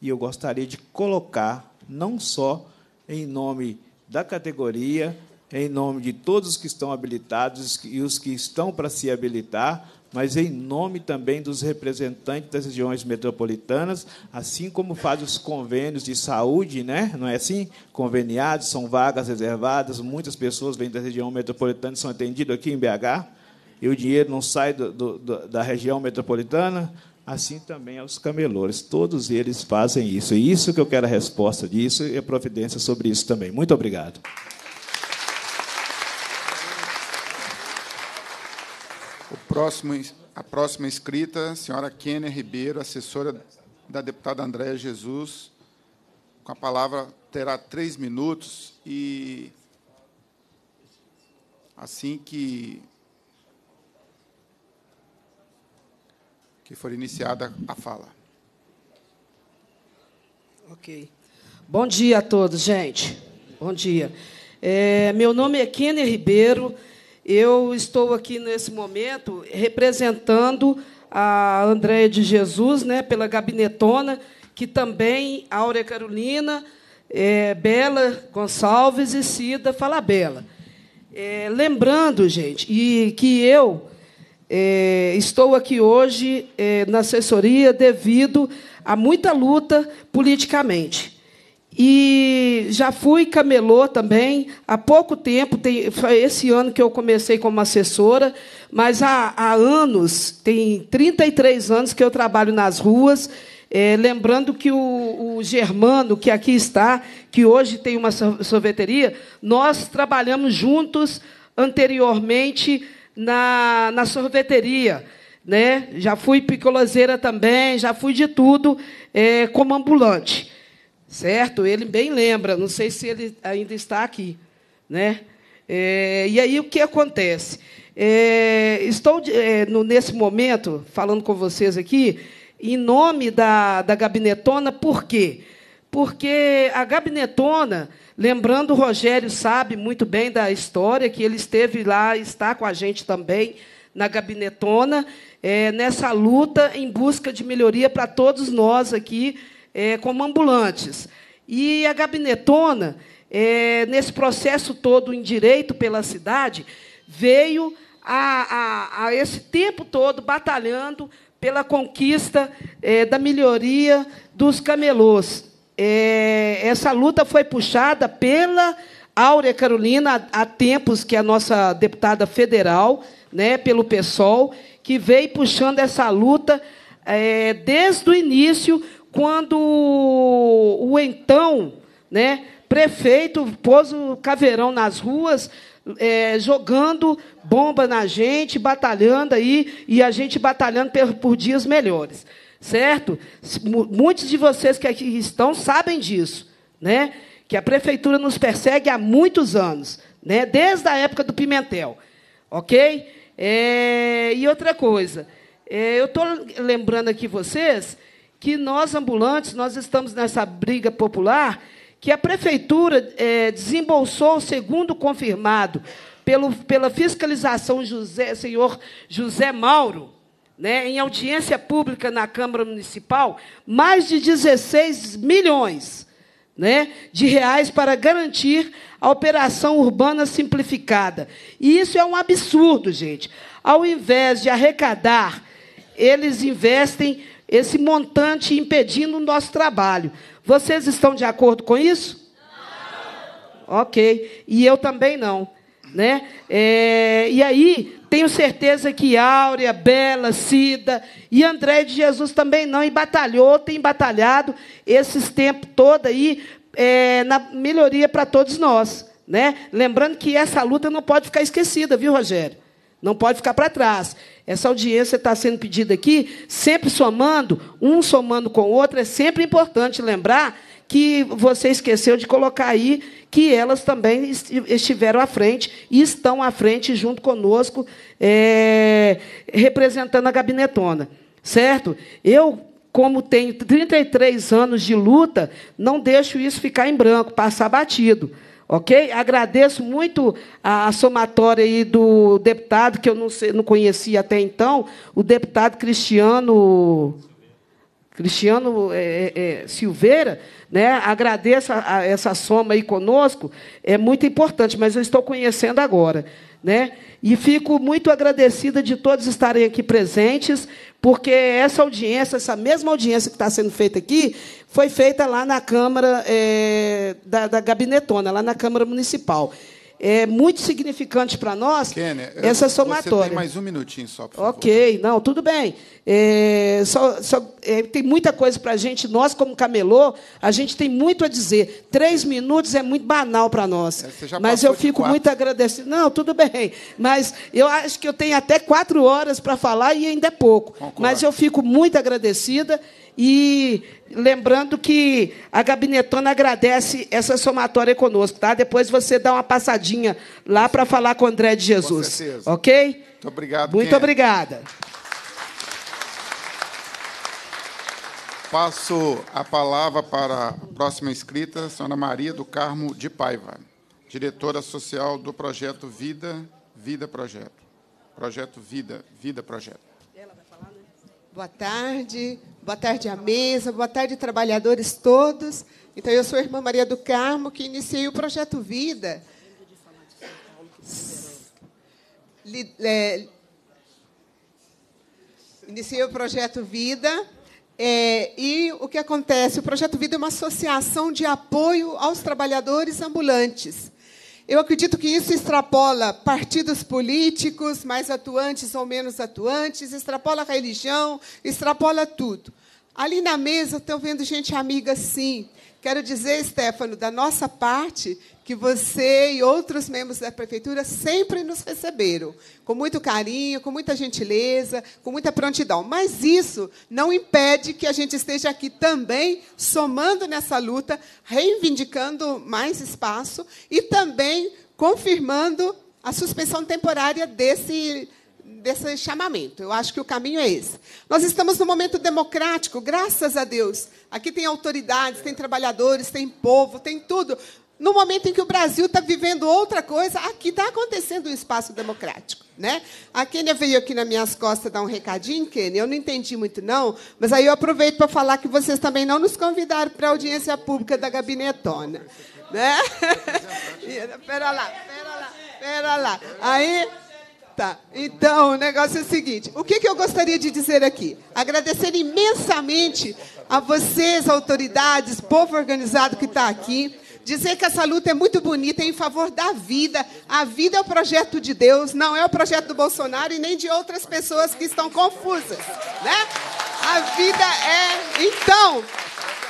E eu gostaria de colocar, não só em nome da categoria, em nome de todos os que estão habilitados e os que estão para se habilitar, mas em nome também dos representantes das regiões metropolitanas, assim como faz os convênios de saúde, né? não é assim? Conveniados, são vagas reservadas, muitas pessoas vêm da região metropolitana e são atendidas aqui em BH, e o dinheiro não sai do, do, da região metropolitana, assim também aos camelores. Todos eles fazem isso. E isso que eu quero a resposta disso e a providência sobre isso também. Muito obrigado. Próximo, a próxima escrita, senhora Kênia Ribeiro, assessora da deputada Andréa Jesus. Com a palavra, terá três minutos e, assim que, que for iniciada a fala. Ok. Bom dia a todos, gente. Bom dia. É, meu nome é Kênia Ribeiro. Eu estou aqui nesse momento representando a Andréia de Jesus, né, pela gabinetona, que também Áurea Carolina, é, Bela Gonçalves e Cida Falabella. É, lembrando, gente, e que eu é, estou aqui hoje é, na assessoria devido a muita luta politicamente. E já fui camelô também há pouco tempo, tem, foi esse ano que eu comecei como assessora, mas há, há anos, tem 33 anos que eu trabalho nas ruas. É, lembrando que o, o, Germano, que aqui está, que hoje tem uma sorveteria, nós trabalhamos juntos anteriormente na, na sorveteria. Né? Já fui picoloseira também, já fui de tudo é, como ambulante certo? Ele bem lembra, não sei se ele ainda está aqui, né? É, e aí o que acontece? É, estou é, no, nesse momento falando com vocês aqui em nome da, da gabinetona, por quê? Porque a gabinetona, lembrando o Rogério sabe muito bem da história, que ele esteve lá, está com a gente também na gabinetona, é, nessa luta em busca de melhoria para todos nós aqui, é, como ambulantes. E a gabinetona, é, nesse processo todo em direito pela cidade, veio a, a, a esse tempo todo batalhando pela conquista é, da melhoria dos camelôs. É, essa luta foi puxada pela Áurea Carolina há tempos, que é a nossa deputada federal, né, pelo PSOL, que veio puxando essa luta é, desde o início, quando o então né, prefeito pôs o caveirão nas ruas, é, jogando bomba na gente, batalhando aí, e a gente batalhando por, por dias melhores. Certo? M muitos de vocês que aqui estão sabem disso, né? que a prefeitura nos persegue há muitos anos, né? desde a época do Pimentel. Ok? É, e outra coisa, é, eu estou lembrando aqui vocês que nós ambulantes, nós estamos nessa briga popular, que a prefeitura é, desembolsou, segundo confirmado pelo, pela fiscalização José, senhor José Mauro, né, em audiência pública na Câmara Municipal, mais de 16 milhões né, de reais para garantir a operação urbana simplificada. E isso é um absurdo, gente. Ao invés de arrecadar, eles investem esse montante impedindo o nosso trabalho. Vocês estão de acordo com isso? Não. Ok. E eu também não. Né? É, e aí, tenho certeza que Áurea, Bela, Cida e André de Jesus também não, e batalhou, tem batalhado esses tempos todo aí é, na melhoria para todos nós. Né? Lembrando que essa luta não pode ficar esquecida, viu, Rogério? Não pode ficar para trás. Essa audiência está sendo pedida aqui, sempre somando, um somando com o outro. É sempre importante lembrar que você esqueceu de colocar aí que elas também estiveram à frente e estão à frente junto conosco, é, representando a gabinetona. Certo? Eu como tenho 33 anos de luta, não deixo isso ficar em branco, passar batido. Ok? Agradeço muito a, a, somatória aí do deputado, que eu não, sei, não conhecia até então, o deputado Cristiano. Cristiano é, é, é, Silveira, né? agradeço a, a essa soma aí conosco, é muito importante, mas eu estou conhecendo agora. Né? E fico muito agradecida de todos estarem aqui presentes, porque essa audiência, essa mesma audiência que está sendo feita aqui, foi feita lá na Câmara é, da, da Gabinetona, lá na Câmara Municipal é muito significante para nós essa somatória. Você tem mais um minutinho só, por favor. Ok, não, tudo bem. É, só, só, é, tem muita coisa para a gente. Nós, como camelô, a gente tem muito a dizer. Três minutos é muito banal para nós. É, mas eu fico muito agradecido. Não, tudo bem. Mas eu acho que eu tenho até quatro horas para falar e ainda é pouco. Concordo. Mas eu fico muito agradecida. E lembrando que a gabinetona agradece essa somatória conosco, tá? Depois você dá uma passadinha lá para falar com o André de Jesus. Com certeza. Ok? Muito obrigado. Muito Ken. obrigada. Passo a palavra para a próxima inscrita, a senhora Maria do Carmo de Paiva, diretora social do projeto Vida, Vida Projeto. Projeto Vida, Vida Projeto. Né? Boa tarde, boa tarde à mesa, boa tarde, trabalhadores todos. Então, eu sou a irmã Maria do Carmo, que iniciei o projeto Vida. É, iniciei o projeto Vida. É, e o que acontece? O projeto Vida é uma associação de apoio aos trabalhadores ambulantes. Eu acredito que isso extrapola partidos políticos, mais atuantes ou menos atuantes, extrapola a religião, extrapola tudo. Ali na mesa estão vendo gente amiga, sim. Quero dizer, Stefano, da nossa parte, que você e outros membros da prefeitura sempre nos receberam, com muito carinho, com muita gentileza, com muita prontidão. Mas isso não impede que a gente esteja aqui também somando nessa luta, reivindicando mais espaço e também confirmando a suspensão temporária desse desse chamamento. Eu acho que o caminho é esse. Nós estamos num momento democrático, graças a Deus. Aqui tem autoridades, tem trabalhadores, tem povo, tem tudo. No momento em que o Brasil está vivendo outra coisa, aqui está acontecendo um espaço democrático. Né? A Kênia veio aqui nas minhas costas dar um recadinho, Kênia. Eu não entendi muito, não, mas aí eu aproveito para falar que vocês também não nos convidaram para a audiência pública da gabinetona. Né? pera lá, pera lá, pera lá. Aí Tá. Então, o negócio é o seguinte: o que, que eu gostaria de dizer aqui? Agradecer imensamente a vocês, autoridades, povo organizado que está aqui. Dizer que essa luta é muito bonita, é em favor da vida. A vida é o projeto de Deus, não é o projeto do Bolsonaro e nem de outras pessoas que estão confusas. Né? A vida é. Então,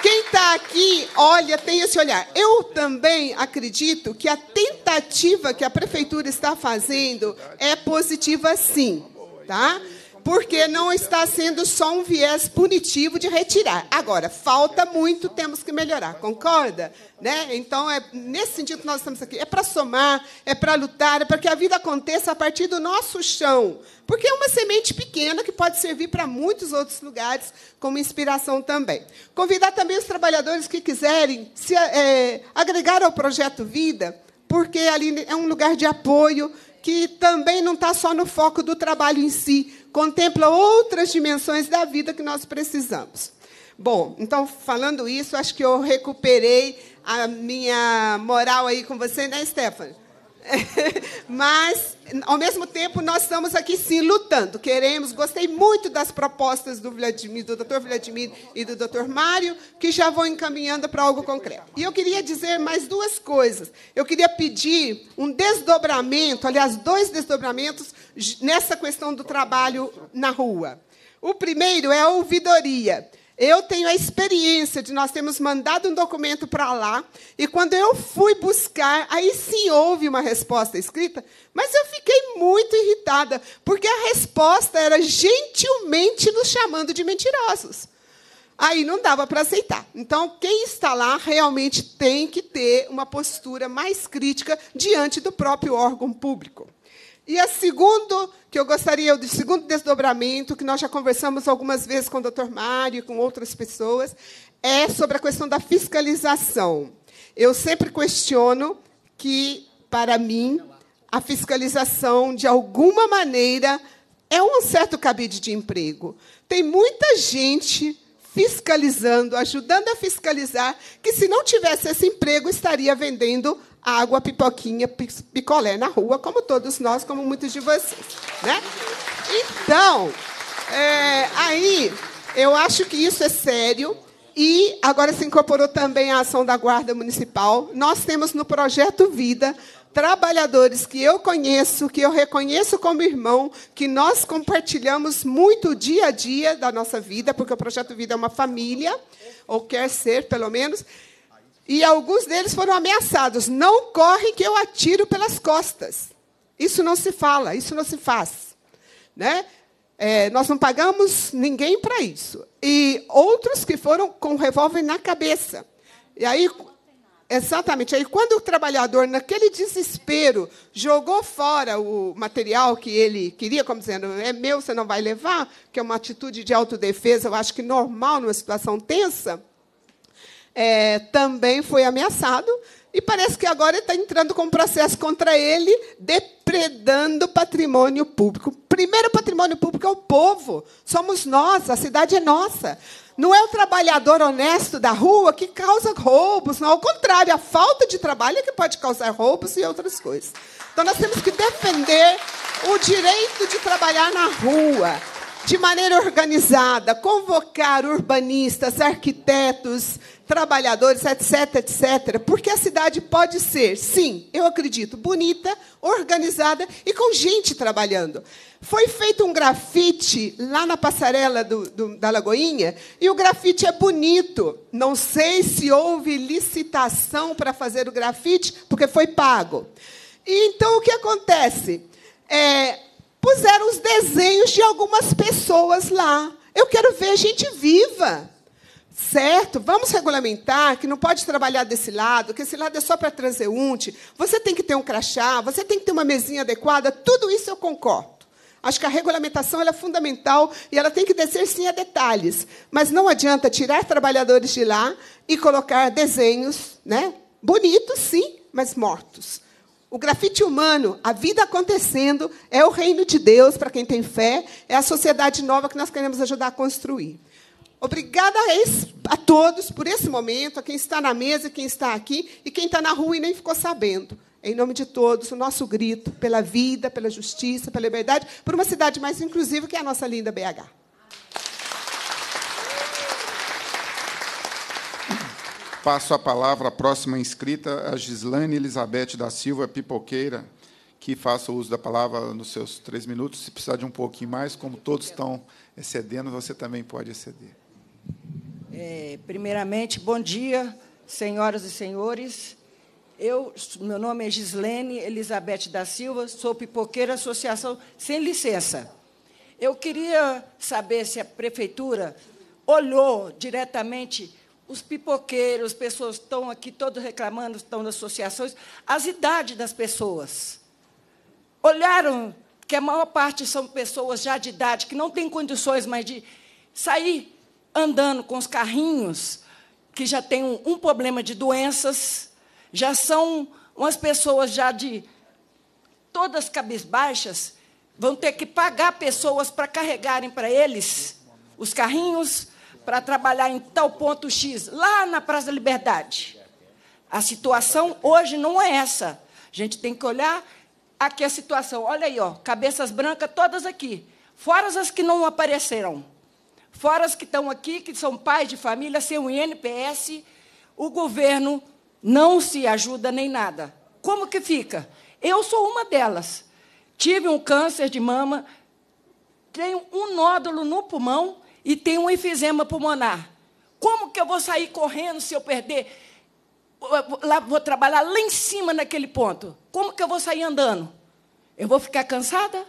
quem está aqui, olha, tem esse olhar. Eu também acredito que a tentativa que a prefeitura está fazendo é positiva, sim, tá? porque não está sendo só um viés punitivo de retirar. Agora, falta muito, temos que melhorar, concorda? Né? Então, é nesse sentido que nós estamos aqui. É para somar, é para lutar, é para que a vida aconteça a partir do nosso chão. Porque é uma semente pequena que pode servir para muitos outros lugares como inspiração também. Convidar também os trabalhadores que quiserem se é, agregar ao projeto Vida, porque ali é um lugar de apoio que também não está só no foco do trabalho em si, contempla outras dimensões da vida que nós precisamos. Bom, então, falando isso, acho que eu recuperei a minha moral aí com você, né, Stephanie? Mas, ao mesmo tempo, nós estamos aqui sim lutando. Queremos, gostei muito das propostas do Vladimir, do Dr. Vladimir e do Dr. Mário, que já vão encaminhando para algo concreto. E eu queria dizer mais duas coisas. Eu queria pedir um desdobramento, aliás, dois desdobramentos nessa questão do trabalho na rua. O primeiro é a ouvidoria. Eu tenho a experiência de nós termos mandado um documento para lá, e quando eu fui buscar, aí sim houve uma resposta escrita, mas eu fiquei muito irritada, porque a resposta era gentilmente nos chamando de mentirosos. Aí não dava para aceitar. Então, quem está lá realmente tem que ter uma postura mais crítica diante do próprio órgão público. E a segundo que eu gostaria, o segundo desdobramento, que nós já conversamos algumas vezes com o doutor Mário e com outras pessoas, é sobre a questão da fiscalização. Eu sempre questiono que, para mim, a fiscalização, de alguma maneira, é um certo cabide de emprego. Tem muita gente fiscalizando, ajudando a fiscalizar, que se não tivesse esse emprego estaria vendendo água, pipoquinha, picolé na rua, como todos nós, como muitos de vocês. Né? Então, é, aí, eu acho que isso é sério. E agora se incorporou também a ação da Guarda Municipal. Nós temos no Projeto Vida trabalhadores que eu conheço, que eu reconheço como irmão, que nós compartilhamos muito o dia a dia da nossa vida, porque o Projeto Vida é uma família, ou quer ser, pelo menos. E alguns deles foram ameaçados. Não corre que eu atiro pelas costas. Isso não se fala, isso não se faz. Né? É, nós não pagamos ninguém para isso. E outros que foram com o revólver na cabeça. E aí, exatamente, aí quando o trabalhador, naquele desespero, jogou fora o material que ele queria, como dizendo, é meu, você não vai levar, que é uma atitude de autodefesa, eu acho que normal numa situação tensa, é, também foi ameaçado. E parece que agora está entrando com um processo contra ele, depredando patrimônio público. Primeiro patrimônio público é o povo. Somos nós, a cidade é nossa. Não é o trabalhador honesto da rua que causa roubos, não. Ao contrário, a falta de trabalho é que pode causar roubos e outras coisas. Então nós temos que defender o direito de trabalhar na rua de maneira organizada, convocar urbanistas, arquitetos, trabalhadores, etc, etc, porque a cidade pode ser, sim, eu acredito, bonita, organizada e com gente trabalhando. Foi feito um grafite lá na passarela do, do, da Lagoinha e o grafite é bonito. Não sei se houve licitação para fazer o grafite, porque foi pago. E, então, o que acontece? É, puseram os desenhos de algumas pessoas lá. Eu quero ver gente viva. Certo? Vamos regulamentar que não pode trabalhar desse lado, que esse lado é só para transeunte. Você tem que ter um crachá, você tem que ter uma mesinha adequada. Tudo isso eu concordo. Acho que a regulamentação é fundamental e ela tem que descer sim a detalhes. Mas não adianta tirar trabalhadores de lá e colocar desenhos, né? Bonitos, sim, mas mortos. O grafite humano, a vida acontecendo, é o reino de Deus para quem tem fé, é a sociedade nova que nós queremos ajudar a construir. Obrigada a, esse, a todos por esse momento, a quem está na mesa, quem está aqui e quem está na rua e nem ficou sabendo. Em nome de todos, o nosso grito pela vida, pela justiça, pela liberdade, por uma cidade mais inclusiva que é a nossa linda BH. Passo a palavra à próxima inscrita, a Gislane Elizabeth da Silva Pipoqueira, que faça uso da palavra nos seus três minutos. Se precisar de um pouquinho mais, como todos estão excedendo, você também pode exceder. É, primeiramente, bom dia, senhoras e senhores. Eu, meu nome é Gislene Elizabeth da Silva, sou pipoqueira associação sem licença. Eu queria saber se a prefeitura olhou diretamente os pipoqueiros, as pessoas estão aqui todos reclamando, estão nas associações, as idades das pessoas. Olharam que a maior parte são pessoas já de idade, que não têm condições mais de sair andando com os carrinhos, que já têm um, um problema de doenças, já são umas pessoas já de todas cabisbaixas, vão ter que pagar pessoas para carregarem para eles os carrinhos, para trabalhar em tal ponto X, lá na Praça da Liberdade. A situação hoje não é essa. A gente tem que olhar aqui a situação. Olha aí, ó, cabeças brancas todas aqui. Fora as que não apareceram. Fora as que estão aqui, que são pais de família, sem o INPS, o governo não se ajuda nem nada. Como que fica? Eu sou uma delas. Tive um câncer de mama, tenho um nódulo no pulmão, e tem um enfisema pulmonar. Como que eu vou sair correndo se eu perder? Lá, vou trabalhar lá em cima naquele ponto. Como que eu vou sair andando? Eu vou ficar cansada?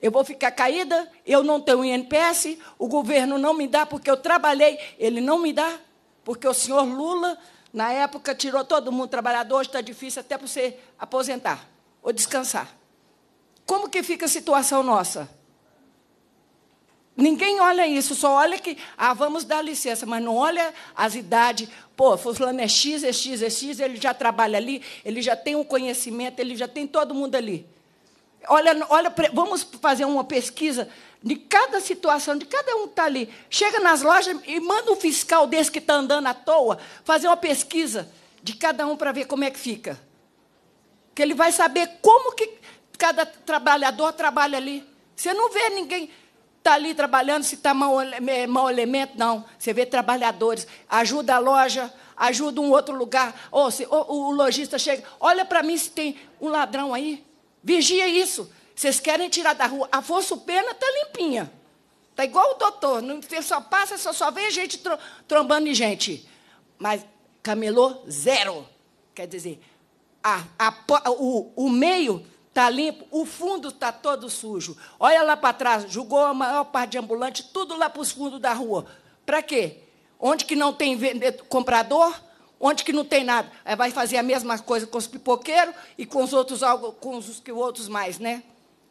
Eu vou ficar caída? Eu não tenho INPS? O governo não me dá porque eu trabalhei? Ele não me dá? Porque o senhor Lula, na época, tirou todo mundo trabalhador. Hoje está difícil até para você aposentar ou descansar. Como que fica a situação nossa? Ninguém olha isso, só olha que, ah, vamos dar licença, mas não olha as idades. Pô, fulano é X, é X, é X, ele já trabalha ali, ele já tem o um conhecimento, ele já tem todo mundo ali. Olha, olha, vamos fazer uma pesquisa de cada situação, de cada um que está ali. Chega nas lojas e manda um fiscal desse que está andando à toa fazer uma pesquisa de cada um para ver como é que fica. Que ele vai saber como que cada trabalhador trabalha ali. Você não vê ninguém está ali trabalhando, se está mau, mau elemento, não. Você vê trabalhadores, ajuda a loja, ajuda um outro lugar. Ou, se, ou o lojista chega, olha para mim se tem um ladrão aí. Vigia isso. Vocês querem tirar da rua. A força Pena está limpinha. Está igual o doutor. Não, você só passa, só, só vê gente tro, trombando em gente. Mas camelô, zero. Quer dizer, a, a, o, o meio está limpo, o fundo está todo sujo. Olha lá para trás, julgou a maior parte de ambulante, tudo lá para os fundos da rua. Para quê? Onde que não tem eh, comprador, onde que não tem nada. Aí vai fazer a mesma coisa com os pipoqueiros e com os outros com os que outros mais, né?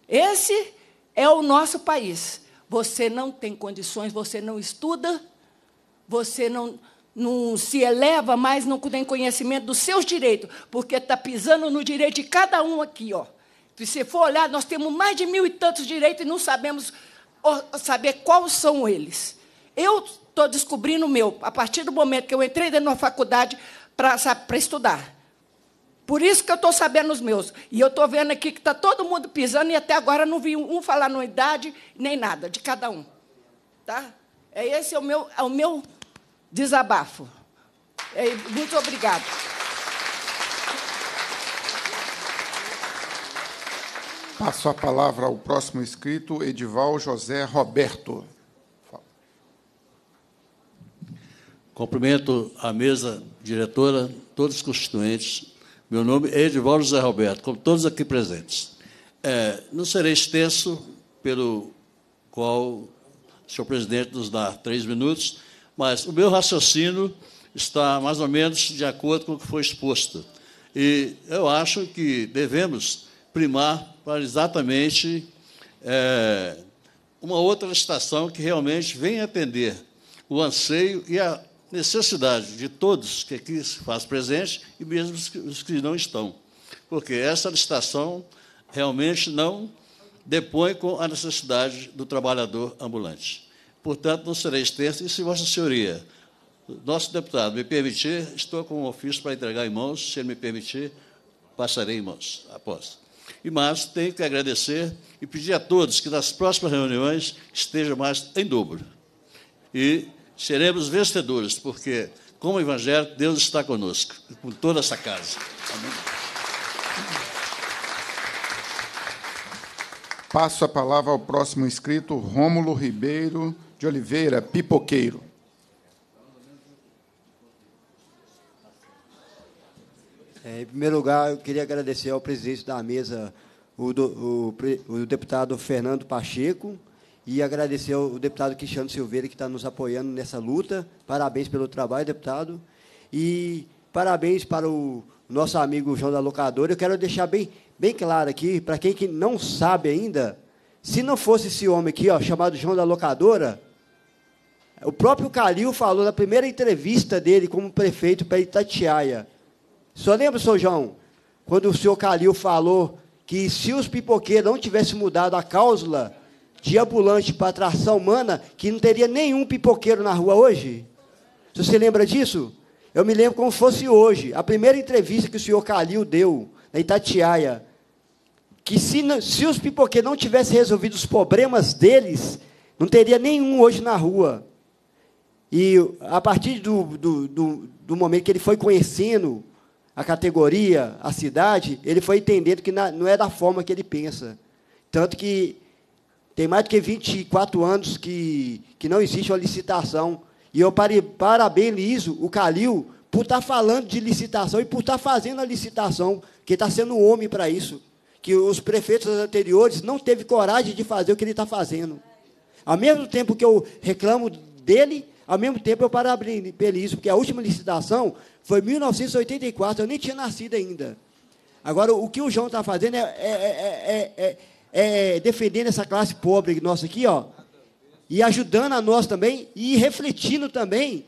Esse é o nosso país. Você não tem condições, você não estuda, você não, não se eleva mais, não tem conhecimento dos seus direitos, porque está pisando no direito de cada um aqui, ó. Se você for olhar, nós temos mais de mil e tantos direitos e não sabemos saber quais são eles. Eu estou descobrindo o meu a partir do momento que eu entrei dentro de uma faculdade para estudar. Por isso que eu estou sabendo os meus. E eu estou vendo aqui que está todo mundo pisando e até agora não vi um falar na idade nem nada, de cada um. Tá? É esse é o meu, é o meu desabafo. É, muito obrigada. Passo a palavra ao próximo inscrito, Edival José Roberto. Cumprimento a mesa diretora, todos os constituintes. Meu nome é Edival José Roberto, como todos aqui presentes. É, não serei extenso, pelo qual o senhor presidente nos dá três minutos, mas o meu raciocínio está mais ou menos de acordo com o que foi exposto. E eu acho que devemos primar para exatamente é, uma outra estação que realmente vem atender o anseio e a necessidade de todos que aqui se faz presente e mesmo os que, os que não estão. Porque essa licitação realmente não depõe com a necessidade do trabalhador ambulante. Portanto, não serei extenso. E se Vossa Senhoria, nosso deputado, me permitir, estou com um ofício para entregar em mãos. Se ele me permitir, passarei em mãos. Aposto. E, mas tenho que agradecer e pedir a todos que nas próximas reuniões estejam mais em dobro. E seremos vencedores, porque, como evangelho Deus está conosco, com toda essa casa. Amém. Passo a palavra ao próximo inscrito, Rômulo Ribeiro de Oliveira, pipoqueiro. em primeiro lugar, eu queria agradecer ao presidente da mesa, o, do, o, o deputado Fernando Pacheco, e agradecer ao deputado Cristiano Silveira, que está nos apoiando nessa luta. Parabéns pelo trabalho, deputado. E parabéns para o nosso amigo João da Locadora. Eu quero deixar bem, bem claro aqui, para quem que não sabe ainda, se não fosse esse homem aqui, ó, chamado João da Locadora, o próprio Calil falou na primeira entrevista dele como prefeito para Itatiaia só lembra, senhor João, quando o senhor Calil falou que se os pipoqueiros não tivessem mudado a cláusula de ambulante para tração humana, que não teria nenhum pipoqueiro na rua hoje? Você lembra disso? Eu me lembro como fosse hoje, a primeira entrevista que o senhor Calil deu na Itatiaia, que se, se os pipoqueiros não tivessem resolvido os problemas deles, não teria nenhum hoje na rua. E a partir do, do, do, do momento que ele foi conhecendo a categoria, a cidade, ele foi entendendo que não é da forma que ele pensa. Tanto que tem mais do que 24 anos que, que não existe uma licitação. E eu parabenizo o Calil por estar tá falando de licitação e por estar tá fazendo a licitação, que está sendo um homem para isso. Que os prefeitos anteriores não teve coragem de fazer o que ele está fazendo. Ao mesmo tempo que eu reclamo dele, ao mesmo tempo, eu parabenizo porque a última licitação foi em 1984, eu nem tinha nascido ainda. Agora, o que o João está fazendo é, é, é, é, defendendo essa classe pobre nossa aqui, ó, e ajudando a nós também, e refletindo também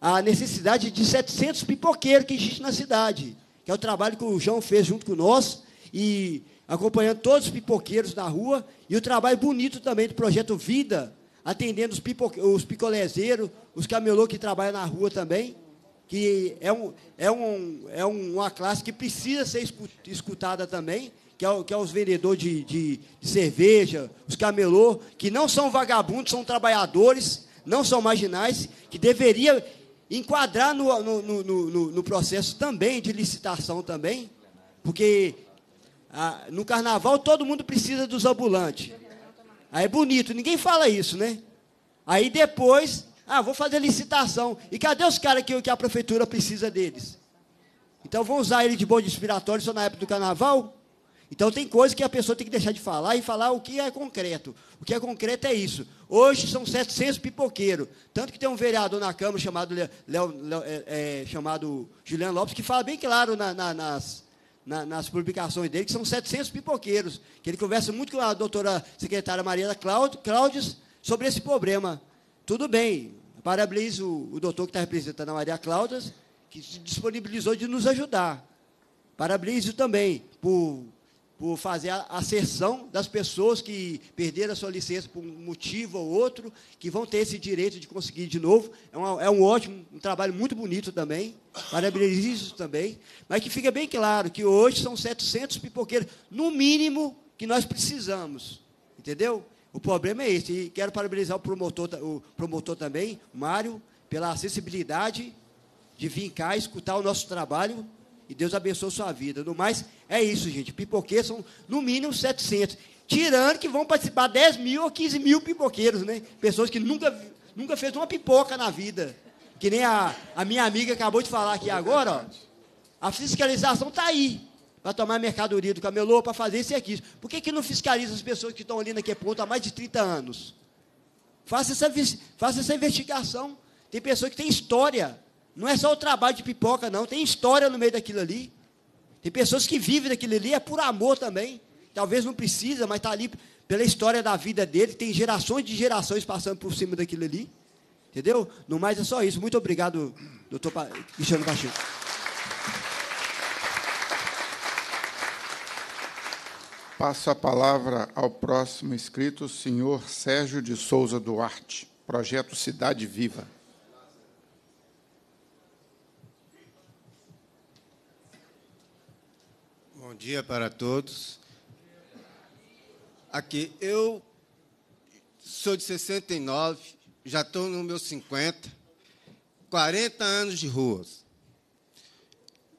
a necessidade de 700 pipoqueiros que existem na cidade, que é o trabalho que o João fez junto com nós, e acompanhando todos os pipoqueiros na rua, e o trabalho bonito também do Projeto Vida, atendendo os, pipo, os picolezeiros, os camelô que trabalham na rua também, que é, um, é, um, é uma classe que precisa ser escutada também, que é, que é os vendedores de, de, de cerveja, os camelô, que não são vagabundos, são trabalhadores, não são marginais, que deveria enquadrar no, no, no, no processo também de licitação também, porque ah, no carnaval todo mundo precisa dos ambulantes. Aí é bonito, ninguém fala isso, né? Aí depois, ah, vou fazer licitação. E cadê os caras que, que a prefeitura precisa deles? Então vão usar ele de bode inspiratório só na época do carnaval? Então tem coisa que a pessoa tem que deixar de falar e falar o que é concreto. O que é concreto é isso. Hoje são 700 pipoqueiros. Tanto que tem um vereador na Câmara chamado, Leo, Leo, é, é, chamado Juliano Lopes que fala bem claro na, na, nas, na, nas publicações dele, que são 700 pipoqueiros, que ele conversa muito com a doutora secretária Maria Cláudias sobre esse problema. Tudo bem, parabenizo o, o doutor que está representando a Maria Cláudia, que se disponibilizou de nos ajudar. Parabenizo também por por fazer a, asserção das pessoas que perderam a sua licença por um motivo ou outro, que vão ter esse direito de conseguir de novo. É, uma, é um ótimo, um trabalho muito bonito também, parabenizo também, mas que fica bem claro que hoje são 700 pipoqueiros, no mínimo, que nós precisamos, entendeu? O problema é esse, e quero parabenizar o promotor, o promotor também, Mário, pela acessibilidade de vir cá escutar o nosso trabalho, e Deus abençoe a sua vida. No mais, é isso, gente. Pipoqueiros são no mínimo 700. Tirando que vão participar 10 mil ou 15 mil pipoqueiros, né? Pessoas que nunca, nunca fez uma pipoca na vida. Que nem a, a minha amiga acabou de falar aqui é agora, ó. A fiscalização está aí para tomar mercadoria do camelô, para fazer isso e aquilo. Por que, que não fiscaliza as pessoas que estão ali naquele ponto há mais de 30 anos? Faça essa, faça essa investigação. Tem pessoas que têm história. Não é só o trabalho de pipoca, não. Tem história no meio daquilo ali. Tem pessoas que vivem daquilo ali, é por amor também. Talvez não precisa, mas está ali pela história da vida dele. Tem gerações de gerações passando por cima daquilo ali. Entendeu? No mais é só isso. Muito obrigado, doutor Cristiano Pacheco. Passo a palavra ao próximo inscrito, o senhor Sérgio de Souza Duarte, Projeto Cidade Viva. dia para todos. Aqui, eu sou de 69, já estou no meu 50, 40 anos de ruas.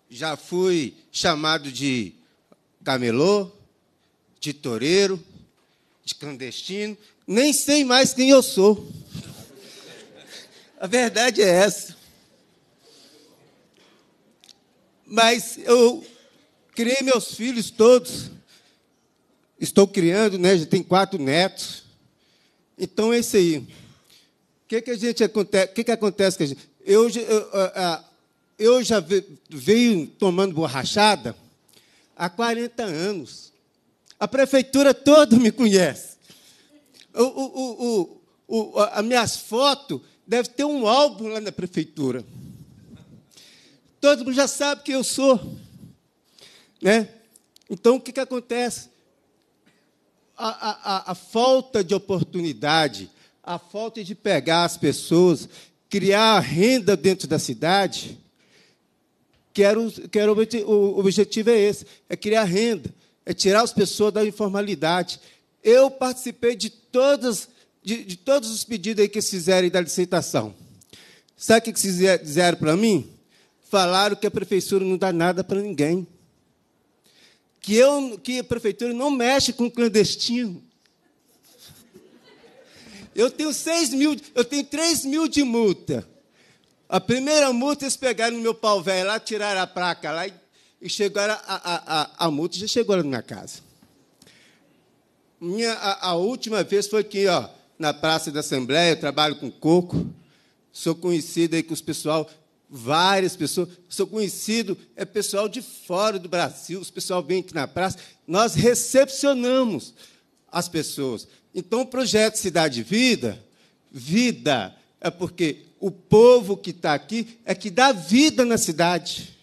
Já fui chamado de camelô, de toureiro, de clandestino, nem sei mais quem eu sou. A verdade é essa. Mas eu Criei meus filhos todos. Estou criando, né? Já tem quatro netos. Então é isso aí. O que, que a gente acontece? Que que acontece com a gente? Eu, eu, eu já venho tomando borrachada há 40 anos. A prefeitura toda me conhece. O, o, o, o, as minhas fotos deve ter um álbum lá na prefeitura. Todo mundo já sabe quem eu sou. Né? Então, o que, que acontece? A, a, a falta de oportunidade, a falta de pegar as pessoas, criar renda dentro da cidade, que era o, que era o, o objetivo é esse, é criar renda, é tirar as pessoas da informalidade. Eu participei de, todas, de, de todos os pedidos aí que eles fizeram da licitação. Sabe o que, que fizeram para mim? Falaram que a prefeitura não dá nada para ninguém que, eu, que a prefeitura não mexe com clandestino. Eu tenho 6 mil, eu tenho 3 mil de multa. A primeira multa eles pegaram no meu pau velho lá, tiraram a placa lá e, e chegaram a, a, a, a multa já chegou lá na minha casa. Minha, a, a, última vez foi aqui, ó, na Praça da Assembleia, eu trabalho com coco, sou conhecido aí com os pessoal, várias pessoas. Sou conhecido, é pessoal de fora do Brasil, os pessoal vem aqui na praça. Nós recepcionamos as pessoas. Então, o projeto Cidade Vida, vida, é porque o povo que está aqui é que dá vida na cidade.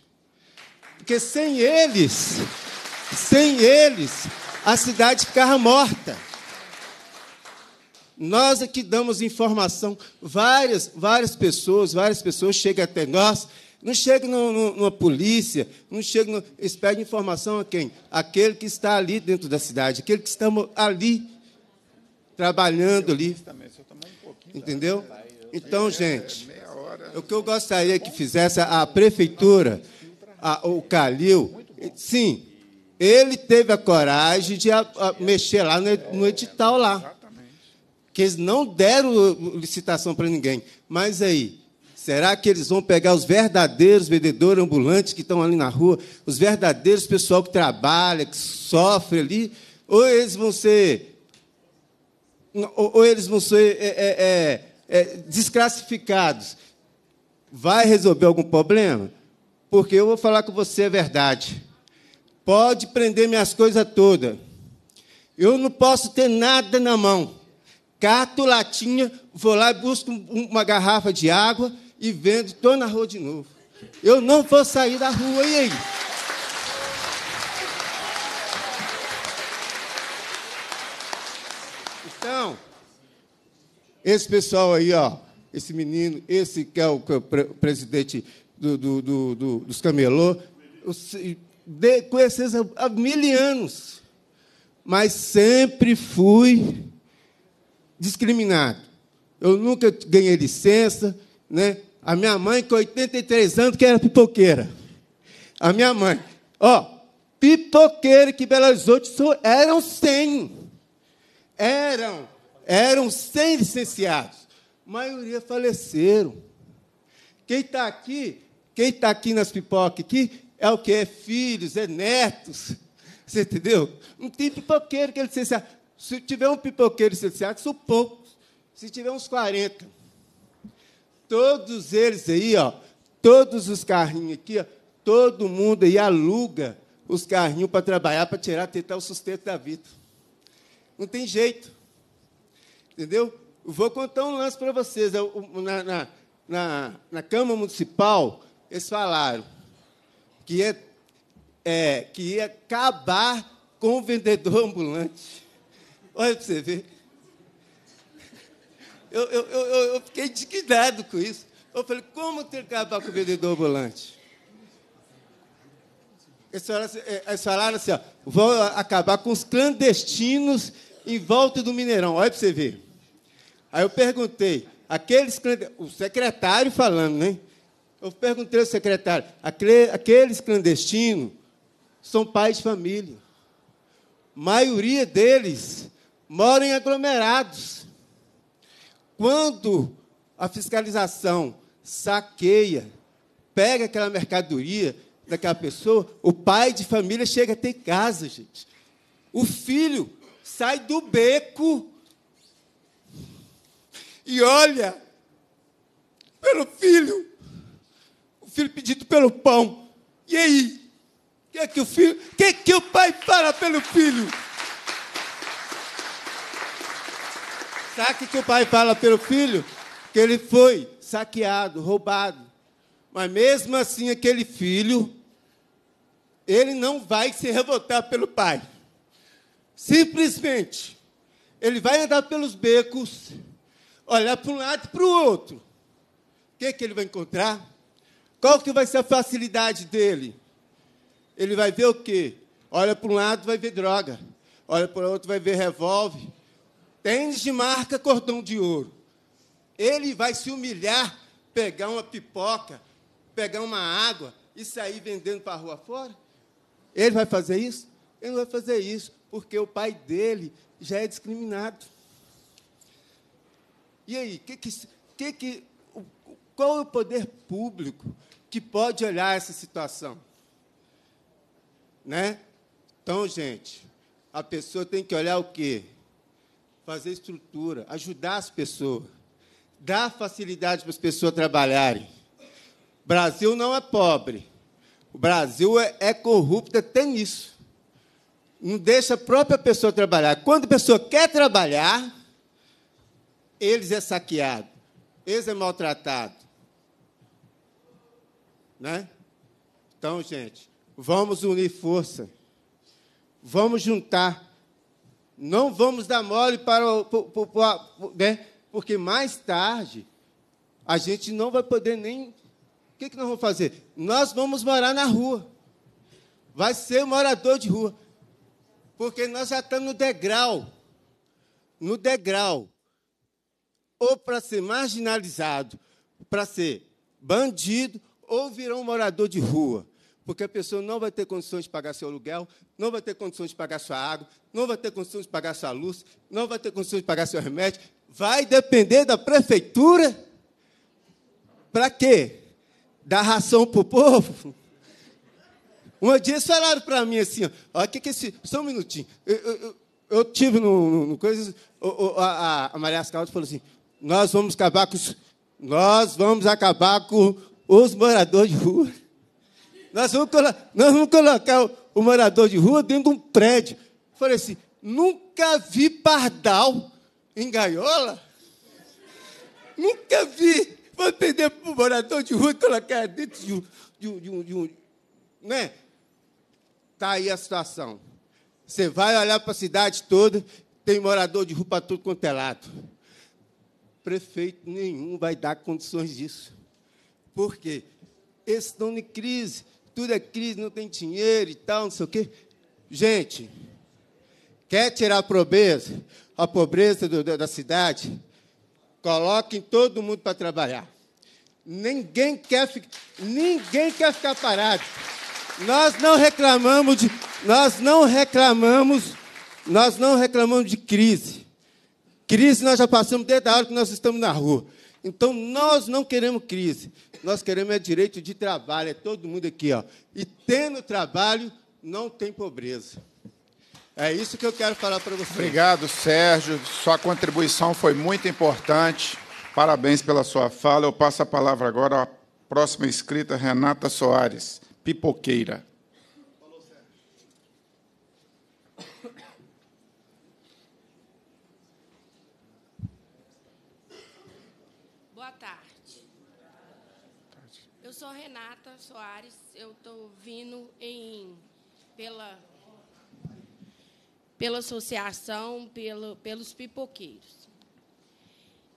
Porque sem eles, sem eles, a cidade ficava morta. Nós aqui é damos informação. Várias, várias pessoas, várias pessoas chegam até nós. Não chega na numa polícia, não chega. No, eles pedem informação a quem? Aquele que está ali dentro da cidade, aquele que está ali, trabalhando ali. Entendeu? Então, gente, o que eu gostaria que fizesse a prefeitura, a, o Calil, sim, ele teve a coragem de a, a mexer lá no, no edital lá que eles não deram licitação para ninguém. Mas aí, será que eles vão pegar os verdadeiros vendedores ambulantes que estão ali na rua, os verdadeiros pessoal que trabalha, que sofre ali, ou eles vão ser ou, eles vão ser é, é, é, é, desclassificados. Vai resolver algum problema? Porque eu vou falar com você a verdade. Pode prender minhas coisas todas. Eu não posso ter nada na mão cato latinha, vou lá e busco uma garrafa de água e vendo, estou na rua de novo. Eu não vou sair da rua, e aí? Então, esse pessoal aí, ó, esse menino, esse que é o é presidente do, do, do, dos camelô, conhecemos há mil anos, mas sempre fui discriminado. Eu nunca ganhei licença, né? A minha mãe, com 83 anos, que era pipoqueira. A minha mãe, ó, pipoqueira que Belo Horizonte eram 100. Eram, eram 100 licenciados. A maioria faleceram. Quem está aqui, quem está aqui nas pipocas aqui, é o que? É filhos, é netos. Você entendeu? Não tem pipoqueiro que é licenciado. Se tiver um pipoqueiro licenciado, ah, são poucos. Se tiver uns 40. Todos eles aí, ó, todos os carrinhos aqui, ó, todo mundo aí aluga os carrinhos para trabalhar, para tirar, tentar o sustento da vida. Não tem jeito. Entendeu? Vou contar um lance para vocês. É, na, na, na, na Câmara Municipal, eles falaram que ia, é, que ia acabar com o vendedor ambulante. Olha para você ver. Eu, eu, eu, eu fiquei indignado com isso. Eu falei, como ter que acabar com o vendedor ambulante? Eles falaram, assim, é, eles falaram assim, ó, vão acabar com os clandestinos em volta do Mineirão. Olha para você ver. Aí eu perguntei, aqueles o secretário falando, né? Eu perguntei ao secretário, aqueles clandestinos são pais de família. A maioria deles moram em aglomerados. Quando a fiscalização saqueia, pega aquela mercadoria daquela pessoa, o pai de família chega até casa, gente. O filho sai do beco e olha pelo filho, o filho pedido pelo pão. E aí? O que é que o filho, que é que o pai fala pelo filho? Sabe o que o pai fala pelo filho? Que ele foi saqueado, roubado. Mas mesmo assim, aquele filho, ele não vai se revoltar pelo pai. Simplesmente, ele vai andar pelos becos, olhar para um lado e para o outro. O que, é que ele vai encontrar? Qual que vai ser a facilidade dele? Ele vai ver o quê? Olha para um lado, vai ver droga. Olha para o outro, vai ver revólver tênis de marca cordão de ouro. Ele vai se humilhar, pegar uma pipoca, pegar uma água e sair vendendo para a rua fora? Ele vai fazer isso? Ele não vai fazer isso, porque o pai dele já é discriminado. E aí, que que, que, que, qual é o poder público que pode olhar essa situação? Né? Então, gente, a pessoa tem que olhar o quê? fazer estrutura, ajudar as pessoas, dar facilidade para as pessoas trabalharem. O Brasil não é pobre. O Brasil é, é corrupto até nisso. Não deixa a própria pessoa trabalhar. Quando a pessoa quer trabalhar, eles é saqueado, eles é maltratado. Né? Então, gente, vamos unir força. Vamos juntar não vamos dar mole para o. Para, para, né? Porque mais tarde a gente não vai poder nem. O que, que nós vamos fazer? Nós vamos morar na rua. Vai ser morador de rua. Porque nós já estamos no degrau. No degrau. Ou para ser marginalizado, para ser bandido, ou virar um morador de rua porque a pessoa não vai ter condições de pagar seu aluguel, não vai ter condições de pagar sua água, não vai ter condições de pagar sua luz, não vai ter condições de pagar seu remédio. Vai depender da prefeitura. Para quê? Dar ração para o povo? Um dia falaram para mim assim, ó, ó que que é esse... Só um minutinho. Eu, eu, eu tive no, no, no coisa, a, a Maria Ascaldo falou assim, nós vamos acabar com os, nós vamos acabar com os moradores de rua nós vamos, nós vamos colocar o morador de rua dentro de um prédio. Falei assim, nunca vi pardal em gaiola. Nunca vi. Vou perder para o morador de rua e colocar dentro de um, de um, de um, de um né? Está aí a situação. Você vai olhar para a cidade toda, tem morador de rua para tudo quanto é lado. Prefeito nenhum vai dar condições disso. Por quê? Eles estão em crise tudo é crise, não tem dinheiro e tal, não sei o quê. Gente, quer tirar a pobreza, a pobreza do, da cidade? Coloquem todo mundo para trabalhar. Ninguém quer, ninguém quer ficar parado. Nós não reclamamos de, nós não reclamamos, nós não reclamamos de crise. Crise nós já passamos desde a hora que nós estamos na rua. Então nós não queremos crise. Nós queremos é direito de trabalho, é todo mundo aqui, ó. E tendo trabalho, não tem pobreza. É isso que eu quero falar para vocês. Obrigado, Sérgio. Sua contribuição foi muito importante. Parabéns pela sua fala. Eu passo a palavra agora à próxima inscrita, Renata Soares, pipoqueira. em, pela, pela associação, pelo, pelos pipoqueiros.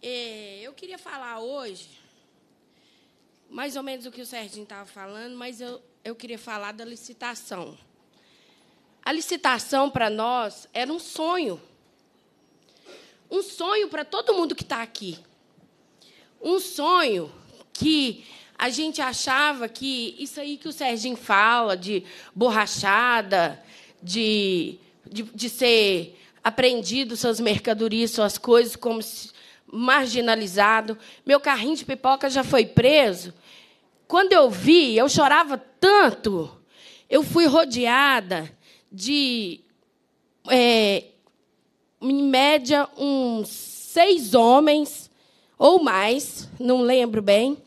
É, eu queria falar hoje, mais ou menos o que o Serginho estava falando, mas eu, eu queria falar da licitação. A licitação, para nós, era um sonho. Um sonho para todo mundo que está aqui. Um sonho que a gente achava que isso aí que o Serginho fala, de borrachada, de, de, de ser apreendido suas mercadorias, suas coisas, como marginalizado. Meu carrinho de pipoca já foi preso. Quando eu vi, eu chorava tanto. Eu fui rodeada de, é, em média, uns seis homens ou mais, não lembro bem,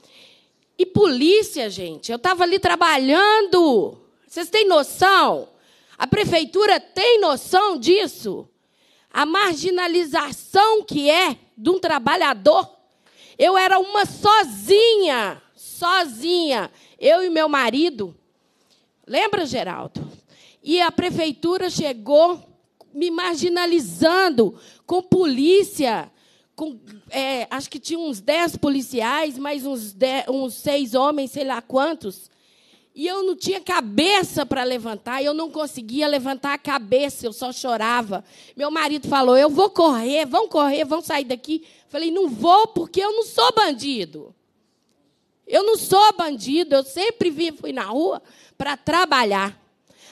e polícia, gente, eu estava ali trabalhando. Vocês têm noção? A prefeitura tem noção disso? A marginalização que é de um trabalhador. Eu era uma sozinha, sozinha, eu e meu marido. Lembra, Geraldo? E a prefeitura chegou me marginalizando com polícia, com é, acho que tinha uns dez policiais, mais uns, dez, uns seis homens, sei lá quantos. E eu não tinha cabeça para levantar, eu não conseguia levantar a cabeça, eu só chorava. Meu marido falou: Eu vou correr, vão correr, vão sair daqui. Falei: Não vou, porque eu não sou bandido. Eu não sou bandido, eu sempre vim, fui na rua para trabalhar.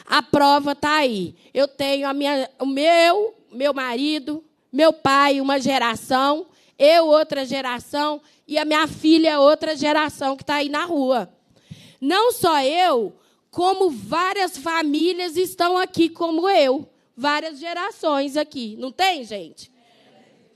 A prova está aí. Eu tenho a minha, o meu, meu marido, meu pai, uma geração eu, outra geração, e a minha filha, outra geração que está aí na rua. Não só eu, como várias famílias estão aqui como eu. Várias gerações aqui. Não tem, gente?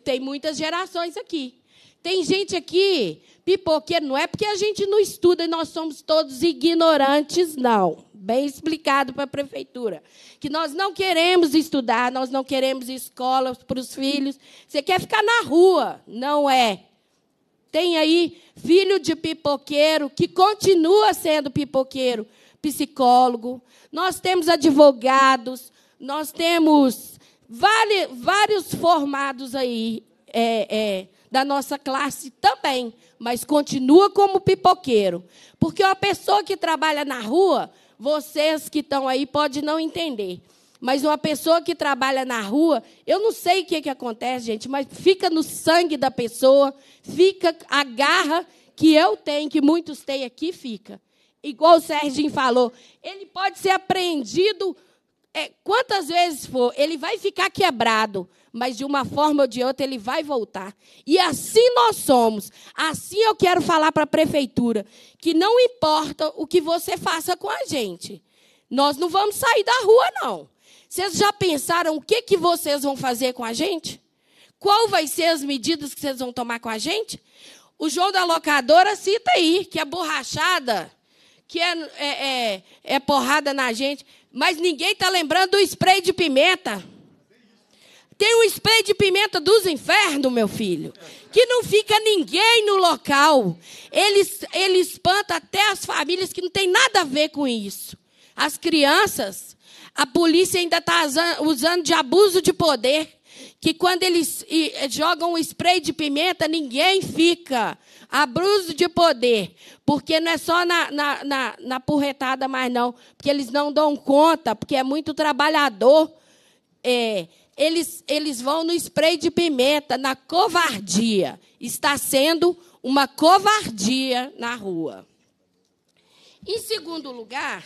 Tem muitas gerações aqui. Tem gente aqui pipoqueiro. Não é porque a gente não estuda e nós somos todos ignorantes, não bem explicado para a prefeitura, que nós não queremos estudar, nós não queremos escolas para os filhos. Você quer ficar na rua? Não é. Tem aí filho de pipoqueiro que continua sendo pipoqueiro, psicólogo. Nós temos advogados, nós temos vários formados aí é, é, da nossa classe também, mas continua como pipoqueiro. Porque uma pessoa que trabalha na rua, vocês que estão aí podem não entender. Mas uma pessoa que trabalha na rua, eu não sei o que, que acontece, gente, mas fica no sangue da pessoa, fica a garra que eu tenho, que muitos têm aqui, fica. Igual o Serginho falou, ele pode ser apreendido é, quantas vezes for, ele vai ficar quebrado mas de uma forma ou de outra ele vai voltar. E assim nós somos. Assim eu quero falar para a prefeitura que não importa o que você faça com a gente. Nós não vamos sair da rua não. Vocês já pensaram o que que vocês vão fazer com a gente? Qual vai ser as medidas que vocês vão tomar com a gente? O João da locadora cita aí que é borrachada, que é, é, é, é porrada na gente, mas ninguém está lembrando do spray de pimenta. Tem um spray de pimenta dos infernos, meu filho, que não fica ninguém no local. Ele, ele espanta até as famílias que não tem nada a ver com isso. As crianças, a polícia ainda está usando de abuso de poder, que quando eles jogam o spray de pimenta, ninguém fica. Abuso de poder. Porque não é só na, na, na, na porretada mais, não. Porque eles não dão conta, porque é muito trabalhador. É, eles, eles vão no spray de pimenta, na covardia. Está sendo uma covardia na rua. Em segundo lugar,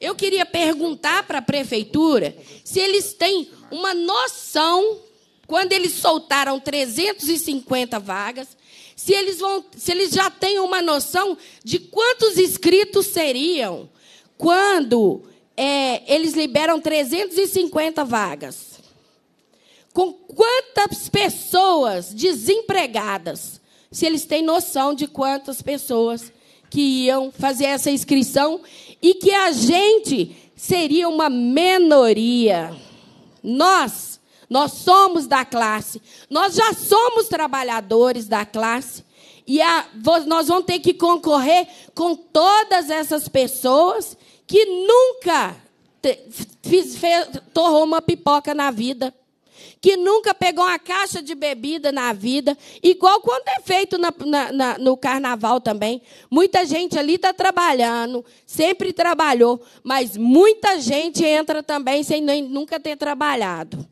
eu queria perguntar para a prefeitura se eles têm uma noção, quando eles soltaram 350 vagas, se eles, vão, se eles já têm uma noção de quantos inscritos seriam quando é, eles liberam 350 vagas com quantas pessoas desempregadas, se eles têm noção de quantas pessoas que iam fazer essa inscrição e que a gente seria uma minoria. Nós, nós somos da classe, nós já somos trabalhadores da classe e a, nós vamos ter que concorrer com todas essas pessoas que nunca fez, torrou uma pipoca na vida que nunca pegou uma caixa de bebida na vida, igual quando é feito na, na, na, no carnaval também. Muita gente ali está trabalhando, sempre trabalhou, mas muita gente entra também sem nem, nunca ter trabalhado.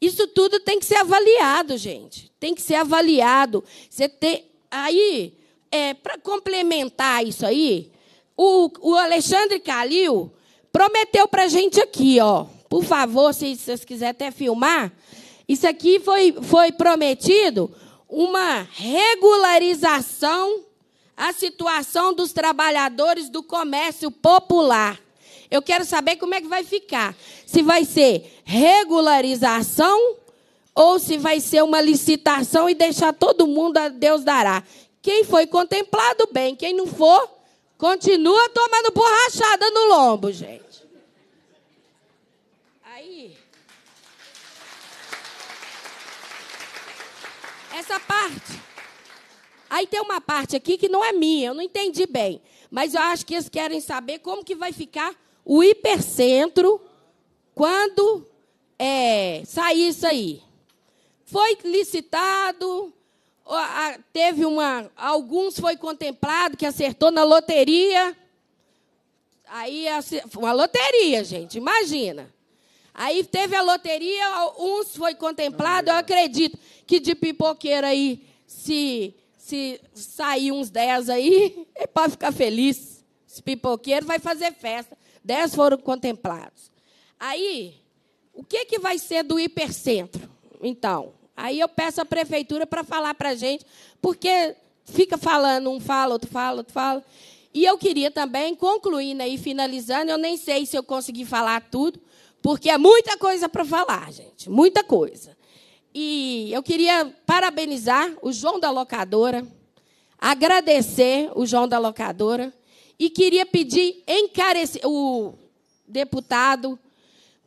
Isso tudo tem que ser avaliado, gente. Tem que ser avaliado. Você tem, aí, é, para complementar isso aí, o, o Alexandre Calil prometeu para a gente aqui, ó. Por favor, se vocês quiserem até filmar, isso aqui foi, foi prometido uma regularização à situação dos trabalhadores do comércio popular. Eu quero saber como é que vai ficar. Se vai ser regularização ou se vai ser uma licitação e deixar todo mundo a Deus dará. Quem foi contemplado, bem. Quem não for, continua tomando borrachada no lombo, gente. Essa parte. Aí tem uma parte aqui que não é minha, eu não entendi bem. Mas eu acho que eles querem saber como que vai ficar o hipercentro quando é, sair isso aí. Foi licitado, teve uma. Alguns foi contemplado que acertou na loteria. Aí uma loteria, gente, imagina. Aí teve a loteria, uns foi contemplado, eu acredito que de pipoqueiro aí, se, se sair uns 10 aí, é pode ficar feliz. Esse pipoqueiro vai fazer festa. 10 foram contemplados. Aí, o que, que vai ser do hipercentro? Então, aí eu peço à prefeitura para falar para a gente, porque fica falando, um fala, outro fala, outro fala. E eu queria também, concluindo aí, finalizando, eu nem sei se eu consegui falar tudo, porque é muita coisa para falar, gente, muita coisa. E eu queria parabenizar o João da locadora, agradecer o João da locadora e queria pedir encarecer o deputado,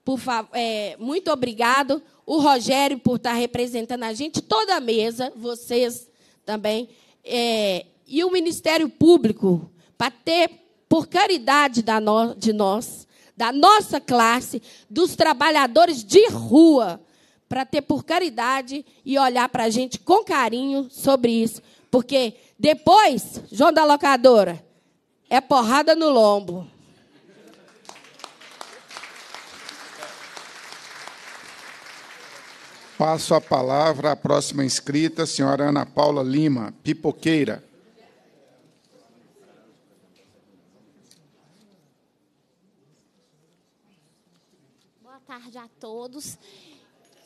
por favor, é, muito obrigado, o Rogério por estar representando a gente, toda a mesa, vocês também, é, e o Ministério Público para ter por caridade da no, de nós, da nossa classe, dos trabalhadores de rua para ter por caridade e olhar para a gente com carinho sobre isso. Porque depois, João da Locadora, é porrada no lombo. Passo a palavra à próxima inscrita, senhora Ana Paula Lima, pipoqueira. Boa tarde a todos.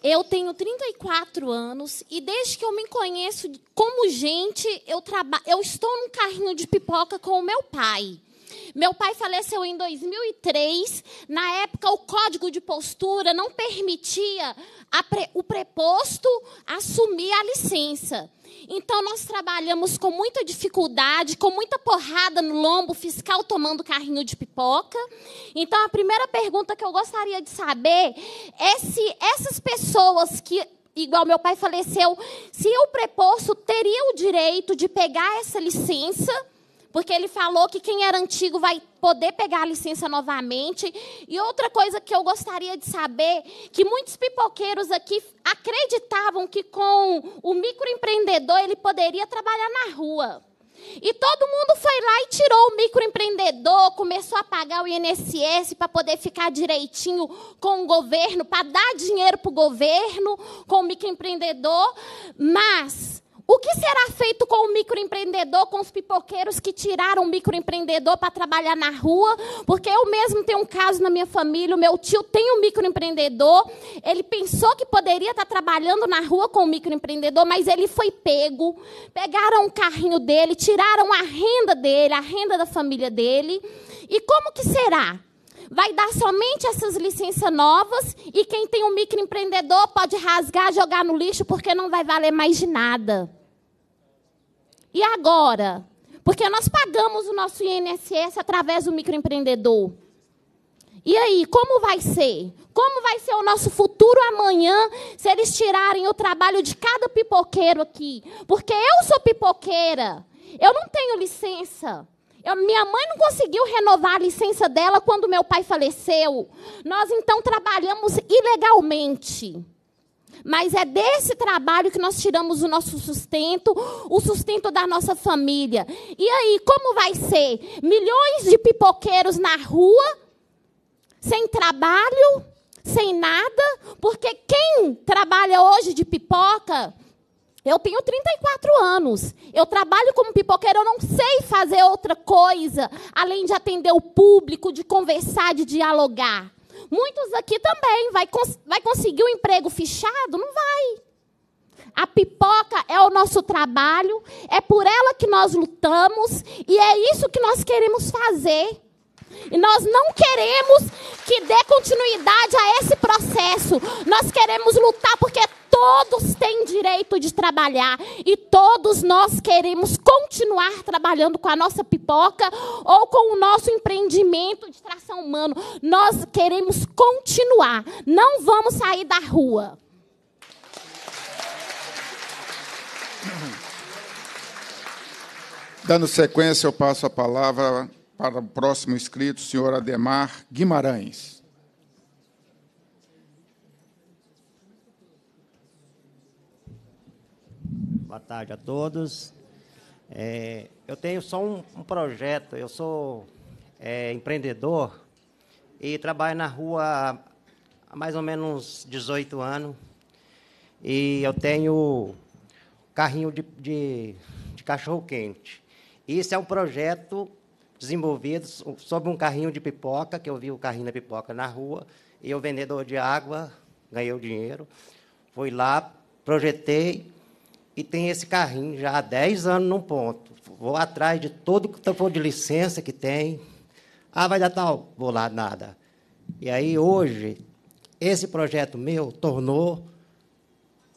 Eu tenho 34 anos e desde que eu me conheço como gente, eu, traba eu estou num carrinho de pipoca com o meu pai. Meu pai faleceu em 2003. Na época, o código de postura não permitia pre, o preposto assumir a licença. Então, nós trabalhamos com muita dificuldade, com muita porrada no lombo, fiscal tomando carrinho de pipoca. Então, a primeira pergunta que eu gostaria de saber é se essas pessoas que igual meu pai faleceu, se o preposto teria o direito de pegar essa licença porque ele falou que quem era antigo vai poder pegar a licença novamente. E outra coisa que eu gostaria de saber, que muitos pipoqueiros aqui acreditavam que com o microempreendedor ele poderia trabalhar na rua. E todo mundo foi lá e tirou o microempreendedor, começou a pagar o INSS para poder ficar direitinho com o governo, para dar dinheiro para o governo, com o microempreendedor. Mas o que será feito com o microempreendedor, com os pipoqueiros que tiraram o microempreendedor para trabalhar na rua? Porque eu mesmo tenho um caso na minha família, o meu tio tem um microempreendedor, ele pensou que poderia estar tá trabalhando na rua com o microempreendedor, mas ele foi pego. Pegaram o carrinho dele, tiraram a renda dele, a renda da família dele. E como que será? vai dar somente essas licenças novas e quem tem um microempreendedor pode rasgar, jogar no lixo porque não vai valer mais de nada. E agora? Porque nós pagamos o nosso INSS através do microempreendedor. E aí, como vai ser? Como vai ser o nosso futuro amanhã se eles tirarem o trabalho de cada pipoqueiro aqui? Porque eu sou pipoqueira. Eu não tenho licença. Eu, minha mãe não conseguiu renovar a licença dela quando meu pai faleceu. Nós então trabalhamos ilegalmente. Mas é desse trabalho que nós tiramos o nosso sustento, o sustento da nossa família. E aí, como vai ser? Milhões de pipoqueiros na rua, sem trabalho, sem nada, porque quem trabalha hoje de pipoca. Eu tenho 34 anos. Eu trabalho como pipoqueiro, eu não sei fazer outra coisa além de atender o público, de conversar, de dialogar. Muitos aqui também. Vai, cons vai conseguir um emprego fichado? Não vai. A pipoca é o nosso trabalho, é por ela que nós lutamos e é isso que nós queremos fazer. E nós não queremos que dê continuidade a esse processo. Nós queremos lutar porque todos têm direito de trabalhar e todos nós queremos continuar trabalhando com a nossa pipoca ou com o nosso empreendimento de tração humano. Nós queremos continuar, não vamos sair da rua. Dando sequência, eu passo a palavra para o próximo inscrito, o senhor Ademar Guimarães. Boa tarde a todos. É, eu tenho só um, um projeto. Eu sou é, empreendedor e trabalho na rua há mais ou menos 18 anos. E eu tenho carrinho de, de, de cachorro-quente. Isso é um projeto desenvolvido sobre um carrinho de pipoca, que eu vi o carrinho da pipoca na rua, e o vendedor de água ganhei o dinheiro. Fui lá, projetei, e tem esse carrinho já há 10 anos num ponto. Vou atrás de todo o tampão de licença que tem. Ah, vai dar tal? Vou lá, nada. E aí, hoje, esse projeto meu tornou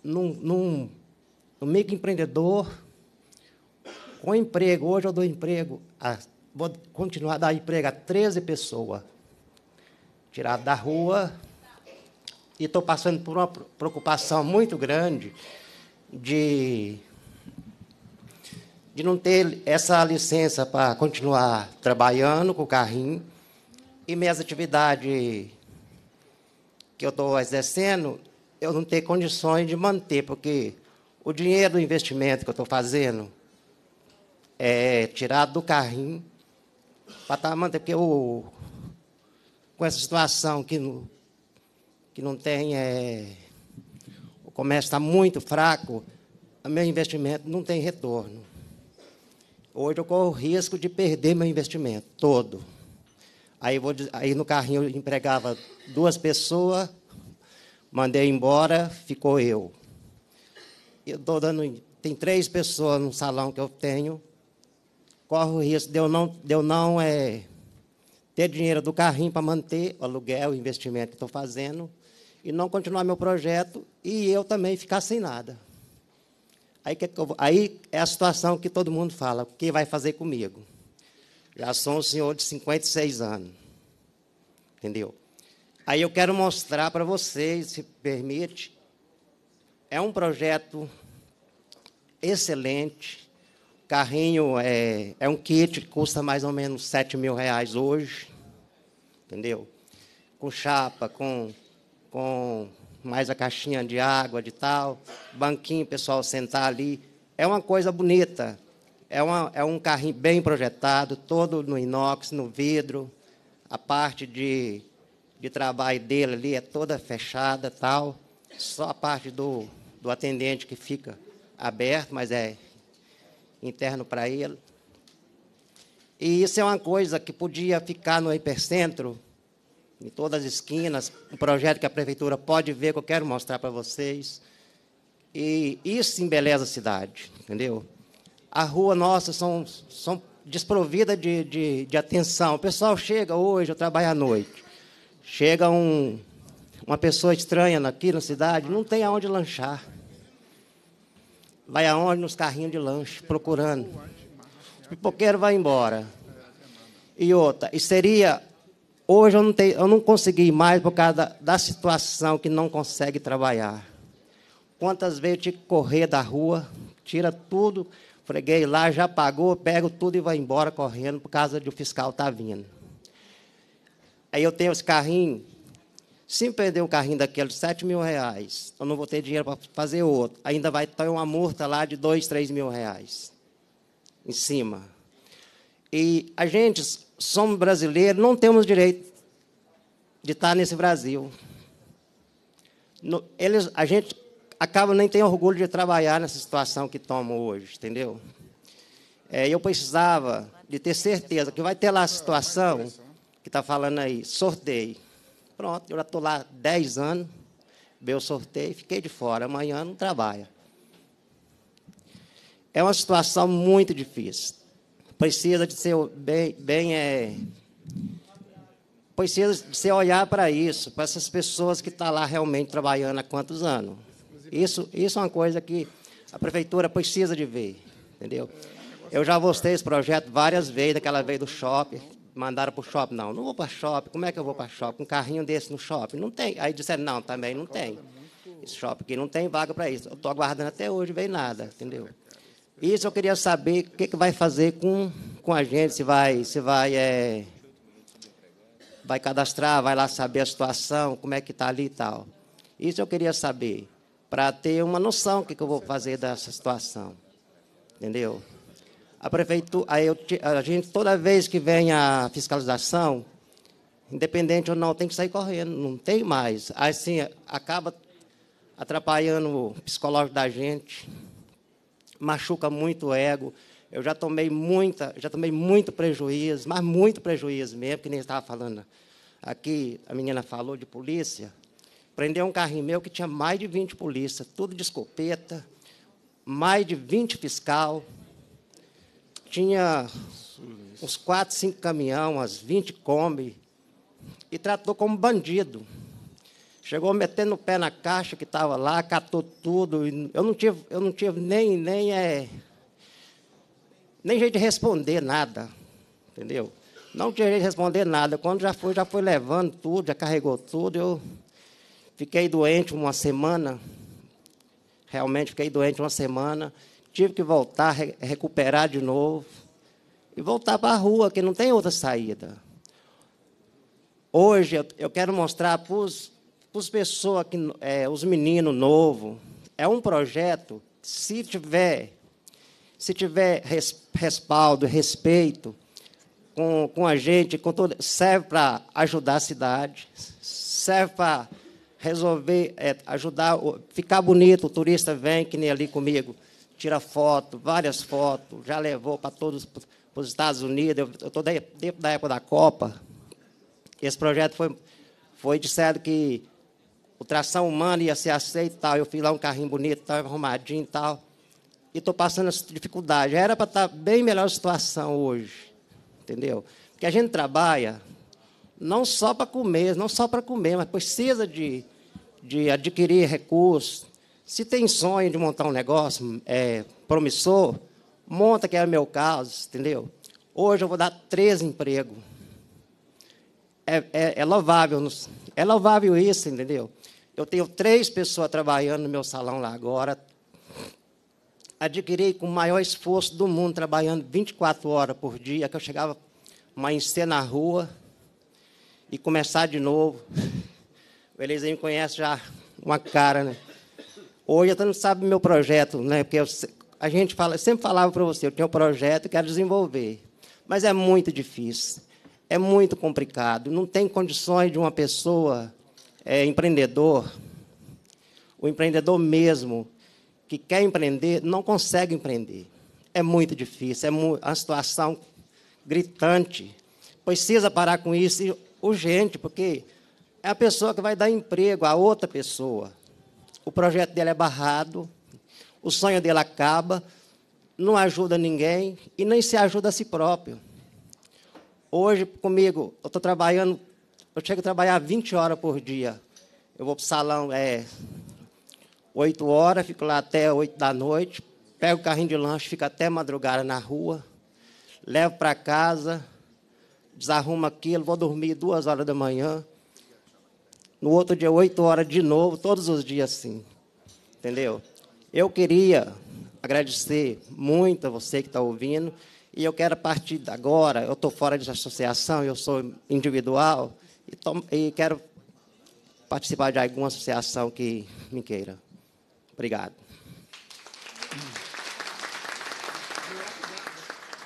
num, num, num microempreendedor com emprego. Hoje eu dou emprego, a, vou continuar a dar emprego a 13 pessoas. Tirado da rua. E estou passando por uma preocupação muito grande de, de não ter essa licença para continuar trabalhando com o carrinho e minhas atividades que eu estou exercendo, eu não ter condições de manter, porque o dinheiro do investimento que eu estou fazendo é tirado do carrinho para estar tá mantendo, porque eu, com essa situação que, não, que não tem. É, o comércio está muito fraco, o meu investimento não tem retorno. Hoje eu corro o risco de perder meu investimento todo. Aí, vou, aí no carrinho eu empregava duas pessoas, mandei embora, ficou eu. Eu estou dando. Tem três pessoas no salão que eu tenho. Corro o risco de eu não, de eu não é, ter dinheiro do carrinho para manter o aluguel, o investimento que estou fazendo e não continuar meu projeto e eu também ficar sem nada. Aí, que, é aí é a situação que todo mundo fala: o que vai fazer comigo? Já sou um senhor de 56 anos. Entendeu? Aí eu quero mostrar para vocês, se permite. É um projeto excelente. Carrinho é, é um kit que custa mais ou menos 7 mil reais hoje. Entendeu? Com chapa, com com mais a caixinha de água de tal, banquinho pessoal sentar ali. É uma coisa bonita. É, uma, é um carrinho bem projetado, todo no inox, no vidro. A parte de, de trabalho dele ali é toda fechada tal. Só a parte do, do atendente que fica aberto, mas é interno para ele. E isso é uma coisa que podia ficar no hipercentro em todas as esquinas, um projeto que a prefeitura pode ver, que eu quero mostrar para vocês. E isso embeleza a cidade, entendeu? A rua nossa são, são desprovida de, de, de atenção. O pessoal chega hoje, eu trabalho à noite. Chega um, uma pessoa estranha aqui na cidade, não tem aonde lanchar. Vai aonde? Nos carrinhos de lanche, procurando. O pipoqueiro vai embora. E outra, e seria Hoje eu não, tenho, eu não consegui mais por causa da, da situação que não consegue trabalhar. Quantas vezes eu tive que correr da rua, tira tudo, freguei lá, já pagou, pego tudo e vai embora correndo por causa de o fiscal estar tá vindo. Aí eu tenho os carrinhos, se perder um carrinho daquele de 7 mil reais, eu não vou ter dinheiro para fazer outro. Ainda vai ter uma multa lá de 2, 3 mil reais em cima. E a gente, somos brasileiros, não temos direito de estar nesse Brasil. Eles, a gente acaba nem tem orgulho de trabalhar nessa situação que tomo hoje, entendeu? É, eu precisava de ter certeza que vai ter lá a situação que está falando aí, sorteio. Pronto, eu já estou lá 10 anos, meu sorteio, fiquei de fora, amanhã não trabalha. É uma situação muito difícil. Precisa de ser bem, bem é, precisa de ser olhar para isso, para essas pessoas que estão tá lá realmente trabalhando há quantos anos. Isso, isso é uma coisa que a prefeitura precisa de ver, entendeu? Eu já gostei esse projeto várias vezes, daquela vez do shopping, mandaram para o shopping, não, não vou para shopping, como é que eu vou para shopping? Um carrinho desse no shopping? Não tem. Aí disseram, não, também não tem. Esse shopping aqui não tem vaga para isso. Eu estou aguardando até hoje, veio nada, entendeu? Isso eu queria saber o que, que vai fazer com, com a gente, se vai, se vai, é, vai cadastrar, vai lá saber a situação, como é que está ali e tal. Isso eu queria saber, para ter uma noção do que, que eu vou fazer dessa situação. Entendeu? A prefeitura, a, eu, a gente, toda vez que vem a fiscalização, independente ou não, tem que sair correndo, não tem mais. Assim, acaba atrapalhando o psicológico da gente machuca muito o ego. Eu já tomei muita, já tomei muito prejuízo, mas muito prejuízo mesmo, que nem estava falando. Aqui a menina falou de polícia. Prendeu um carrinho meu que tinha mais de 20 polícias, tudo de escopeta, mais de 20 fiscal. Tinha uns 4, 5 caminhão, umas 20 Kombi. E tratou como bandido. Chegou metendo o pé na caixa que estava lá, catou tudo. Eu não tive, eu não tive nem, nem, é, nem jeito de responder nada, entendeu? Não tinha jeito de responder nada. Quando já foi, já foi levando tudo, já carregou tudo. Eu fiquei doente uma semana, realmente fiquei doente uma semana. Tive que voltar, re recuperar de novo e voltar para a rua, que não tem outra saída. Hoje eu, eu quero mostrar para os para pessoas, que, é, os meninos novos. É um projeto, se tiver, se tiver res, respaldo, respeito com, com a gente, com todo, serve para ajudar a cidade, serve para resolver, é, ajudar, ficar bonito, o turista vem, que nem ali comigo, tira foto, várias fotos, já levou para todos os Estados Unidos, eu estou dentro da época da Copa, esse projeto foi, foi disseram que o tração humano ia ser aceito tal. Eu fiz lá um carrinho bonito, tal, arrumadinho e tal. E estou passando essa dificuldade. Era para estar tá bem melhor a situação hoje. Entendeu? Porque a gente trabalha não só para comer, não só para comer, mas precisa de, de adquirir recursos. Se tem sonho de montar um negócio é, promissor, monta, que era é o meu caso, entendeu? Hoje eu vou dar três empregos. É, é, é louvável, é louvável isso, entendeu? Eu tenho três pessoas trabalhando no meu salão lá agora. Adquiri com o maior esforço do mundo, trabalhando 24 horas por dia, que eu chegava amanhecer na rua e começar de novo. O Eliseu me conhece já uma cara, né? Hoje eu não sabe meu projeto, né? Porque eu, a gente fala, sempre falava para você, eu tenho um projeto, quero desenvolver. Mas é muito difícil, é muito complicado. Não tem condições de uma pessoa é, empreendedor, o empreendedor mesmo que quer empreender não consegue empreender. É muito difícil, é uma situação gritante. Precisa parar com isso e, urgente, porque é a pessoa que vai dar emprego a outra pessoa. O projeto dele é barrado, o sonho dele acaba, não ajuda ninguém e nem se ajuda a si próprio. Hoje, comigo, eu estou trabalhando eu chego a trabalhar 20 horas por dia. Eu vou para o salão é, 8 horas, fico lá até 8 da noite, pego o carrinho de lanche, fico até madrugada na rua, levo para casa, desarrumo aquilo, vou dormir duas horas da manhã. No outro dia, 8 horas de novo, todos os dias assim. Entendeu? Eu queria agradecer muito a você que está ouvindo. E eu quero, a partir de agora, eu estou fora de associação, eu sou individual, e, e quero participar de alguma associação que me queira. Obrigado.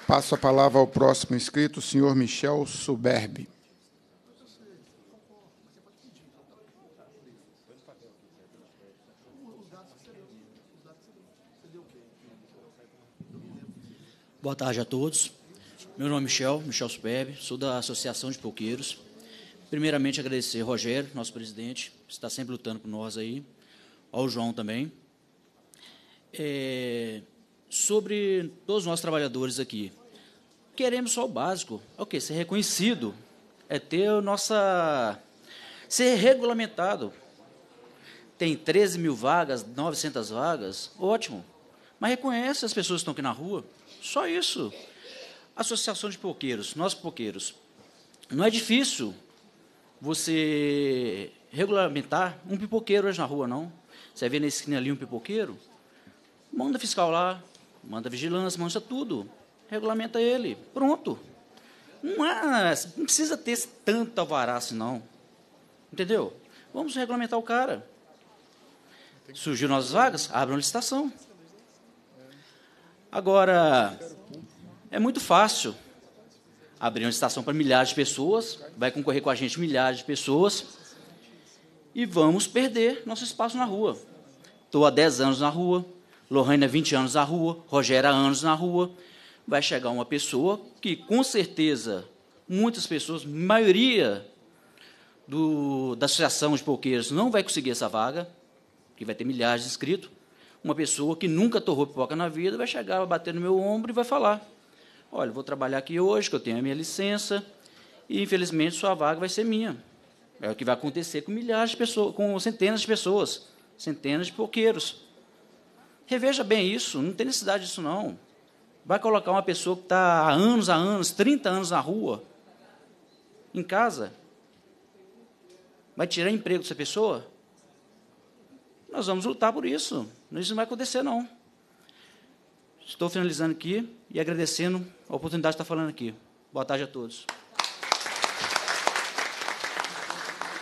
Passo a palavra ao próximo inscrito, o senhor Michel Suberbi. Boa tarde a todos. Meu nome é Michel, Michel Superbe, sou da Associação de Pouqueiros. Primeiramente, agradecer Rogério, nosso presidente, que está sempre lutando por nós aí, ao João também. É, sobre todos nós trabalhadores aqui, queremos só o básico, é o quê? Ser reconhecido, é ter a nossa... ser regulamentado. Tem 13 mil vagas, 900 vagas, ótimo. Mas reconhece as pessoas que estão aqui na rua, só isso. Associação de Poqueiros, nós poqueiros. Não é difícil você regulamentar um pipoqueiro hoje na rua, não. Você vê na esquina ali um pipoqueiro, manda fiscal lá, manda vigilância, manda tudo. Regulamenta ele. Pronto. Não, não precisa ter tanto alvará não. Entendeu? Vamos regulamentar o cara. Surgiu novas vagas, uma licitação. Agora, é muito fácil. Abrir uma estação para milhares de pessoas, vai concorrer com a gente milhares de pessoas, e vamos perder nosso espaço na rua. Estou há 10 anos na rua, Lorraine há 20 anos na rua, Rogério há anos na rua. Vai chegar uma pessoa que, com certeza, muitas pessoas, maioria do, da associação de pouqueiros não vai conseguir essa vaga, que vai ter milhares de inscritos. Uma pessoa que nunca torrou pipoca na vida vai chegar, vai bater no meu ombro e vai falar: Olha, vou trabalhar aqui hoje, que eu tenho a minha licença, e infelizmente sua vaga vai ser minha. É o que vai acontecer com milhares de pessoas, com centenas de pessoas, centenas de porqueiros. Reveja bem isso, não tem necessidade disso não. Vai colocar uma pessoa que está há anos, há anos, 30 anos na rua, em casa? Vai tirar emprego dessa pessoa? Nós vamos lutar por isso. Isso não vai acontecer, não. Estou finalizando aqui e agradecendo a oportunidade de estar falando aqui. Boa tarde a todos.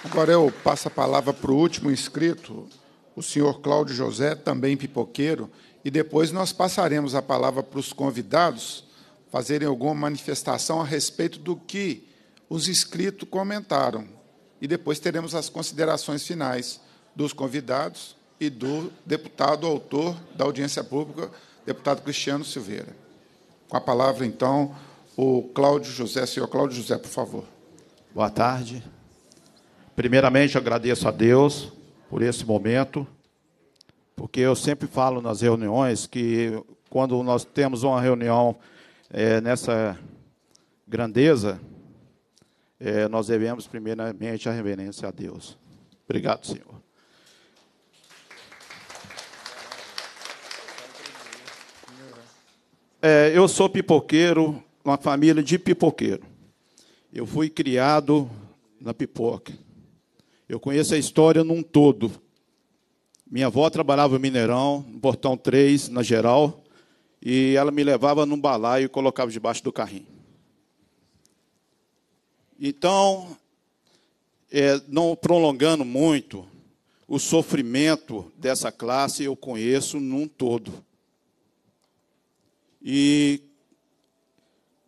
Agora eu passo a palavra para o último inscrito, o senhor Cláudio José, também pipoqueiro, e depois nós passaremos a palavra para os convidados fazerem alguma manifestação a respeito do que os inscritos comentaram. E depois teremos as considerações finais dos convidados e do deputado autor da audiência pública, deputado Cristiano Silveira. Com a palavra, então, o Cláudio José. Senhor Cláudio José, por favor. Boa tarde. Primeiramente, agradeço a Deus por esse momento, porque eu sempre falo nas reuniões que quando nós temos uma reunião é, nessa grandeza, é, nós devemos primeiramente a reverência a Deus. Obrigado, Senhor. É, eu sou pipoqueiro, uma família de pipoqueiro. Eu fui criado na pipoca. Eu conheço a história num todo. Minha avó trabalhava no Mineirão, no Portão 3, na geral, e ela me levava num balaio e colocava debaixo do carrinho. Então, é, não prolongando muito, o sofrimento dessa classe eu conheço num todo. E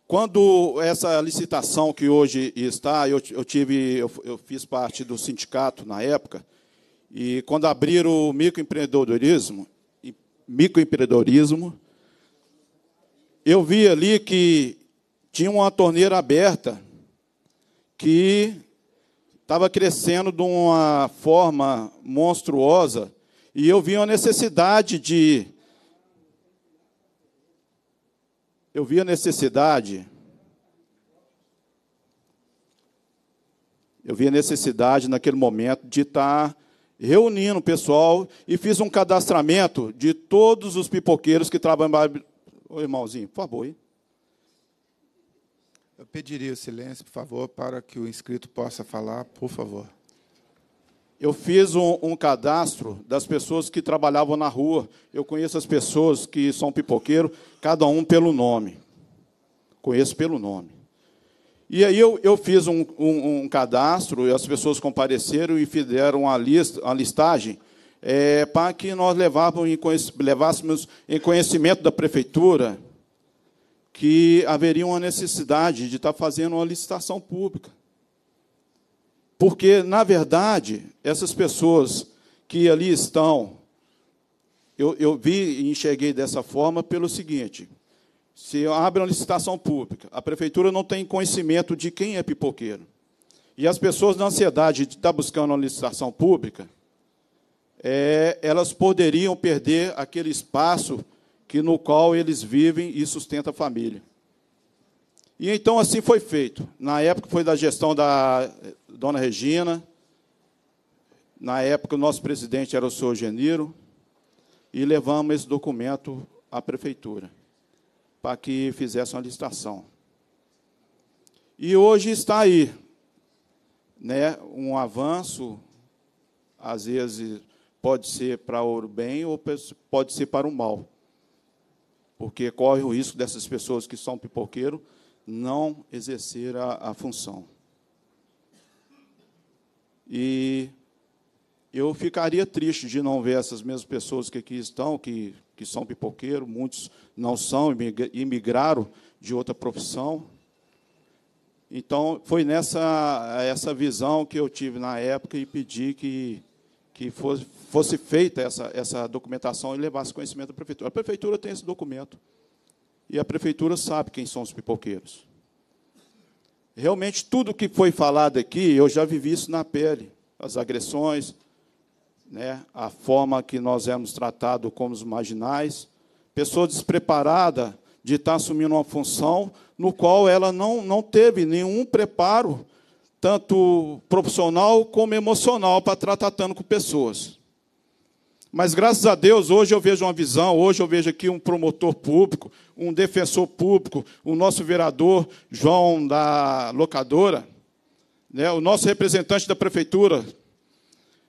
quando essa licitação que hoje está, eu, eu tive, eu, eu, fiz parte do sindicato na época, e quando abriram o microempreendedorismo, microempreendedorismo, eu vi ali que tinha uma torneira aberta que estava crescendo de uma forma monstruosa, e eu vi uma necessidade de eu vi a necessidade. Eu vi a necessidade naquele momento de estar tá reunindo o pessoal e fiz um cadastramento de todos os pipoqueiros que trabalham. Ô, irmãozinho, por favor. Hein? Eu pediria o silêncio, por favor, para que o inscrito possa falar, por favor eu fiz um, um, cadastro das pessoas que trabalhavam na rua. Eu conheço as pessoas que são pipoqueiro, cada um pelo nome. Conheço pelo nome. E aí eu, eu fiz um, um, um, cadastro, e as pessoas compareceram e fizeram a, listagem é, para que nós em levássemos em conhecimento da prefeitura que haveria uma necessidade de estar fazendo uma licitação pública. Porque, na verdade, essas pessoas que ali estão, eu, eu vi e enxerguei dessa forma pelo seguinte: se abre uma licitação pública, a prefeitura não tem conhecimento de quem é pipoqueiro. E as pessoas, na ansiedade de estar tá buscando uma licitação pública, é, elas poderiam perder aquele espaço que no qual eles vivem e sustenta a família. E então assim foi feito. Na época foi da gestão da Dona Regina. Na época, o nosso presidente era o senhor Geniro. E levamos esse documento à prefeitura para que fizesse uma licitação. E hoje está aí né, um avanço, às vezes pode ser para o bem ou pode ser para o mal. Porque corre o risco dessas pessoas que são pipoqueiro não exercer a, a função. E eu ficaria triste de não ver essas mesmas pessoas que aqui estão, que, que são pipoqueiros, muitos não são, imigraram de outra profissão. Então, foi nessa essa visão que eu tive na época e pedi que, que fosse, fosse feita essa, essa documentação e levasse conhecimento à prefeitura. A prefeitura tem esse documento. E a prefeitura sabe quem são os pipoqueiros realmente tudo que foi falado aqui, eu já vivi isso na pele. As agressões, né, a forma que nós éramos tratados como os marginais, pessoa despreparada de estar assumindo uma função no qual ela não, não teve nenhum preparo, tanto profissional como emocional, para estar tratando com pessoas. Mas graças a Deus, hoje eu vejo uma visão, hoje eu vejo aqui um promotor público, um defensor público, o nosso vereador João da locadora, né, o nosso representante da prefeitura.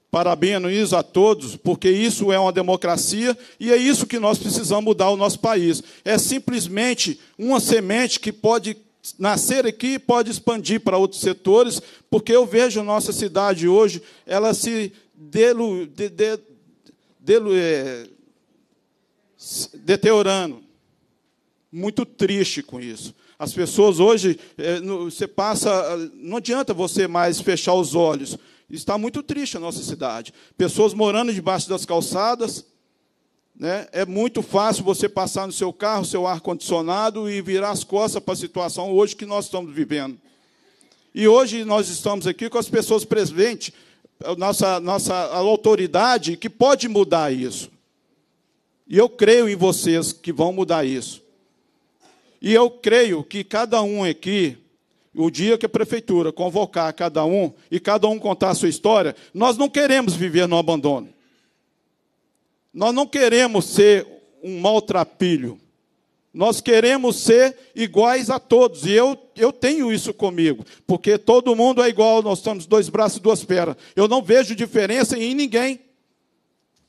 Parabéns a todos, porque isso é uma democracia e é isso que nós precisamos mudar o nosso país. É simplesmente uma semente que pode nascer aqui e pode expandir para outros setores, porque eu vejo nossa cidade hoje, ela se delu, de, de, é, deteriorando. Muito triste com isso. As pessoas hoje, é, você passa, não adianta você mais fechar os olhos. Está muito triste a nossa cidade. Pessoas morando debaixo das calçadas. Né? É muito fácil você passar no seu carro, seu ar-condicionado e virar as costas para a situação hoje que nós estamos vivendo. E hoje nós estamos aqui com as pessoas presentes nossa, nossa autoridade que pode mudar isso. E eu creio em vocês que vão mudar isso. E eu creio que cada um aqui, o dia que a prefeitura convocar cada um e cada um contar a sua história, nós não queremos viver no abandono. Nós não queremos ser um maltrapilho. Nós queremos ser iguais a todos. E eu, eu tenho isso comigo. Porque todo mundo é igual, nós somos dois braços e duas pernas. Eu não vejo diferença em ninguém.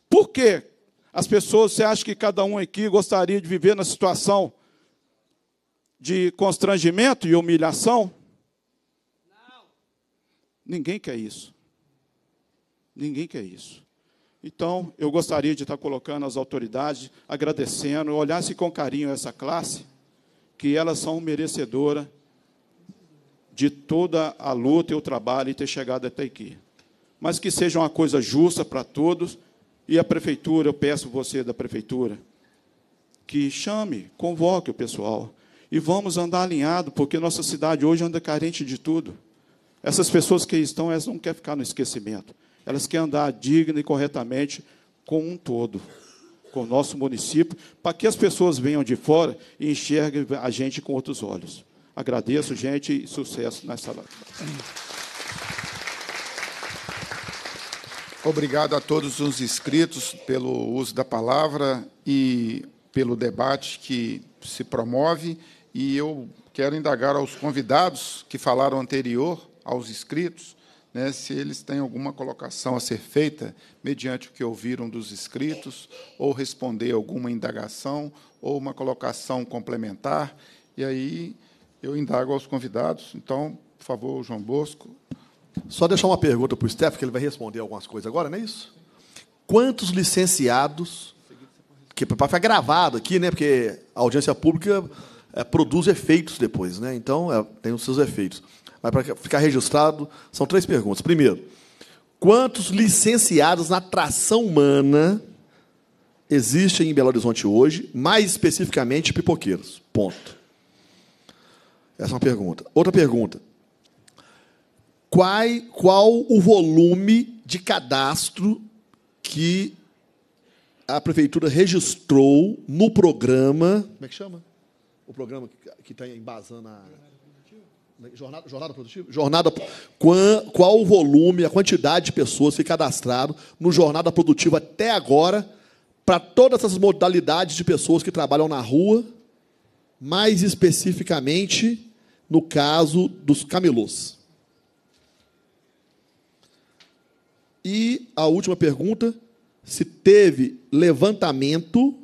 Por quê? As pessoas, você acha que cada um aqui gostaria de viver na situação de constrangimento e humilhação? Não. Ninguém quer isso. Ninguém quer isso. Então, eu gostaria de estar colocando as autoridades, agradecendo, olhasse com carinho essa classe, que elas são merecedoras de toda a luta e o trabalho e ter chegado até aqui. Mas que seja uma coisa justa para todos. E a prefeitura, eu peço você da prefeitura, que chame, convoque o pessoal. E vamos andar alinhado, porque nossa cidade hoje anda carente de tudo. Essas pessoas que estão, elas não querem ficar no esquecimento elas querem andar digna e corretamente com um todo, com o nosso município, para que as pessoas venham de fora e enxerguem a gente com outros olhos. Agradeço, gente, e sucesso nessa live. Obrigado a todos os inscritos pelo uso da palavra e pelo debate que se promove. E eu quero indagar aos convidados que falaram anterior, aos inscritos, né, se eles têm alguma colocação a ser feita mediante o que ouviram dos escritos, ou responder alguma indagação, ou uma colocação complementar. E aí eu indago aos convidados. Então, por favor, João Bosco. Só deixar uma pergunta para o Steph, que ele vai responder algumas coisas agora, não é isso? Quantos licenciados. Que papai foi gravado aqui, né? Porque a audiência pública eh, produz efeitos depois, né? Então, é, tem os seus efeitos. Mas para ficar registrado, são três perguntas. Primeiro, quantos licenciados na tração humana existem em Belo Horizonte hoje, mais especificamente pipoqueiros? Ponto. Essa é uma pergunta. Outra pergunta. Qual, qual o volume de cadastro que a prefeitura registrou no programa. Como é que chama? O programa que está embasando a jornada, jornada produtiva? Jornada. Qual, qual o volume, a quantidade de pessoas que cadastraram no Jornada Produtiva até agora, para todas as modalidades de pessoas que trabalham na rua, mais especificamente no caso dos camelôs? E a última pergunta: se teve levantamento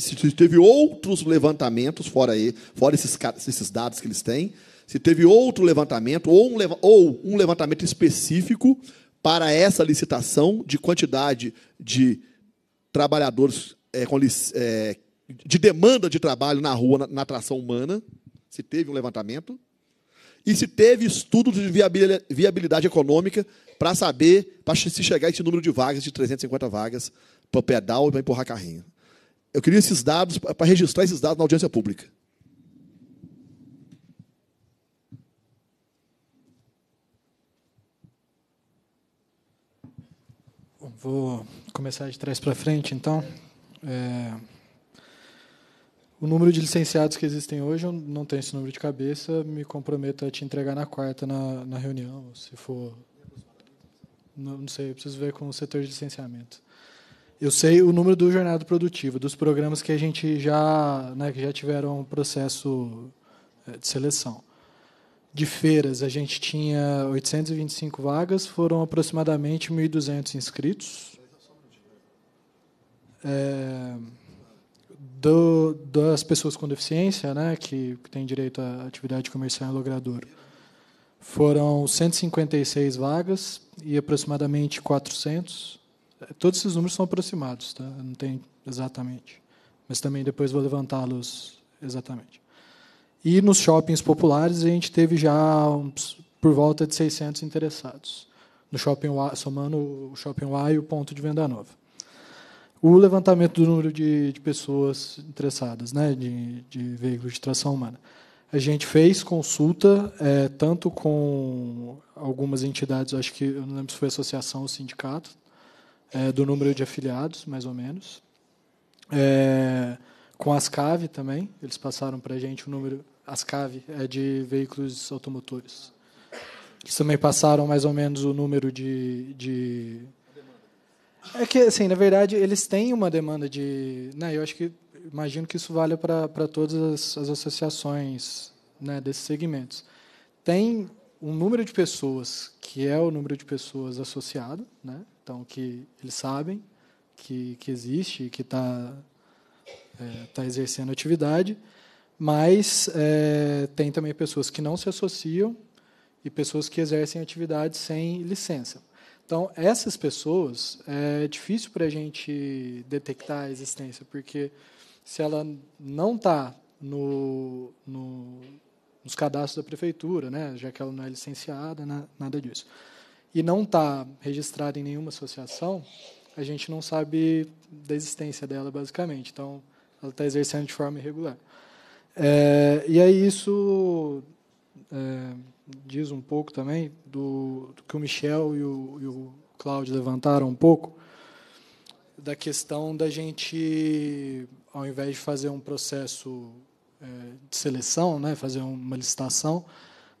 se teve outros levantamentos, fora, aí, fora esses, esses dados que eles têm, se teve outro levantamento, ou um, ou um levantamento específico para essa licitação de quantidade de trabalhadores é, com, é, de demanda de trabalho na rua, na, na atração humana, se teve um levantamento, e se teve estudo de viabilidade econômica para saber, para se chegar a esse número de vagas, de 350 vagas, para pedal e para empurrar carrinho. Eu queria esses dados para registrar esses dados na audiência pública. Vou começar de trás para frente, então. É... O número de licenciados que existem hoje, eu não tenho esse número de cabeça, me comprometo a te entregar na quarta, na, na reunião, se for. Não, não sei, preciso ver com o setor de licenciamento. Eu sei o número do jornada produtivo, dos programas que a gente já, né, que já tiveram um processo é, de seleção. De feiras, a gente tinha 825 vagas, foram aproximadamente 1.200 inscritos. É, do, das pessoas com deficiência, né, que, que têm direito à atividade comercial em logradouro, foram 156 vagas e aproximadamente 400 Todos esses números são aproximados, tá? não tem exatamente. Mas também depois vou levantá-los exatamente. E nos shoppings populares a gente teve já uns, por volta de 600 interessados, no shopping somando o shopping Y e o ponto de venda nova. O levantamento do número de, de pessoas interessadas, né, de, de veículos de tração humana. A gente fez consulta é, tanto com algumas entidades, acho que eu não lembro se foi associação ou sindicato, é, do número de afiliados, mais ou menos. É, com a Ascave também, eles passaram para a gente o número. Ascave é de veículos automotores. Eles também passaram mais ou menos o número de, de é que, assim, na verdade, eles têm uma demanda de. Né, eu acho que. Imagino que isso valha para todas as, as, associações né, desses segmentos. Tem um número de pessoas, que é o número de pessoas associado, né, então, que eles sabem que, que existe, que está é, tá exercendo atividade, mas é, tem também pessoas que não se associam e pessoas que exercem atividade sem licença. Então, essas pessoas, é, é difícil para a gente detectar a existência, porque se ela não está no, no, nos cadastros da prefeitura, né, já que ela não é licenciada, nada disso e não está registrada em nenhuma associação, a gente não sabe da existência dela, basicamente. Então, ela está exercendo de forma irregular. É, e aí isso é, diz um pouco também do, do que o Michel e o, e o Cláudio levantaram um pouco, da questão da gente, ao invés de fazer um processo é, de seleção, né, fazer uma licitação,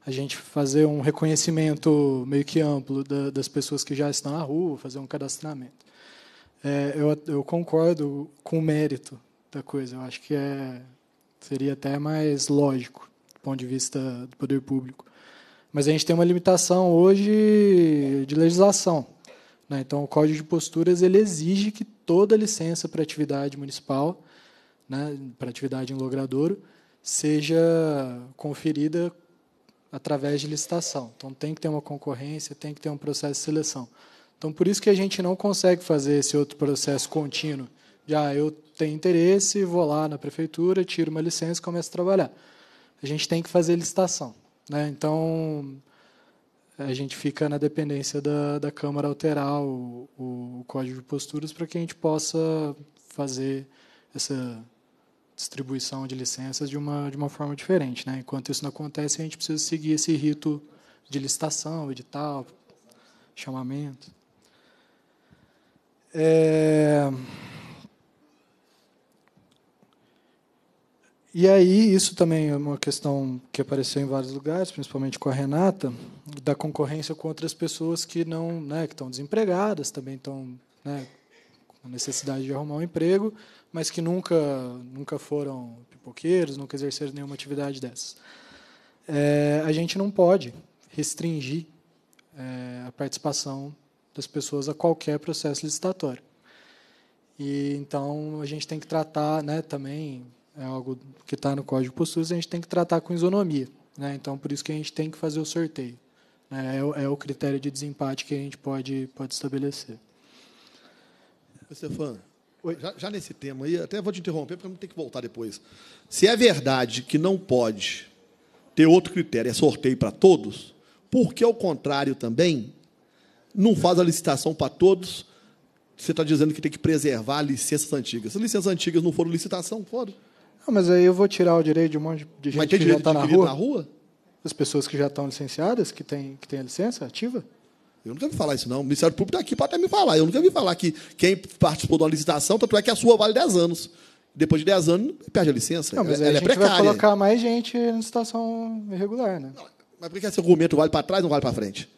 a gente fazer um reconhecimento meio que amplo da, das pessoas que já estão na rua, fazer um cadastramento. É, eu, eu concordo com o mérito da coisa. Eu acho que é, seria até mais lógico do ponto de vista do poder público. Mas a gente tem uma limitação hoje de legislação. Né? Então, o Código de Posturas ele exige que toda licença para atividade municipal, né, para atividade em logradouro, seja conferida através de licitação. Então tem que ter uma concorrência, tem que ter um processo de seleção. Então por isso que a gente não consegue fazer esse outro processo contínuo. Já ah, eu tenho interesse, vou lá na prefeitura, tiro uma licença e começo a trabalhar. A gente tem que fazer licitação. Né? Então a gente fica na dependência da, da Câmara alterar o, o, o código de posturas para que a gente possa fazer essa distribuição de licenças de uma, de uma forma diferente. Né? Enquanto isso não acontece, a gente precisa seguir esse rito de licitação, edital, chamamento. É... E aí, isso também é uma questão que apareceu em vários lugares, principalmente com a Renata, da concorrência com outras pessoas que não, né, que estão desempregadas, também estão né, com necessidade de arrumar um emprego, mas que nunca, nunca foram pipoqueiros, nunca exerceram nenhuma atividade dessas. É, a gente não pode restringir é, a participação das pessoas a qualquer processo licitatório. E então a gente tem que tratar, né, também é algo que está no Código de Posturas, a gente tem que tratar com isonomia, né? Então por isso que a gente tem que fazer o sorteio. Né? É, o, é o critério de desempate que a gente pode pode estabelecer. Stefano, Oi, já, já, nesse tema aí, até vou te interromper porque não tenho que voltar depois. Se é verdade que não pode ter outro critério, é sorteio para todos, por que, ao contrário, também não faz a licitação para todos? Você está dizendo que tem que preservar licenças antigas. Se licenças antigas não foram licitação, foram. Não, ah, mas aí eu vou tirar o direito de um monte de gente que já está na, na rua. As pessoas que já estão licenciadas, que têm que tem a licença ativa? Eu nunca vi falar isso, não. O Ministério Público está aqui para até me falar. Eu nunca vi falar que quem participou de uma licitação, tanto é que a sua vale 10 anos. Depois de 10 anos, perde a licença. Não, mas ela, é a ela gente é precária. vai colocar mais gente em licitação irregular, né? Não, mas por que esse argumento vale para trás não vale para frente?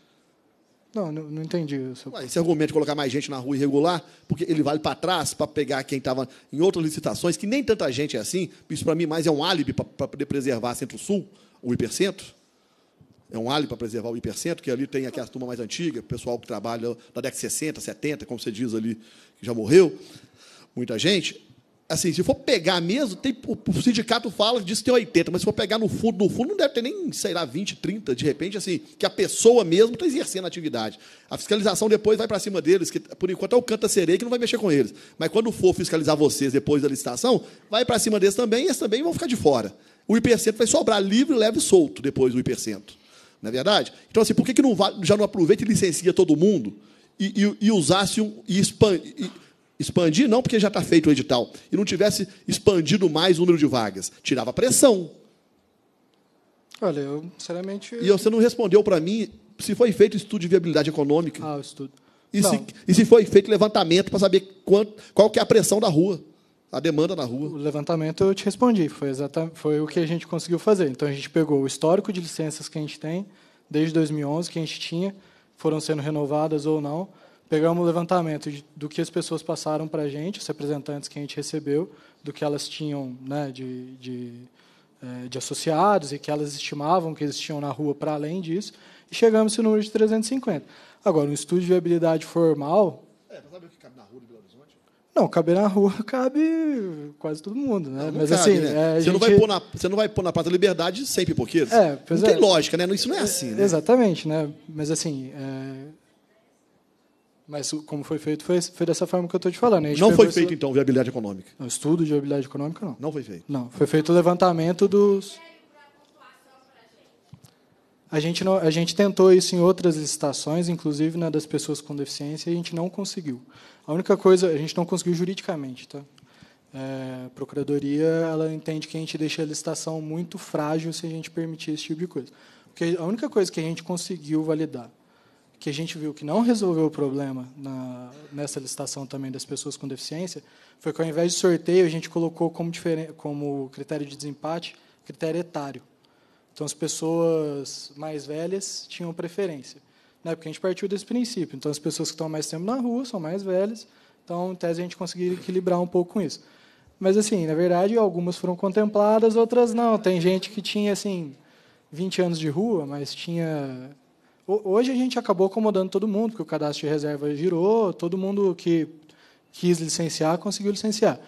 Não, não, não entendi isso. Esse argumento de colocar mais gente na rua irregular, porque ele vale para trás para pegar quem estava em outras licitações, que nem tanta gente é assim. Isso, para mim, mais é um álibi para poder preservar Centro-Sul, o hipercentro é um alho para preservar o hipercentro, que ali tem aquela turma mais antiga, o pessoal que trabalha da década de 60, 70, como você diz ali, que já morreu, muita gente. Assim, se for pegar mesmo, tem, o, sindicato fala, diz que tem 80, mas se for pegar no fundo, no fundo não deve ter nem, sei lá, 20, 30, de repente, assim, que a pessoa mesmo está exercendo a atividade. A fiscalização depois vai para cima deles, que por enquanto é o canto da sereia que não vai mexer com eles. Mas quando for fiscalizar vocês depois da licitação, vai para cima deles também, e eles também vão ficar de fora. O hipercento vai sobrar livre, leve e solto depois do hipercento. Não é verdade? Então, assim, por que, que não, já não aproveita e licencia todo mundo e, e, e usasse um, e, e expandir, não porque já está feito o edital, e não tivesse expandido mais o número de vagas? Tirava pressão. Olha, eu, sinceramente. E você não respondeu para mim se foi feito estudo de viabilidade econômica. Ah, o estudo. E, não. se, e se foi feito levantamento para saber quanto, qual que é a pressão da rua a demanda na rua? O levantamento eu te respondi, foi, exatamente, foi o que a gente conseguiu fazer. Então a gente pegou o histórico de licenças que a gente tem, desde 2011 que a gente tinha, foram sendo renovadas ou não. Pegamos o levantamento de, do que as pessoas passaram para a gente, os representantes que a gente recebeu, do que elas tinham né, de, de, é, de associados e que elas estimavam que existiam na rua para além disso, e chegamos no número de 350. Agora, um estudo de viabilidade formal. É, sabe o que não, caber na rua cabe quase todo mundo, né? Não, Mas cabe, assim, né? É, você, gente... não vai pôr na, você não vai pôr na Praça da Liberdade sempre porque É, pois é. Né? não é. tem lógica, né? Isso não é assim, né? Exatamente, né? Mas assim, é... mas como foi feito foi, foi dessa forma que eu estou te falando. Né? Não foi feito, então, viabilidade econômica? Não, estudo de viabilidade econômica, não. Não foi feito? Não, foi feito o levantamento dos... A gente, não, a gente tentou isso em outras licitações, inclusive na das pessoas com deficiência, e a gente não conseguiu. A única coisa, a gente não conseguiu juridicamente, tá? É, a procuradoria ela entende que a gente deixa a licitação muito frágil se a gente permitir esse tipo de coisa. Porque a única coisa que a gente conseguiu validar, que a gente viu que não resolveu o problema na, nessa licitação também das pessoas com deficiência, foi que ao invés de sorteio a gente colocou como, como critério de desempate critério etário. Então as pessoas mais velhas tinham preferência. Né? Porque a gente partiu desse princípio. Então, as pessoas que estão mais tempo na rua são mais velhas. Então, em tese, a gente conseguiria equilibrar um pouco com isso. Mas, assim, na verdade, algumas foram contempladas, outras não. Tem gente que tinha, assim, 20 anos de rua, mas tinha... Hoje a gente acabou acomodando todo mundo, porque o cadastro de reserva girou, todo mundo que quis licenciar conseguiu licenciar.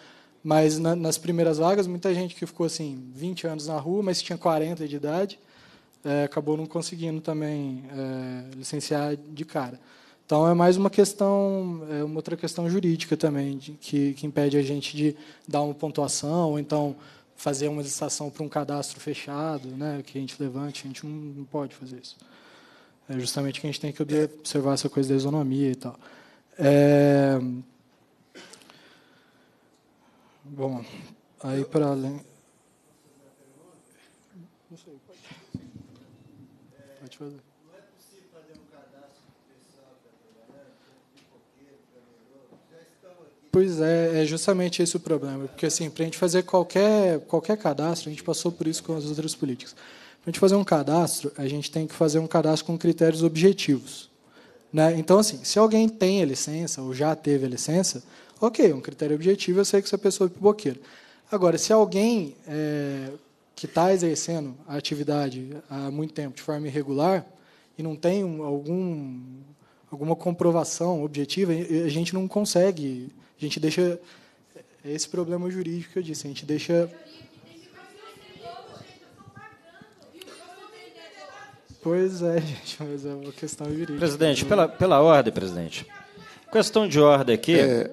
Mas na, nas primeiras vagas, muita gente que ficou assim, 20 anos na rua, mas tinha 40 de idade, é, acabou não conseguindo também é, licenciar de cara. Então é mais uma questão, é uma outra questão jurídica também de, que, que impede a gente de dar uma pontuação ou então fazer uma licitação para um cadastro fechado, né, que a gente levante, a gente não, não pode fazer isso. É justamente que a gente tem que observar essa coisa da isonomia e tal. É... Bom, aí para além. Pois é, é justamente esse o problema. Porque, assim, para a gente fazer qualquer, qualquer cadastro, a gente passou por isso com as outras políticas. Para a gente fazer um cadastro, a gente tem que fazer um cadastro com critérios objetivos. Né? Então, assim, se alguém tem a licença ou já teve a licença, ok, um critério objetivo, eu sei que essa pessoa é pipoqueira. Agora, se alguém é, que está exercendo a atividade há muito tempo de forma irregular e não tem algum, alguma comprovação objetiva, a gente não consegue a gente deixa é esse problema jurídico que eu disse, a gente deixa. Pois é, gente, mas é uma questão jurídica. Presidente, pela, pela ordem, presidente. Questão de ordem aqui. É,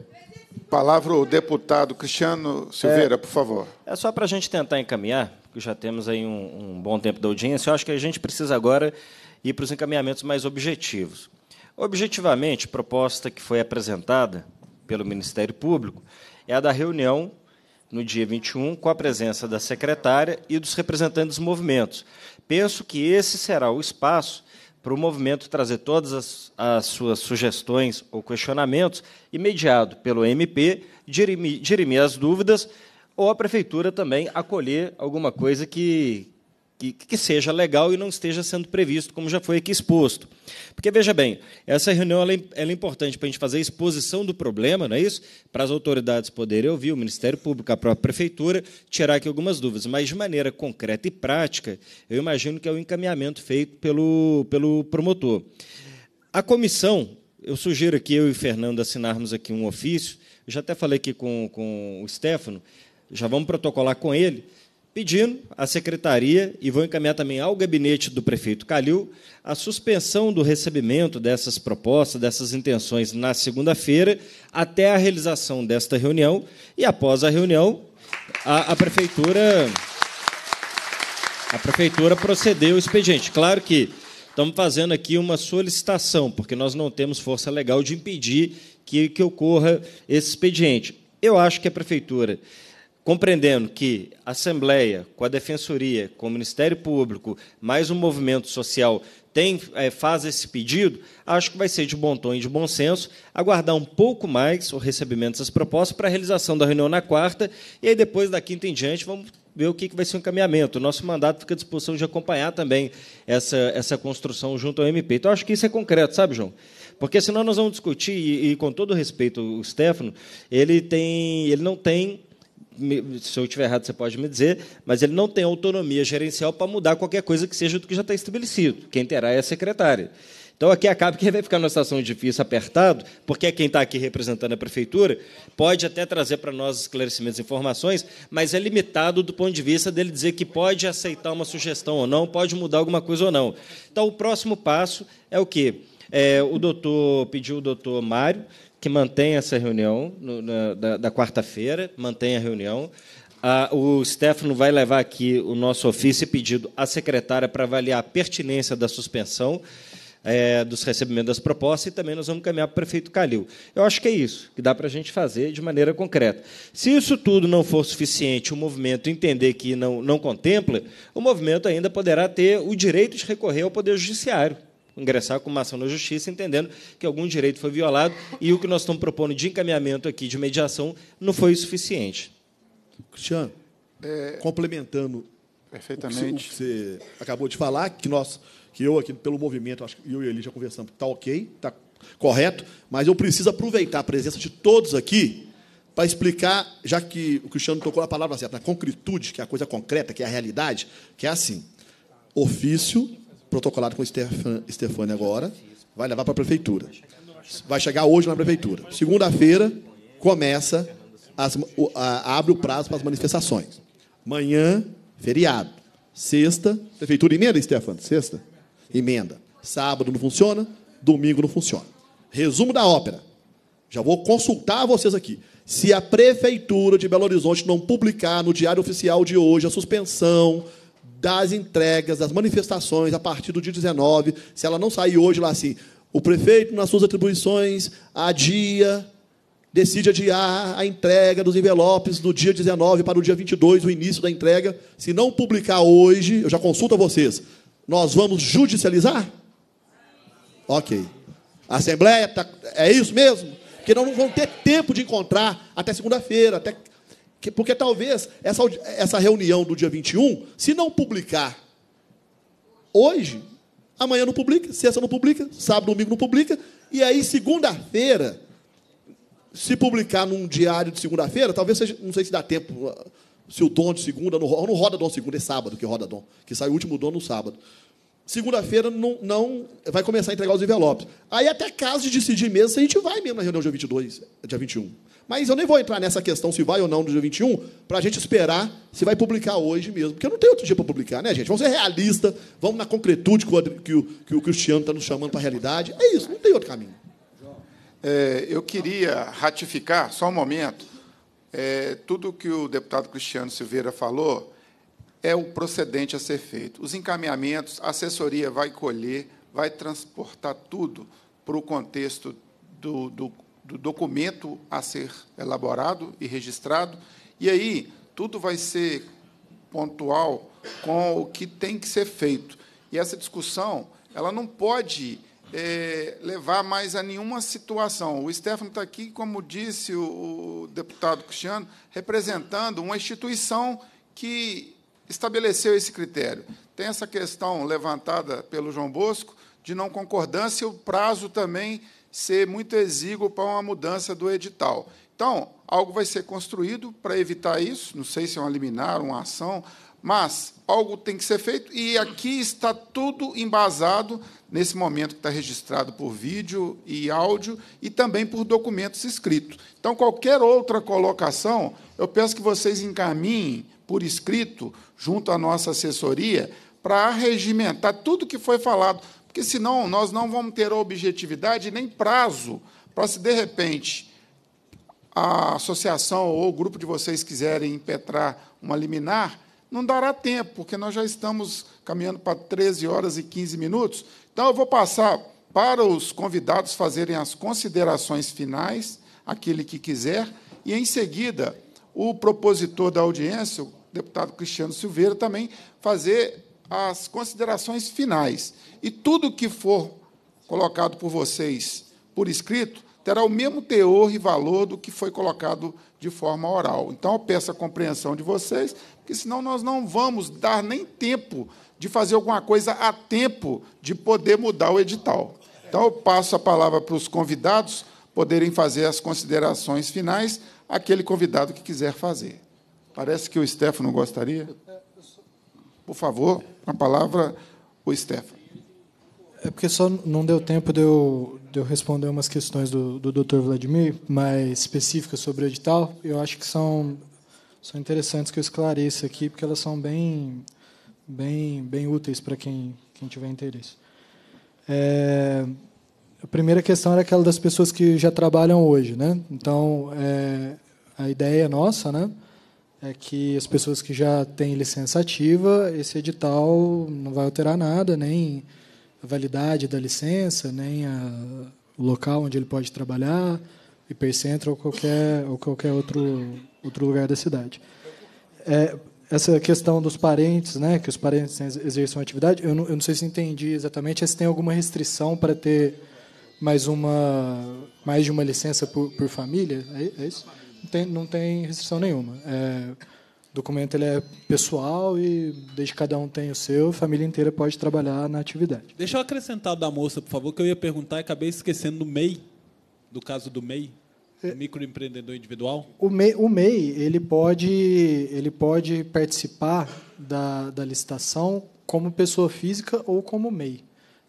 palavra o deputado Cristiano Silveira, é, por favor. É só para a gente tentar encaminhar, porque já temos aí um, um bom tempo da audiência. Eu acho que a gente precisa agora ir para os encaminhamentos mais objetivos. Objetivamente, proposta que foi apresentada pelo Ministério Público é a da reunião no dia 21 com a presença da secretária e dos representantes dos movimentos. Penso que esse será o espaço para o movimento trazer todas as, as suas sugestões ou questionamentos e, mediado pelo MP, dirimir, dirimir as dúvidas ou a prefeitura também acolher alguma coisa que, que, que, seja legal e não esteja sendo previsto, como já foi aqui exposto. Porque, veja bem, essa reunião ela é, ela é importante para a gente fazer a exposição do problema, não é isso? Para as autoridades poderem ouvir, o Ministério Público, a própria Prefeitura, tirar aqui algumas dúvidas. Mas, de maneira concreta e prática, eu imagino que é o encaminhamento feito pelo, pelo promotor. A comissão, eu sugiro que eu e o Fernando assinarmos aqui um ofício, eu já até falei aqui com, com o Stefano, já vamos protocolar com ele, pedindo à secretaria e vou encaminhar também ao gabinete do prefeito Calil a suspensão do recebimento dessas propostas, dessas intenções na segunda-feira, até a realização desta reunião. E após a reunião, a, a prefeitura. A prefeitura procedeu o expediente. Claro que estamos fazendo aqui uma solicitação, porque nós não temos força legal de impedir que, que ocorra esse expediente. Eu acho que a prefeitura compreendendo que a Assembleia, com a Defensoria, com o Ministério Público, mais um movimento social tem, é, faz esse pedido, acho que vai ser de bom tom e de bom senso aguardar um pouco mais o recebimento dessas propostas para a realização da reunião na quarta, e aí depois da quinta em diante vamos ver o que vai ser o encaminhamento. O nosso mandato fica à disposição de acompanhar também essa, essa construção junto ao MP. Então, acho que isso é concreto, sabe, João? Porque senão nós vamos discutir, e, e com todo respeito, o Stefano, ele, tem, ele não tem se eu estiver errado, você pode me dizer, mas ele não tem autonomia gerencial para mudar qualquer coisa que seja do que já está estabelecido. Quem terá é a secretária. Então aqui acaba que vai ficar numa situação difícil, apertado, porque quem está aqui representando a prefeitura pode até trazer para nós esclarecimentos e informações, mas é limitado do ponto de vista dele dizer que pode aceitar uma sugestão ou não, pode mudar alguma coisa ou não. Então o próximo passo é o quê? É, o doutor pediu o doutor Mário que mantém essa reunião no, na, da, da quarta-feira, mantém a reunião. Ah, o Stefano vai levar aqui o nosso ofício e pedido à secretária para avaliar a pertinência da suspensão é, dos recebimentos das propostas e também nós vamos caminhar para o prefeito Calil. Eu acho que é isso que dá para a gente fazer de maneira concreta. Se isso tudo não for suficiente, o movimento entender que não, não contempla, o movimento ainda poderá ter o direito de recorrer ao Poder Judiciário ingressar com uma ação na justiça, entendendo que algum direito foi violado e o que nós estamos propondo de encaminhamento aqui, de mediação, não foi o suficiente. Cristiano, é... complementando perfeitamente o que, você, o que, você, acabou de falar, que nós, que eu aqui pelo movimento, acho que eu e ele já conversamos, está ok, está correto, mas eu preciso aproveitar a presença de todos aqui para explicar, já que o Cristiano tocou na palavra certa, na concretude, que é a coisa concreta, que é a realidade, que é assim: ofício protocolado com o Stefani agora, vai levar para a prefeitura. Vai chegar hoje na prefeitura. Segunda-feira começa, as, o, a, abre o prazo para as manifestações. Manhã, feriado. Sexta, prefeitura emenda, Stefano? Sexta? Emenda. Sábado não funciona, domingo não funciona. Resumo da ópera. Já vou consultar vocês aqui. Se a prefeitura de Belo Horizonte não publicar no Diário Oficial de hoje a suspensão das entregas, das manifestações a partir do dia 19. Se ela não sair hoje lá assim, o prefeito, nas suas atribuições, adia, decide adiar a entrega dos envelopes do dia 19 para o dia 22, o início da entrega. Se não publicar hoje, eu já consulto a vocês, nós vamos judicializar? Ok. A Assembleia, tá, é isso mesmo? Porque não vão ter tempo de encontrar até segunda-feira, até porque talvez essa, essa reunião do dia 21, se não publicar hoje, amanhã não publica, sexta não publica, sábado, domingo não publica, e aí segunda-feira, se publicar num diário de segunda-feira, talvez seja, não sei se dá tempo, se o dom de segunda, não, não roda dom segunda, é sábado que roda dom, que sai o último dom no sábado. Segunda-feira não, não vai começar a entregar os envelopes. Aí até caso de decidir mesmo, a gente vai mesmo na reunião dia 22, dia 21. Mas eu nem vou entrar nessa questão se vai ou não no dia 21, para a gente esperar se vai publicar hoje mesmo. Porque não tem outro dia para publicar, né, gente? Vamos ser realistas, vamos na concretude que o, que o, que o Cristiano está nos chamando para a realidade. É isso, não tem outro caminho. É, eu queria ratificar, só um momento, é, tudo que o deputado Cristiano Silveira falou é o procedente a ser feito. Os encaminhamentos, a assessoria vai colher, vai transportar tudo para o contexto do, do, do documento a ser elaborado e registrado. E aí, tudo vai ser pontual com o que tem que ser feito. E essa discussão ela não pode é, levar mais a nenhuma situação. O Stefano está aqui, como disse o, o deputado Cristiano, representando uma instituição que estabeleceu esse critério. Tem essa questão levantada pelo João Bosco de não concordância e o prazo também ser muito exíguo para uma mudança do edital. Então, algo vai ser construído para evitar isso, não sei se é uma liminar, uma ação, mas algo tem que ser feito e aqui está tudo embasado nesse momento que está registrado por vídeo e áudio e também por documentos escritos. Então, qualquer outra colocação, eu peço que vocês encaminhem por escrito, junto à nossa assessoria, para regimentar tudo que foi falado, porque senão nós não vamos ter objetividade nem prazo para se de repente a associação ou o grupo de vocês quiserem impetrar uma liminar, não dará tempo, porque nós já estamos caminhando para 13 horas e 15 minutos. Então eu vou passar para os convidados fazerem as considerações finais, aquele que quiser, e em seguida o propositor da audiência, o deputado Cristiano Silveira, também fazer as considerações finais. E tudo que for colocado por vocês por escrito terá o mesmo teor e valor do que foi colocado de forma oral. Então, eu peço a compreensão de vocês, porque senão nós não vamos dar nem tempo de fazer alguma coisa a tempo de poder mudar o edital. Então, eu passo a palavra para os convidados poderem fazer as considerações finais, aquele convidado que quiser fazer. Parece que o Stefano gostaria. Por favor a palavra o Stefan. É porque só não deu tempo de eu, de eu responder umas questões do, do Dr. Vladimir, mais específicas sobre o edital. Eu acho que são, são interessantes que eu esclareça aqui, porque elas são bem, bem, bem úteis para quem, quem tiver interesse. É, a primeira questão era aquela das pessoas que já trabalham hoje. Né? Então, é, a ideia é nossa né, é que as pessoas que já têm licença ativa, esse edital não vai alterar nada, nem a validade da licença, nem a, o local onde ele pode trabalhar, hipercentro ou qualquer, ou qualquer outro, outro lugar da cidade. É, essa questão dos parentes, né, que os parentes exerçam atividade, eu não, eu não sei se entendi exatamente, é se tem alguma restrição para ter mais uma mais de uma licença por, por família, é, é isso? não tem, não tem restrição nenhuma. É, o documento ele é pessoal e desde que cada um tem o seu, a família inteira pode trabalhar na atividade. Deixa eu acrescentar da moça, por favor, que eu ia perguntar e acabei esquecendo do MEI, do caso do MEI, é, microempreendedor individual. O MEI, o MEI ele, pode, ele pode participar da, da licitação como pessoa física ou como MEI.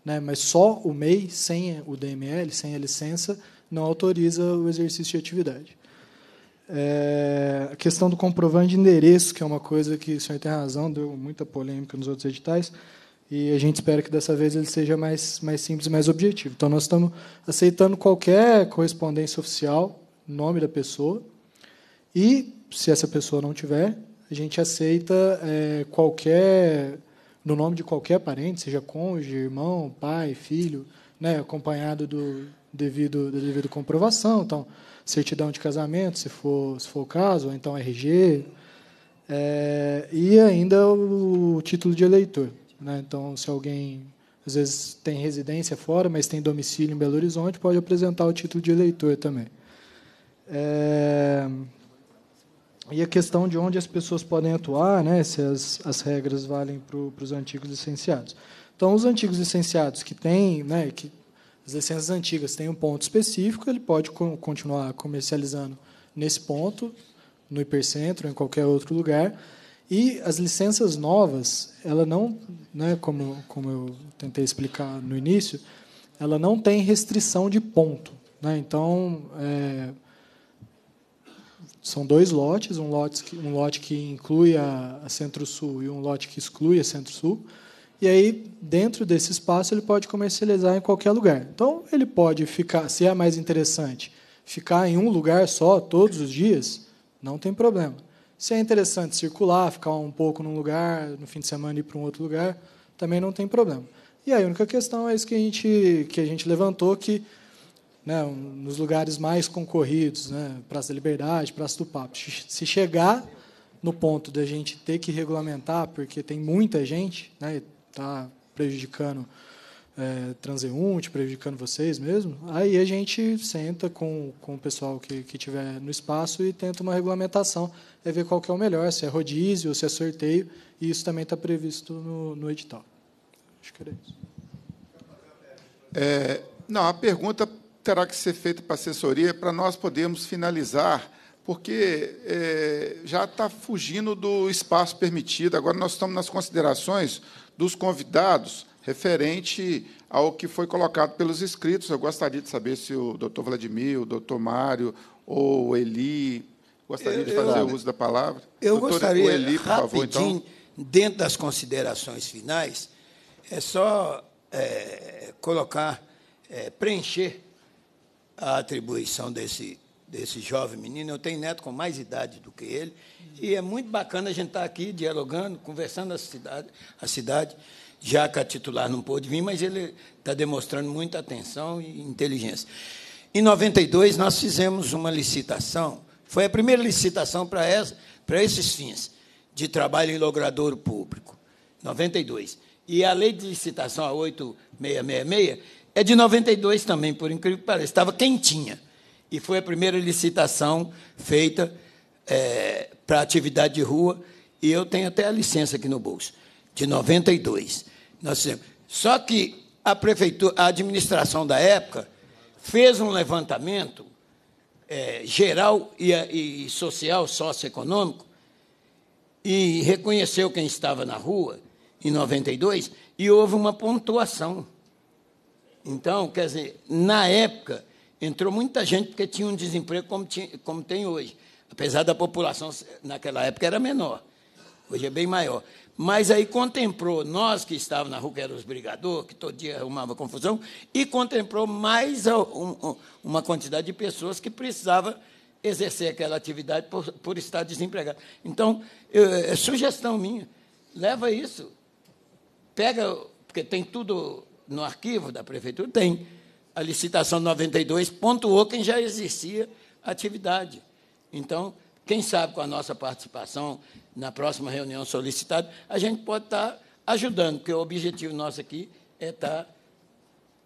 Né? Mas só o MEI, sem o DML, sem a licença, não autoriza o exercício de atividade. É, a questão do comprovante de endereço, que é uma coisa que o senhor tem razão, deu muita polêmica nos outros editais, e a gente espera que dessa vez ele seja mais, mais simples e mais objetivo. Então, nós estamos aceitando qualquer correspondência oficial, nome da pessoa, e, se essa pessoa não tiver, a gente aceita é, qualquer, no nome de qualquer parente, seja cônjuge, irmão, pai, filho, né, acompanhado do devido, da devida comprovação. Então, certidão de casamento, se for, se for o caso, ou então RG, é, e ainda o título de eleitor. Né? Então, se alguém às vezes tem residência fora, mas tem domicílio em Belo Horizonte, pode apresentar o título de eleitor também. É, e a questão de onde as pessoas podem atuar, né? se as, as regras valem para os antigos licenciados. Então, os antigos licenciados que têm, né, que as licenças antigas têm um ponto específico, ele pode continuar comercializando nesse ponto, no hipercentro, em qualquer outro lugar. E as licenças novas, ela não, né, como, como eu tentei explicar no início, ela não tem restrição de ponto. Né? Então, é, são dois lotes, um lote, um lote que inclui a, a Centro-Sul e um lote que exclui a Centro-Sul. E aí, dentro desse espaço, ele pode comercializar em qualquer lugar. Então, ele pode ficar, se é mais interessante, ficar em um lugar só todos os dias, não tem problema. Se é interessante circular, ficar um pouco num lugar, no fim de semana ir para um outro lugar, também não tem problema. E aí, a única questão é isso que a gente, que a gente levantou, que né, nos lugares mais concorridos, né, Praça da Liberdade, Praça do Papo, se chegar no ponto da gente ter que regulamentar, porque tem muita gente, né, está prejudicando é, transeunte, prejudicando vocês mesmo. Aí a gente senta com, com o pessoal que, que tiver no espaço e tenta uma regulamentação, é ver qual que é o melhor, se é rodízio, se é sorteio, e isso também está previsto no, no edital. Acho que era isso. É, não, a pergunta terá que ser feita para a assessoria para nós podermos finalizar, porque é, já está fugindo do espaço permitido. Agora nós estamos nas considerações dos convidados referente ao que foi colocado pelos inscritos. Eu gostaria de saber se o doutor Vladimir, o doutor Mário ou o Eli gostaria eu, de fazer eu, uso da palavra. Eu doutor, gostaria, Eli, por rapidinho, favor, então. dentro das considerações finais, é só é, colocar, é, preencher a atribuição desse esse jovem menino. Eu tenho neto com mais idade do que ele. E é muito bacana a gente estar tá aqui dialogando, conversando a cidade. A cidade. a titular não pôde vir, mas ele está demonstrando muita atenção e inteligência. Em 92, nós fizemos uma licitação. Foi a primeira licitação para, essa, para esses fins, de trabalho em logradouro público. 92. E a lei de licitação, a 8666, é de 92 também, por incrível que pareça. Estava quentinha e foi a primeira licitação feita é, para atividade de rua, e eu tenho até a licença aqui no bolso, de 92. Nós Só que a prefeitura, a administração da época fez um levantamento é, geral e, e social, socioeconômico, e reconheceu quem estava na rua em 92, e houve uma pontuação. Então, quer dizer, na época, entrou muita gente porque tinha um desemprego como, tinha, como tem hoje. Apesar da população, naquela época, era menor. Hoje é bem maior. Mas aí contemplou nós que estávamos na rua, que éramos brigador, que todo dia arrumava confusão, e contemplou mais uma quantidade de pessoas que precisava exercer aquela atividade por, por estar desempregado. Então, eu, é sugestão minha, leva isso, pega, porque tem tudo no arquivo da prefeitura, tem a licitação de 92 pontuou quem já exercia atividade. Então, quem sabe com a nossa participação na próxima reunião solicitada, a gente pode estar ajudando, porque o objetivo nosso aqui é estar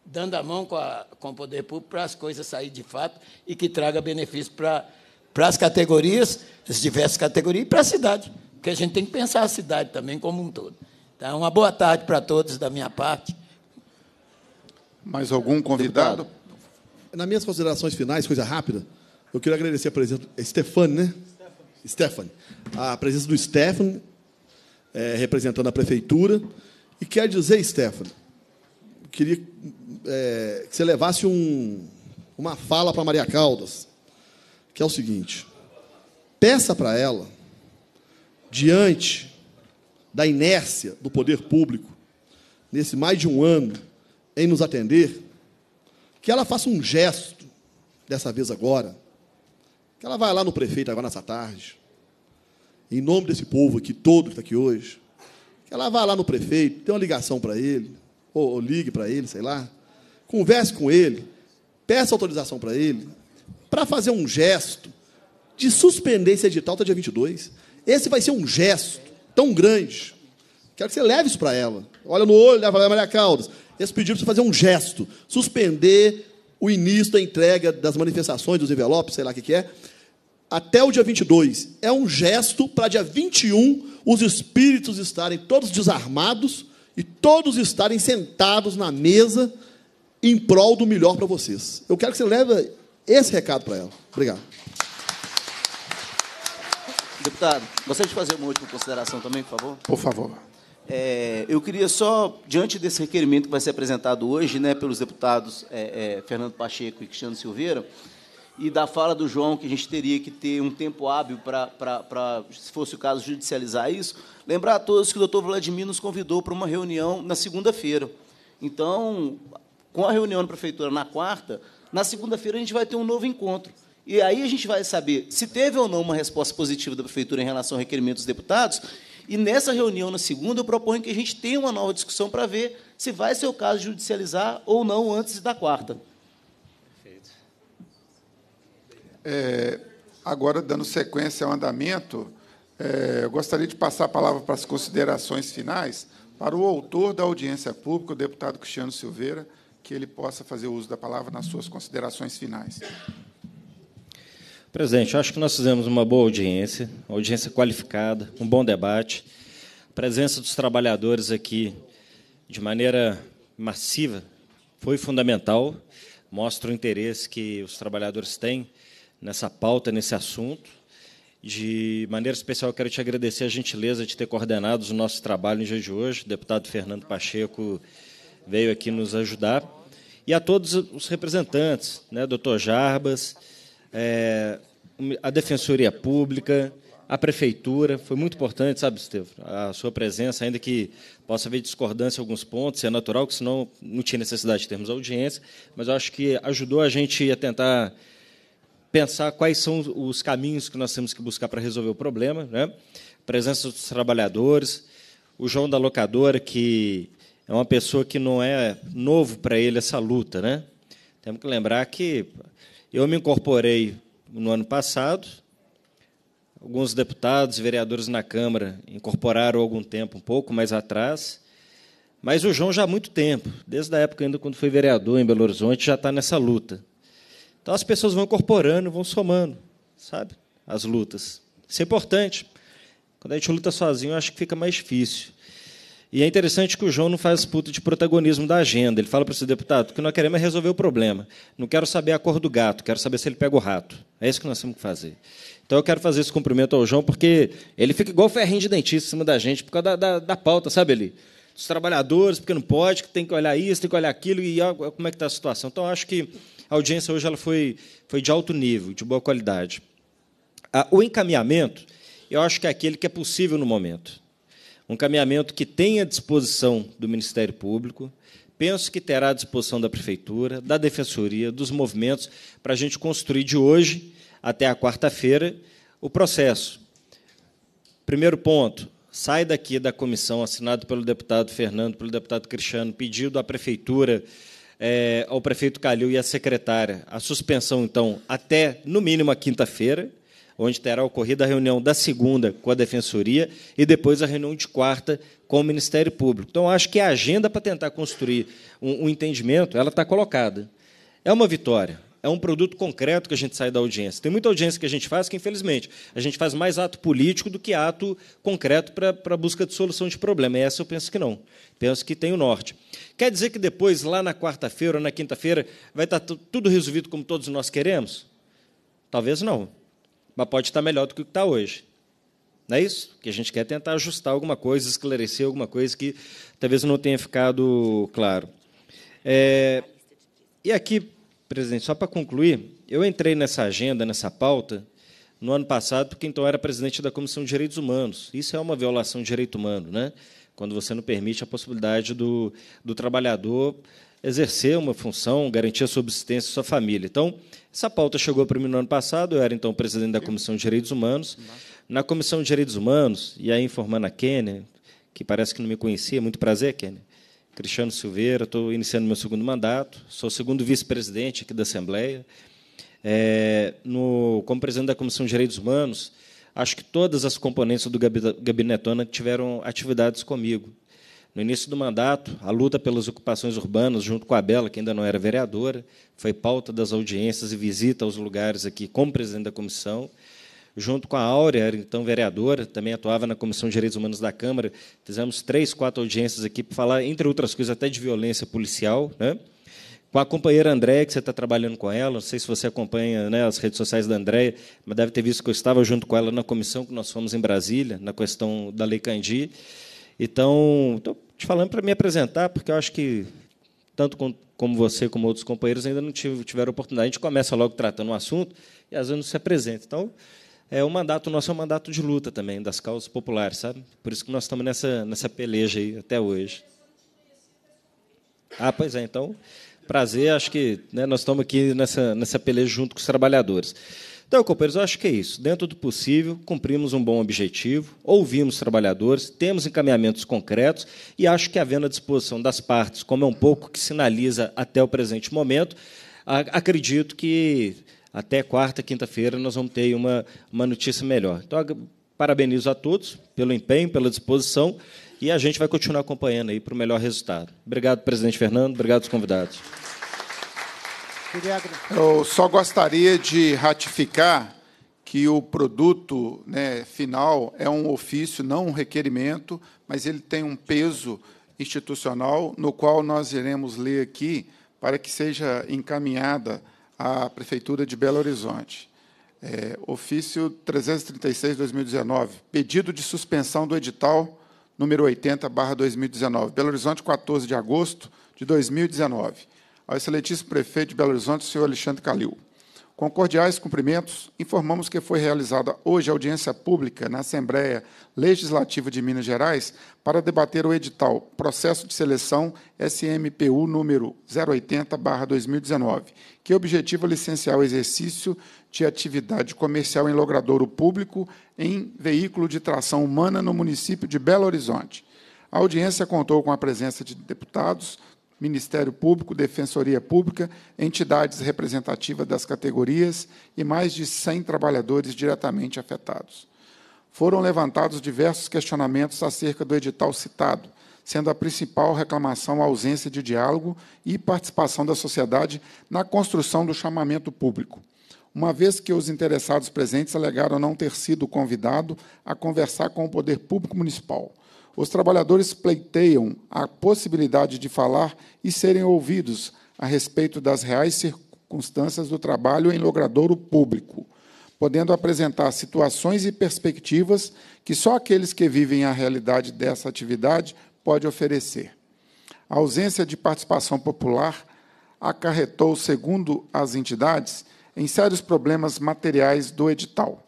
dando a mão com, a, com o poder público para as coisas saírem de fato e que traga benefício para, para as categorias, as diversas categorias, e para a cidade, porque a gente tem que pensar a cidade também como um todo. Então, uma boa tarde para todos da minha parte. Mais algum convidado? Deputado. Nas minhas considerações finais, coisa rápida, eu quero agradecer a presença do Stefan, né? Stefan. A presença do Stefan, é, representando a prefeitura. E quer dizer, Stefan, queria é, que você levasse um, uma fala para Maria Caldas, que é o seguinte: peça para ela, diante da inércia do poder público, nesse mais de um ano em nos atender, que ela faça um gesto, dessa vez agora, que ela vai lá no prefeito agora nessa tarde, em nome desse povo aqui todo que está aqui hoje, que ela vá lá no prefeito, dê uma ligação para ele, ou, ou ligue para ele, sei lá, converse com ele, peça autorização para ele, para fazer um gesto de suspender esse edital até dia 22. Esse vai ser um gesto tão grande. Quero que você leve isso para ela. Olha no olho, leva é, Maria Caldas eles pediram para fazer um gesto, suspender o início da entrega das manifestações, dos envelopes, sei lá o que, que é, até o dia 22. É um gesto para dia 21 os espíritos estarem todos desarmados e todos estarem sentados na mesa em prol do melhor para vocês. Eu quero que você leve esse recado para ela. Obrigado. Deputado, gostaria de fazer uma última consideração também, por favor? Por favor. É, eu queria só, diante desse requerimento que vai ser apresentado hoje né, pelos deputados é, é, Fernando Pacheco e Cristiano Silveira, e da fala do João, que a gente teria que ter um tempo hábil para, se fosse o caso, judicializar isso, lembrar a todos que o doutor Vladimir nos convidou para uma reunião na segunda-feira. Então, com a reunião na prefeitura na quarta, na segunda-feira a gente vai ter um novo encontro. E aí a gente vai saber se teve ou não uma resposta positiva da prefeitura em relação ao requerimento dos deputados e nessa reunião, na segunda, eu proponho que a gente tenha uma nova discussão para ver se vai ser o caso judicializar ou não antes da quarta. Perfeito. É, agora, dando sequência ao andamento, é, eu gostaria de passar a palavra para as considerações finais para o autor da audiência pública, o deputado Cristiano Silveira, que ele possa fazer uso da palavra nas suas considerações finais. Presidente, acho que nós fizemos uma boa audiência, uma audiência qualificada, um bom debate. A presença dos trabalhadores aqui de maneira massiva foi fundamental, mostra o interesse que os trabalhadores têm nessa pauta, nesse assunto. De maneira especial, quero te agradecer a gentileza de ter coordenado o nosso trabalho no dia de hoje. O deputado Fernando Pacheco veio aqui nos ajudar. E a todos os representantes, né, doutor Jarbas, é, a Defensoria Pública, a Prefeitura, foi muito importante, sabe, Estevam, a sua presença, ainda que possa haver discordância em alguns pontos, é natural, que senão não tinha necessidade de termos audiência, mas eu acho que ajudou a gente a tentar pensar quais são os caminhos que nós temos que buscar para resolver o problema, né? presença dos trabalhadores, o João da locadora, que é uma pessoa que não é novo para ele essa luta, né? Temos que lembrar que eu me incorporei no ano passado. Alguns deputados e vereadores na Câmara incorporaram algum tempo, um pouco mais atrás. Mas o João já há muito tempo, desde a época ainda quando foi vereador em Belo Horizonte, já está nessa luta. Então as pessoas vão incorporando, vão somando, sabe? As lutas. Isso é importante. Quando a gente luta sozinho, acho que fica mais difícil. E é interessante que o João não faz puto de protagonismo da agenda. Ele fala para esse deputado que nós queremos é resolver o problema. Não quero saber a cor do gato, quero saber se ele pega o rato. É isso que nós temos que fazer. Então eu quero fazer esse cumprimento ao João, porque ele fica igual ferrinho de dentista em cima da gente, por causa da, da, da pauta, sabe ali? Dos trabalhadores, porque não pode, que tem que olhar isso, tem que olhar aquilo, e como é que está a situação. Então acho que a audiência hoje ela foi, foi de alto nível, de boa qualidade. Ah, o encaminhamento, eu acho que é aquele que é possível no momento um caminhamento que tenha disposição do Ministério Público, penso que terá à disposição da Prefeitura, da Defensoria, dos movimentos, para a gente construir de hoje até a quarta-feira o processo. Primeiro ponto, sai daqui da comissão, assinado pelo deputado Fernando, pelo deputado Cristiano, pedido à Prefeitura, é, ao prefeito Calil e à secretária, a suspensão, então, até, no mínimo, a quinta-feira, onde terá ocorrido a reunião da segunda com a Defensoria e depois a reunião de quarta com o Ministério Público. Então, acho que a agenda para tentar construir um, um entendimento ela está colocada. É uma vitória, é um produto concreto que a gente sai da audiência. Tem muita audiência que a gente faz que, infelizmente, a gente faz mais ato político do que ato concreto para, para a busca de solução de problema. E essa eu penso que não. Penso que tem o norte. Quer dizer que depois, lá na quarta-feira ou na quinta-feira, vai estar tudo resolvido como todos nós queremos? Talvez não mas pode estar melhor do que está hoje. Não é isso? Que a gente quer tentar ajustar alguma coisa, esclarecer alguma coisa que talvez não tenha ficado claro. É... E aqui, presidente, só para concluir, eu entrei nessa agenda, nessa pauta, no ano passado, porque então era presidente da Comissão de Direitos Humanos. Isso é uma violação de direito humano, né? quando você não permite a possibilidade do, do trabalhador exercer uma função, garantir a subsistência da sua família. Então, essa pauta chegou para mim no ano passado, eu era então presidente da Comissão de Direitos Humanos. Na Comissão de Direitos Humanos, e aí informando a Kênia, que parece que não me conhecia, é muito prazer, Kênia. Cristiano Silveira, estou iniciando meu segundo mandato, sou o segundo vice-presidente aqui da Assembleia. É, no, como presidente da Comissão de Direitos Humanos, acho que todas as componentes do Gabinetona tiveram atividades comigo. No início do mandato, a luta pelas ocupações urbanas, junto com a Bela, que ainda não era vereadora, foi pauta das audiências e visita aos lugares aqui como presidente da comissão. Junto com a Áurea, era então vereadora, também atuava na Comissão de Direitos Humanos da Câmara. Fizemos três, quatro audiências aqui para falar, entre outras coisas, até de violência policial. Né? com a companheira Andréia, que você está trabalhando com ela, não sei se você acompanha né, as redes sociais da Andréia, mas deve ter visto que eu estava junto com ela na comissão que nós fomos em Brasília, na questão da Lei Candi. Então, estou te falando para me apresentar, porque eu acho que tanto como você, como outros companheiros, ainda não tiveram oportunidade. A gente começa logo tratando um assunto e às vezes não se apresenta. Então, é o mandato nosso é um mandato de luta também, das causas populares, sabe? Por isso que nós estamos nessa, nessa peleja aí até hoje. Ah, pois é, então, prazer, acho que né, nós estamos aqui nessa, nessa peleja junto com os trabalhadores. Então, companheiros, eu acho que é isso. Dentro do possível, cumprimos um bom objetivo, ouvimos trabalhadores, temos encaminhamentos concretos e acho que havendo a disposição das partes, como é um pouco que sinaliza até o presente momento, acredito que até quarta, quinta-feira, nós vamos ter uma, uma notícia melhor. Então, parabenizo a todos pelo empenho, pela disposição e a gente vai continuar acompanhando aí para o melhor resultado. Obrigado, presidente Fernando. Obrigado aos convidados. Eu só gostaria de ratificar que o produto né, final é um ofício, não um requerimento, mas ele tem um peso institucional no qual nós iremos ler aqui para que seja encaminhada à Prefeitura de Belo Horizonte. É, ofício 336-2019, pedido de suspensão do edital número 80-2019, Belo Horizonte, 14 de agosto de 2019 ao excelentíssimo prefeito de Belo Horizonte, senhor Alexandre Calil. Com cordiais cumprimentos, informamos que foi realizada hoje a audiência pública na Assembleia Legislativa de Minas Gerais para debater o edital Processo de Seleção SMPU número 080-2019, que objetiva licenciar o exercício de atividade comercial em logradouro público em veículo de tração humana no município de Belo Horizonte. A audiência contou com a presença de deputados, Ministério Público, Defensoria Pública, entidades representativas das categorias e mais de 100 trabalhadores diretamente afetados. Foram levantados diversos questionamentos acerca do edital citado, sendo a principal reclamação a ausência de diálogo e participação da sociedade na construção do chamamento público uma vez que os interessados presentes alegaram não ter sido convidado a conversar com o Poder Público Municipal, os trabalhadores pleiteiam a possibilidade de falar e serem ouvidos a respeito das reais circunstâncias do trabalho em logradouro público, podendo apresentar situações e perspectivas que só aqueles que vivem a realidade dessa atividade pode oferecer. A ausência de participação popular acarretou, segundo as entidades, em sérios problemas materiais do edital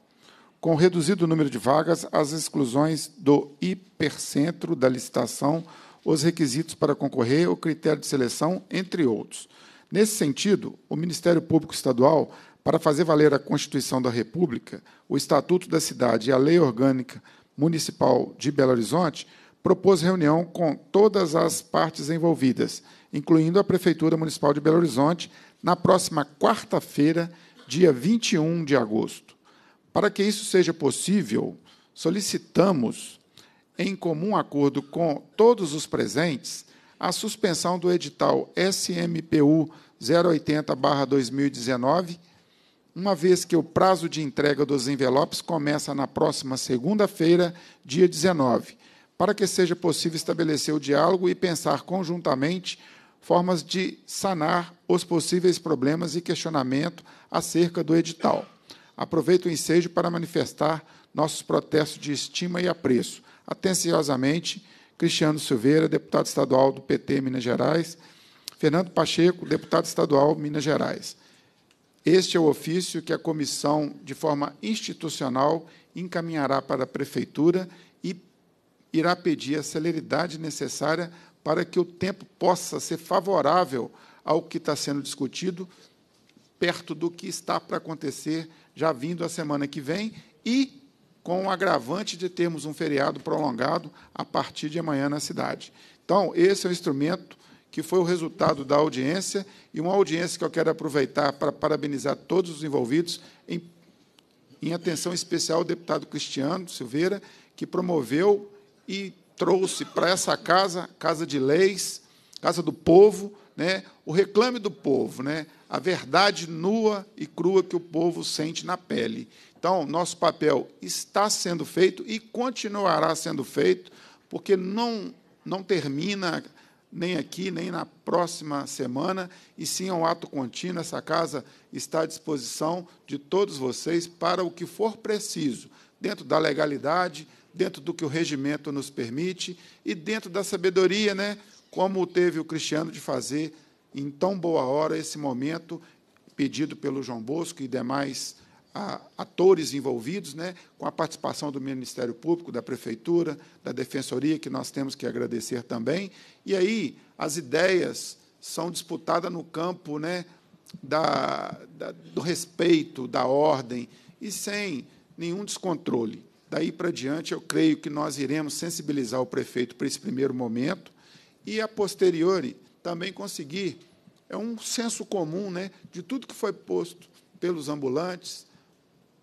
com reduzido número de vagas, as exclusões do hipercentro da licitação, os requisitos para concorrer, o critério de seleção, entre outros. Nesse sentido, o Ministério Público Estadual, para fazer valer a Constituição da República, o Estatuto da Cidade e a Lei Orgânica Municipal de Belo Horizonte, propôs reunião com todas as partes envolvidas, incluindo a Prefeitura Municipal de Belo Horizonte, na próxima quarta-feira, dia 21 de agosto. Para que isso seja possível, solicitamos, em comum acordo com todos os presentes, a suspensão do edital SMPU 080-2019, uma vez que o prazo de entrega dos envelopes começa na próxima segunda-feira, dia 19, para que seja possível estabelecer o diálogo e pensar conjuntamente formas de sanar os possíveis problemas e questionamento acerca do edital aproveito o ensejo para manifestar nossos protestos de estima e apreço. Atenciosamente, Cristiano Silveira, deputado estadual do PT Minas Gerais, Fernando Pacheco, deputado estadual Minas Gerais. Este é o ofício que a comissão, de forma institucional, encaminhará para a prefeitura e irá pedir a celeridade necessária para que o tempo possa ser favorável ao que está sendo discutido, perto do que está para acontecer já vindo a semana que vem e com o agravante de termos um feriado prolongado a partir de amanhã na cidade. Então, esse é o instrumento que foi o resultado da audiência e uma audiência que eu quero aproveitar para parabenizar todos os envolvidos, em, em atenção especial ao deputado Cristiano Silveira, que promoveu e trouxe para essa casa, casa de leis, casa do povo, né, o reclame do povo, né, a verdade nua e crua que o povo sente na pele. Então, nosso papel está sendo feito e continuará sendo feito, porque não, não termina nem aqui, nem na próxima semana, e sim é um ato contínuo. Essa casa está à disposição de todos vocês para o que for preciso, dentro da legalidade, dentro do que o regimento nos permite e dentro da sabedoria, né? como teve o Cristiano de fazer em tão boa hora esse momento pedido pelo João Bosco e demais a, ah, atores envolvidos, né, com a participação do Ministério Público, da Prefeitura, da Defensoria, que nós temos que agradecer também. E aí as ideias são disputadas no campo né, da, da, do respeito, da ordem, e sem nenhum descontrole. Daí para diante, eu creio que nós iremos sensibilizar o prefeito para esse primeiro momento, e, a posteriori, também conseguir é um senso comum né, de tudo que foi posto pelos ambulantes,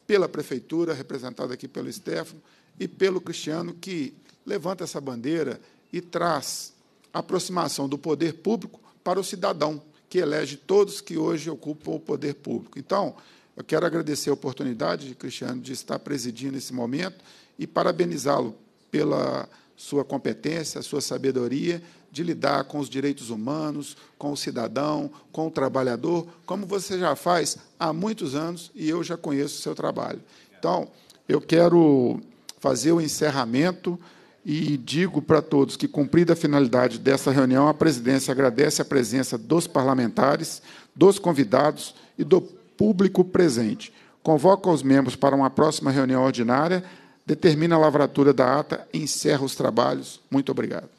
pela prefeitura, representada aqui pelo Stefano, e pelo Cristiano, que levanta essa bandeira e traz a aproximação do poder público para o cidadão, que elege todos que hoje ocupam o poder público. Então, eu quero agradecer a oportunidade, Cristiano, de estar presidindo esse momento e parabenizá-lo pela sua competência, sua sabedoria de lidar com os direitos humanos, com o cidadão, com o trabalhador, como você já faz há muitos anos e eu já conheço o seu trabalho. Então, eu quero fazer o encerramento e digo para todos que, cumprida a finalidade dessa reunião, a presidência agradece a presença dos parlamentares, dos convidados e do público presente. Convoca os membros para uma próxima reunião ordinária, determina a lavratura da ata e encerra os trabalhos. Muito obrigado.